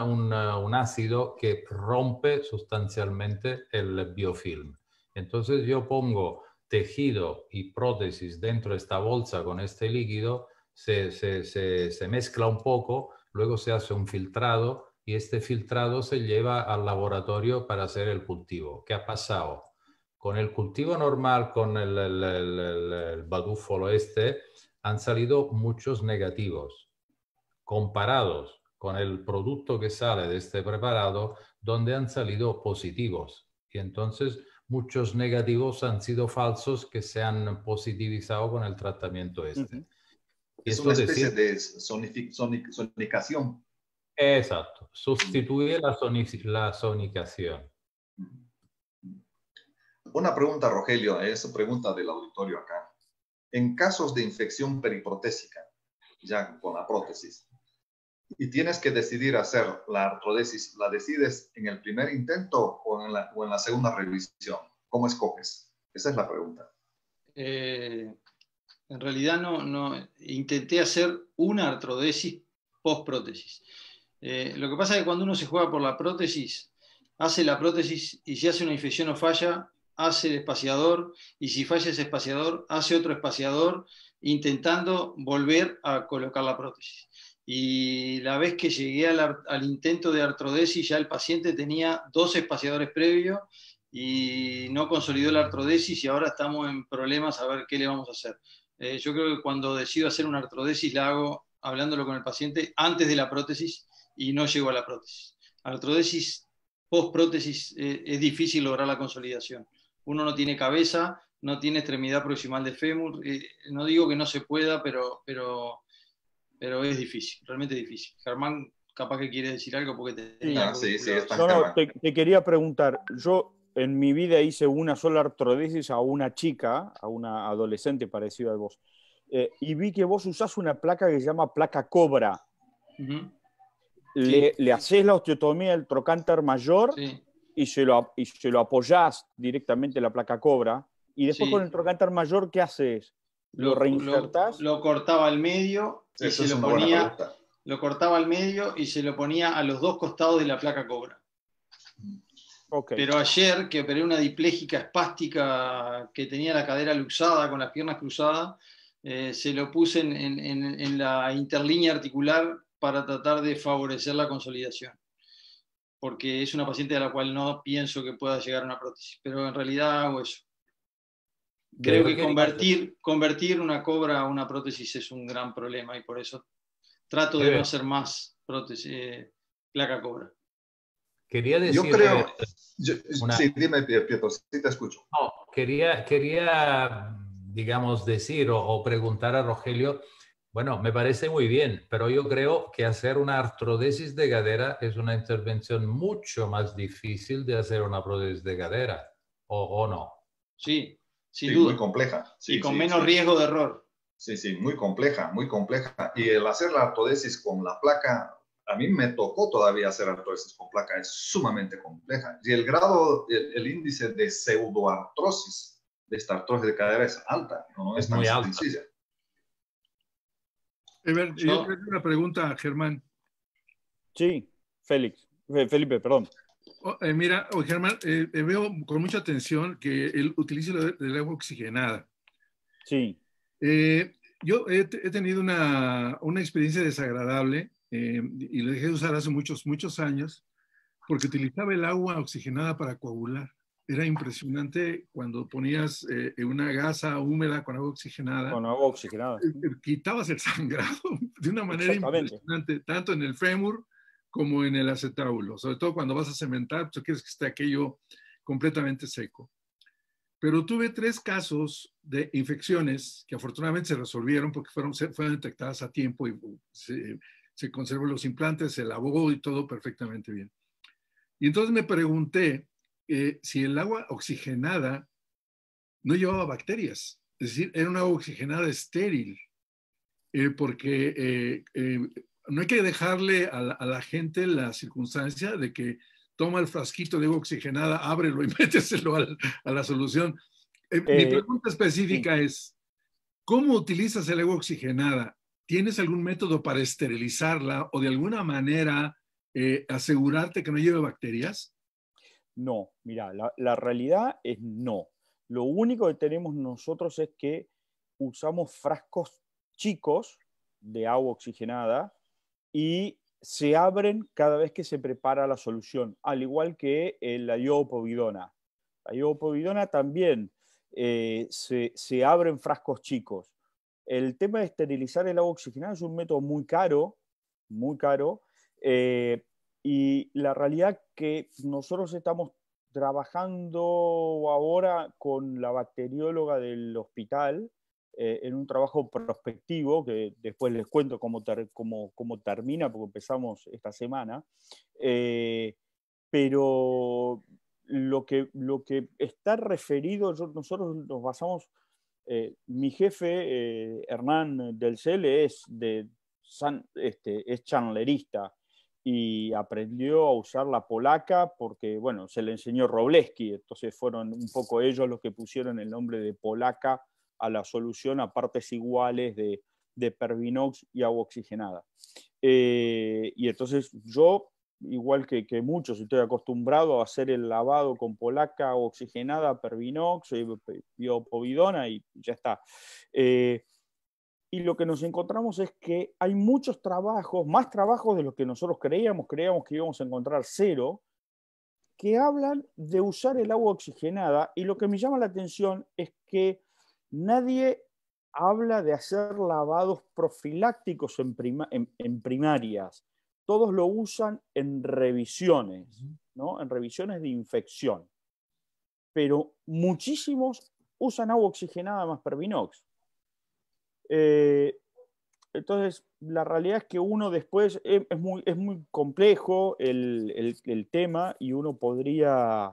ácido que rompe sustancialmente el biofilm. Entonces yo pongo tejido y prótesis dentro de esta bolsa con este líquido se, mezcla un poco, luego se hace un filtrado y este filtrado se lleva al laboratorio para hacer el cultivo. ¿Qué ha pasado? Con el cultivo normal, con el, el, este, han salido muchos negativos comparados con el producto que sale de este preparado, donde han salido positivos. Y entonces muchos negativos han sido falsos que se han positivizado con el tratamiento este. Es una especie de sonicación. Exacto, sustituir mm. la, sonicación. Mm. Una pregunta, Rogelio, es pregunta del auditorio acá. En casos de infección periprotésica, ya con la prótesis, y tienes que decidir hacer la artrodesis, ¿la decides en el primer intento o en la, o en la segunda revisión? ¿Cómo escoges? Esa es la pregunta. Eh, en realidad no, no intenté hacer una artrodesis post prótesis. Eh, lo que pasa es que cuando uno se juega por la prótesis, hace la prótesis y si hace una infección o falla, hace el espaciador y si falla ese espaciador, hace otro espaciador intentando volver a colocar la prótesis. Y la vez que llegué al, al intento de artrodesis, ya el paciente tenía dos espaciadores previos y no consolidó la artrodesis y ahora estamos en problemas a ver qué le vamos a hacer. Eh, yo creo que cuando decido hacer una artrodesis la hago hablándolo con el paciente antes de la prótesis y no llego a la prótesis. Artrodesis post prótesis eh, es difícil lograr la consolidación. Uno no tiene cabeza, no tiene extremidad proximal de fémur. Eh, no digo que no se pueda, pero, pero, pero es difícil, realmente difícil. Germán, capaz que quiere decir algo porque te... sí, te quería preguntar. Yo en mi vida hice una sola artrodesis a una chica, a una adolescente parecida a vos, eh, y vi que vos usás una placa que se llama placa cobra. le, haces la osteotomía del trocánter mayor y, se lo, se lo apoyás directamente la placa cobra. Y después con el trocánter mayor, ¿qué haces? ¿Lo, lo Lo, cortaba al medio y se lo ponía. Lo cortaba al medio y se lo ponía a los dos costados de la placa cobra. Pero ayer que operé una dipléjica espástica que tenía la cadera luxada con las piernas cruzadas, eh, se lo puse en, la interlínea articular para tratar de favorecer la consolidación. Porque es una paciente a la cual no pienso que pueda llegar una prótesis, pero en realidad hago eso. Creo que convertir, convertir una cobra a una prótesis es un gran problema y por eso trato de no hacer más prótesis, eh, placa cobra. Quería decir... Yo creo... sí, dime, Pietro, te escucho. quería, quería, digamos, decir o, preguntar a Rogelio, bueno, me parece muy bien, pero yo creo que hacer una artrodesis de cadera es una intervención mucho más difícil de hacer una prótesis de cadera, ¿o, o no? Sí, sin sí, duda. Muy compleja. Sí, y con menos riesgo de error. Sí, sí, muy compleja, muy compleja. Y el hacer la artrodesis con la placa a mí me tocó todavía hacer artrosis con placa, es sumamente compleja. Y el grado, el, índice de pseudoartrosis de esta artrosis de cadera es alta, no es, tan muy alta. sencilla. A yo tengo una pregunta, Germán. Sí, Félix, Felipe, perdón. Oh, eh, mira, oh, Germán, eh, veo con mucha atención que el utiliza la agua oxigenada. Sí. Eh, yo he, tenido una, una, experiencia desagradable eh, y lo dejé de usar hace muchos, muchos años, porque utilizaba el agua oxigenada para coagular. Era impresionante cuando ponías eh, una gasa húmeda con agua oxigenada. Con agua oxigenada. Eh, quitabas el sangrado de una manera impresionante, tanto en el fémur como en el acetábulo. Sobre todo cuando vas a cementar, pues, tú quieres que esté aquello completamente seco. Pero tuve tres casos de infecciones que afortunadamente se resolvieron porque fueron, fueron detectadas a tiempo y se, se conservó los implantes, se lavó y todo perfectamente bien. Y entonces me pregunté eh, si el agua oxigenada no llevaba bacterias, es decir, era un agua oxigenada estéril, eh, porque eh, no hay que dejarle a la, gente la circunstancia de que toma el frasquito de agua oxigenada, ábrelo y méteselo a la solución. mi pregunta específica es, ¿cómo utilizas el agua oxigenada? ¿Tienes algún método para esterilizarla o de alguna manera eh, asegurarte que no lleve bacterias? No, mira, la, realidad es no. Lo único que tenemos nosotros es que usamos frascos chicos de agua oxigenada y se abren cada vez que se prepara la solución, al igual que eh, la iodopovidona. La iodopovidona también eh, se abren frascos chicos. El tema de esterilizar el agua oxigenada es un método muy caro, muy caro, eh, y la realidad que nosotros estamos trabajando ahora con la bacterióloga del hospital eh, en un trabajo prospectivo, que después les cuento cómo, cómo, termina, porque empezamos esta semana, eh, pero lo que, lo que está referido, nosotros nos basamos eh, mi jefe, eh, Hernán del cel es, de este, es chanlerista y aprendió a usar la polaca porque, bueno, se le enseñó Robleski, entonces fueron un poco ellos los que pusieron el nombre de polaca a la solución a partes iguales de, de Pervinox y agua oxigenada. Eh, y entonces yo igual que, muchos, estoy acostumbrado a hacer el lavado con polaca oxigenada, pervinox, eh, biopovidona y ya está. Eh, y lo que nos encontramos es que hay muchos trabajos, más trabajos de los que nosotros creíamos, creíamos que íbamos a encontrar cero, que hablan de usar el agua oxigenada y lo que me llama la atención es que nadie habla de hacer lavados profilácticos en primarias todos lo usan en revisiones, ¿no? en revisiones de infección. Pero muchísimos usan agua oxigenada más pervinox. Eh, entonces, la realidad es que uno después, eh, es, muy, es, muy, complejo el, tema y uno podría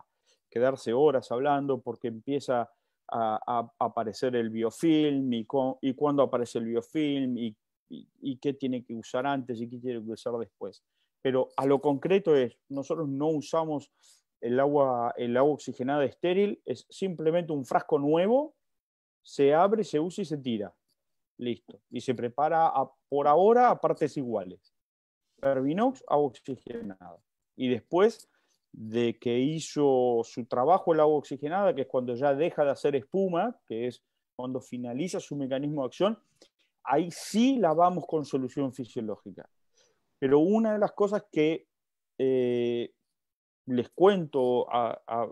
quedarse horas hablando porque empieza a, aparecer el biofilm y, cuando y aparece el biofilm y y, qué tiene que usar antes y qué tiene que usar después. Pero a lo concreto es, nosotros no usamos el agua, el agua oxigenada estéril, es simplemente un frasco nuevo, se abre, se usa y se tira. Listo. Y se prepara por ahora a partes iguales. Pervinox, agua oxigenada. Y después de que hizo su trabajo el agua oxigenada, que es cuando ya deja de hacer espuma, que es cuando finaliza su mecanismo de acción, ahí sí la vamos con solución fisiológica. Pero una de las cosas que eh, les cuento,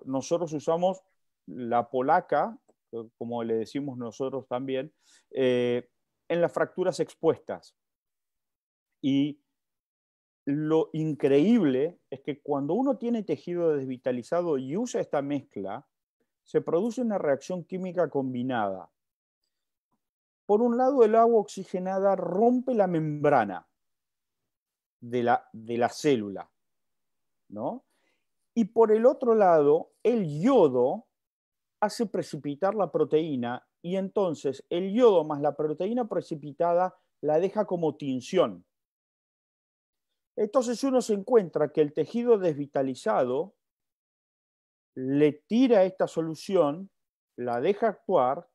nosotros usamos la polaca, como le decimos nosotros también, eh, en las fracturas expuestas. Y lo increíble es que cuando uno tiene tejido desvitalizado y usa esta mezcla, se produce una reacción química combinada por un lado, el agua oxigenada rompe la membrana de la, de la célula, ¿no? Y por el otro lado, el yodo hace precipitar la proteína y entonces el yodo más la proteína precipitada la deja como tinción. Entonces uno se encuentra que el tejido desvitalizado le tira esta solución, la deja actuar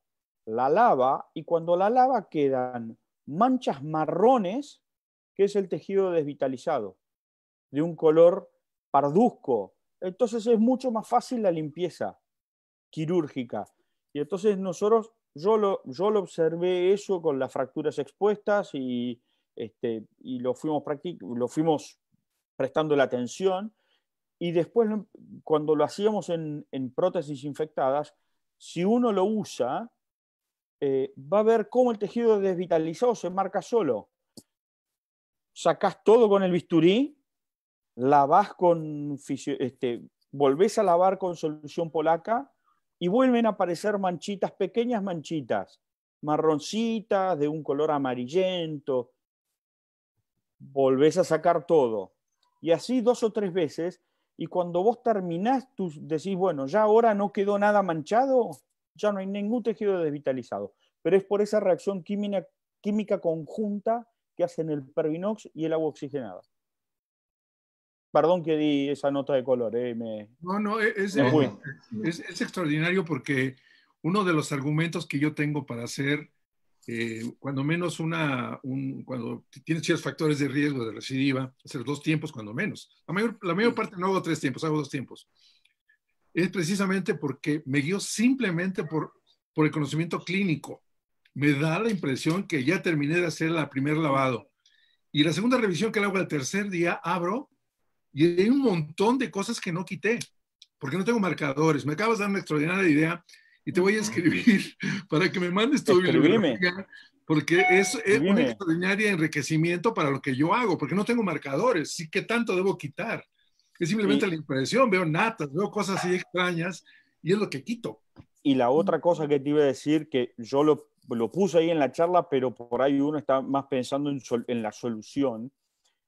la lava y cuando la lava quedan manchas marrones, que es el tejido desvitalizado, de un color parduzco. Entonces es mucho más fácil la limpieza quirúrgica. Y entonces nosotros, yo lo, yo lo observé eso con las fracturas expuestas y, este, lo, fuimos lo fuimos prestando la atención. Y después, cuando lo hacíamos en prótesis infectadas, si uno lo usa, eh, va a ver cómo el tejido desvitalizado se marca solo. Sacás todo con el bisturí, lavás con, este, volvés a lavar con solución polaca y vuelven a aparecer manchitas, pequeñas manchitas, marroncitas, de un color amarillento. Volvés a sacar todo. Y así dos o tres veces. Y cuando vos terminás, tú decís, bueno, ya ahora no quedó nada manchado, ya no hay ningún tejido desvitalizado. Pero es por esa reacción química, conjunta que hacen el pervinox y el agua oxigenada. Perdón que di esa nota de color. Eh, no, no, e-, es, extraordinario porque uno de los argumentos que yo tengo para hacer, eh, cuando menos una, cuando tienes ciertos factores de riesgo de recidiva, hacer dos tiempos cuando menos. la mayor parte no hago tres tiempos, hago dos tiempos es precisamente porque me guió simplemente por, por el conocimiento clínico. Me da la impresión que ya terminé de hacer el primer lavado. Y la segunda revisión que le hago el tercer día, abro y hay un montón de cosas que no quité, porque no tengo marcadores. Me acabas de dar una extraordinaria idea y te voy a escribir para que me mandes tu porque es un extraordinario enriquecimiento para lo que yo hago, porque no tengo marcadores. ¿Sí? ¿Qué tanto debo quitar? Es simplemente la impresión, veo natas, veo cosas así extrañas y es lo que quito. Y la otra cosa que te iba a decir, que yo lo, puse ahí en la charla, pero por ahí uno está más pensando en, la solución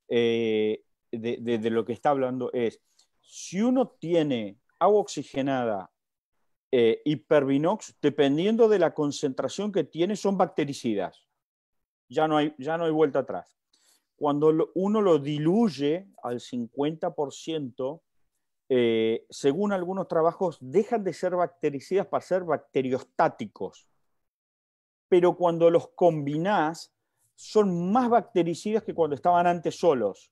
eh, de, lo que está hablando, es si uno tiene agua oxigenada eh, hipervinox, dependiendo de la concentración que tiene, son bactericidas. Ya no hay, ya no hay vuelta atrás. Cuando uno lo diluye al 50%, eh, según algunos trabajos, dejan de ser bactericidas para ser bacteriostáticos. Pero cuando los combinás, son más bactericidas que cuando estaban antes solos.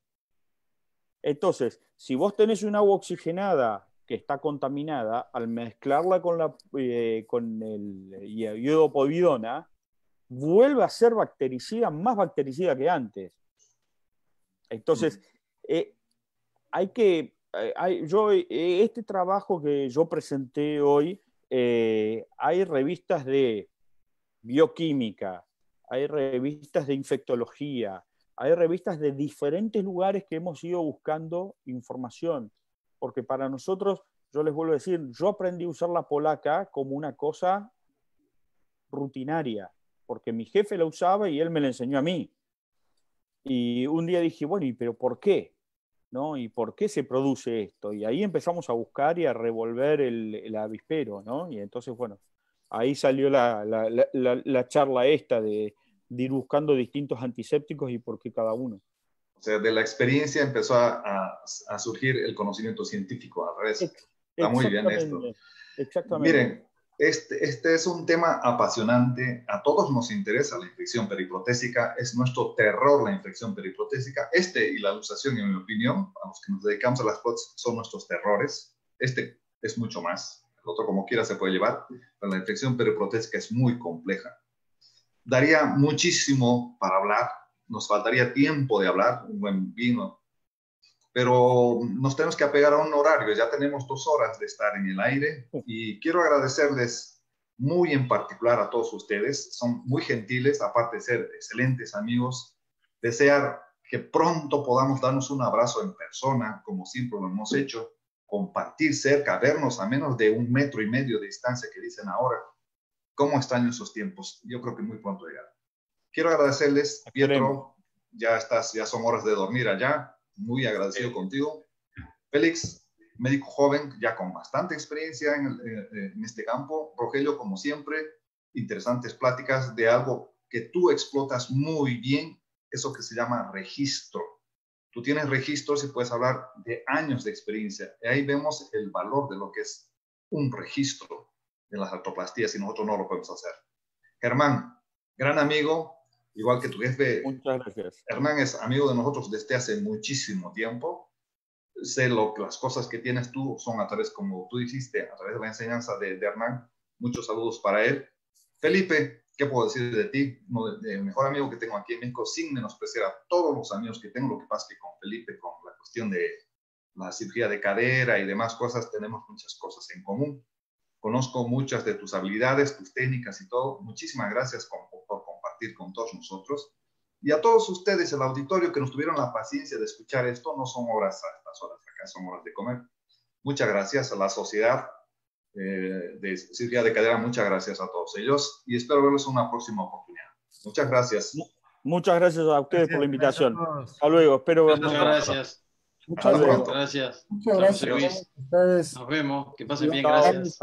Entonces, si vos tenés un agua oxigenada que está contaminada, al mezclarla con, la, eh, con el iodopovidona, vuelve a ser bactericida, más bactericida que antes. Entonces, eh, hay que, eh, yo, eh, este trabajo que yo presenté hoy, hay revistas de bioquímica, hay revistas de infectología, hay revistas de diferentes lugares que hemos ido buscando información, porque para nosotros, yo les vuelvo a decir, yo aprendí a usar la polaca como una cosa rutinaria, porque mi jefe la usaba y él me la enseñó a mí. Y un día dije, bueno, ¿y pero por qué? ¿No? ¿Y por qué se produce esto? Y ahí empezamos a buscar y a revolver el, avispero, ¿no? Y entonces, bueno, ahí salió la, charla esta de, ir buscando distintos antisépticos y por qué cada uno. O sea, de la experiencia empezó a, surgir el conocimiento científico al revés. Está muy bien esto. Exactamente. Miren, este, este, es un tema apasionante, a todos nos interesa la infección periprotésica, es nuestro terror la infección periprotésica, este y la alusación, en mi opinión, a los que nos dedicamos a las POTS son nuestros terrores, este es mucho más, el otro como quiera se puede llevar, pero la infección periprotésica es muy compleja. Daría muchísimo para hablar, nos faltaría tiempo de hablar, un buen vino, pero nos tenemos que apegar a un horario, ya tenemos dos horas de estar en el aire y quiero agradecerles muy en particular a todos ustedes, son muy gentiles, aparte de ser excelentes amigos, desear que pronto podamos darnos un abrazo en persona, como siempre lo hemos hecho, compartir cerca, vernos a menos de un metro y medio de distancia que dicen ahora. ¿Cómo están esos tiempos? Yo creo que muy pronto llegará. Quiero agradecerles, Pietro, ya, estás, ya son horas de dormir allá muy agradecido contigo. Félix, médico joven, ya con bastante experiencia eh, eh, en, este campo. Rogelio, como siempre, interesantes pláticas de algo que tú explotas muy bien, eso que se llama registro. Tú tienes registros y puedes hablar de años de experiencia. Y ahí vemos el valor de lo que es un registro de las artroplastías y nosotros no lo podemos hacer. Germán, gran amigo, igual que tu jefe. Hernán es amigo de nosotros desde hace muchísimo tiempo. Sé lo, las cosas que tienes tú son a través, como tú dijiste, a través de la enseñanza de, Hernán. Muchos saludos para él. Felipe, ¿qué puedo decir de ti? El mejor amigo que tengo aquí en México, sin menospreciar a todos los amigos que tengo. Lo que pasa es que con Felipe, con la cuestión de la cirugía de cadera y demás cosas, tenemos muchas cosas en común. Conozco muchas de tus habilidades, tus técnicas y todo. Muchísimas gracias, con con todos nosotros. Y a todos ustedes, el auditorio, que nos tuvieron la paciencia de escuchar esto, no son horas a estas horas acá, son horas de comer. Muchas gracias a la sociedad eh, de Silvia de Cadera, muchas gracias a todos ellos y espero verlos en una próxima oportunidad. Muchas gracias. Muchas gracias a ustedes por la invitación. Hasta luego, espero Muchas gracias. Muchas gracias. Muchas gracias. Muchas gracias. Nos vemos. Que pasen bien, gracias.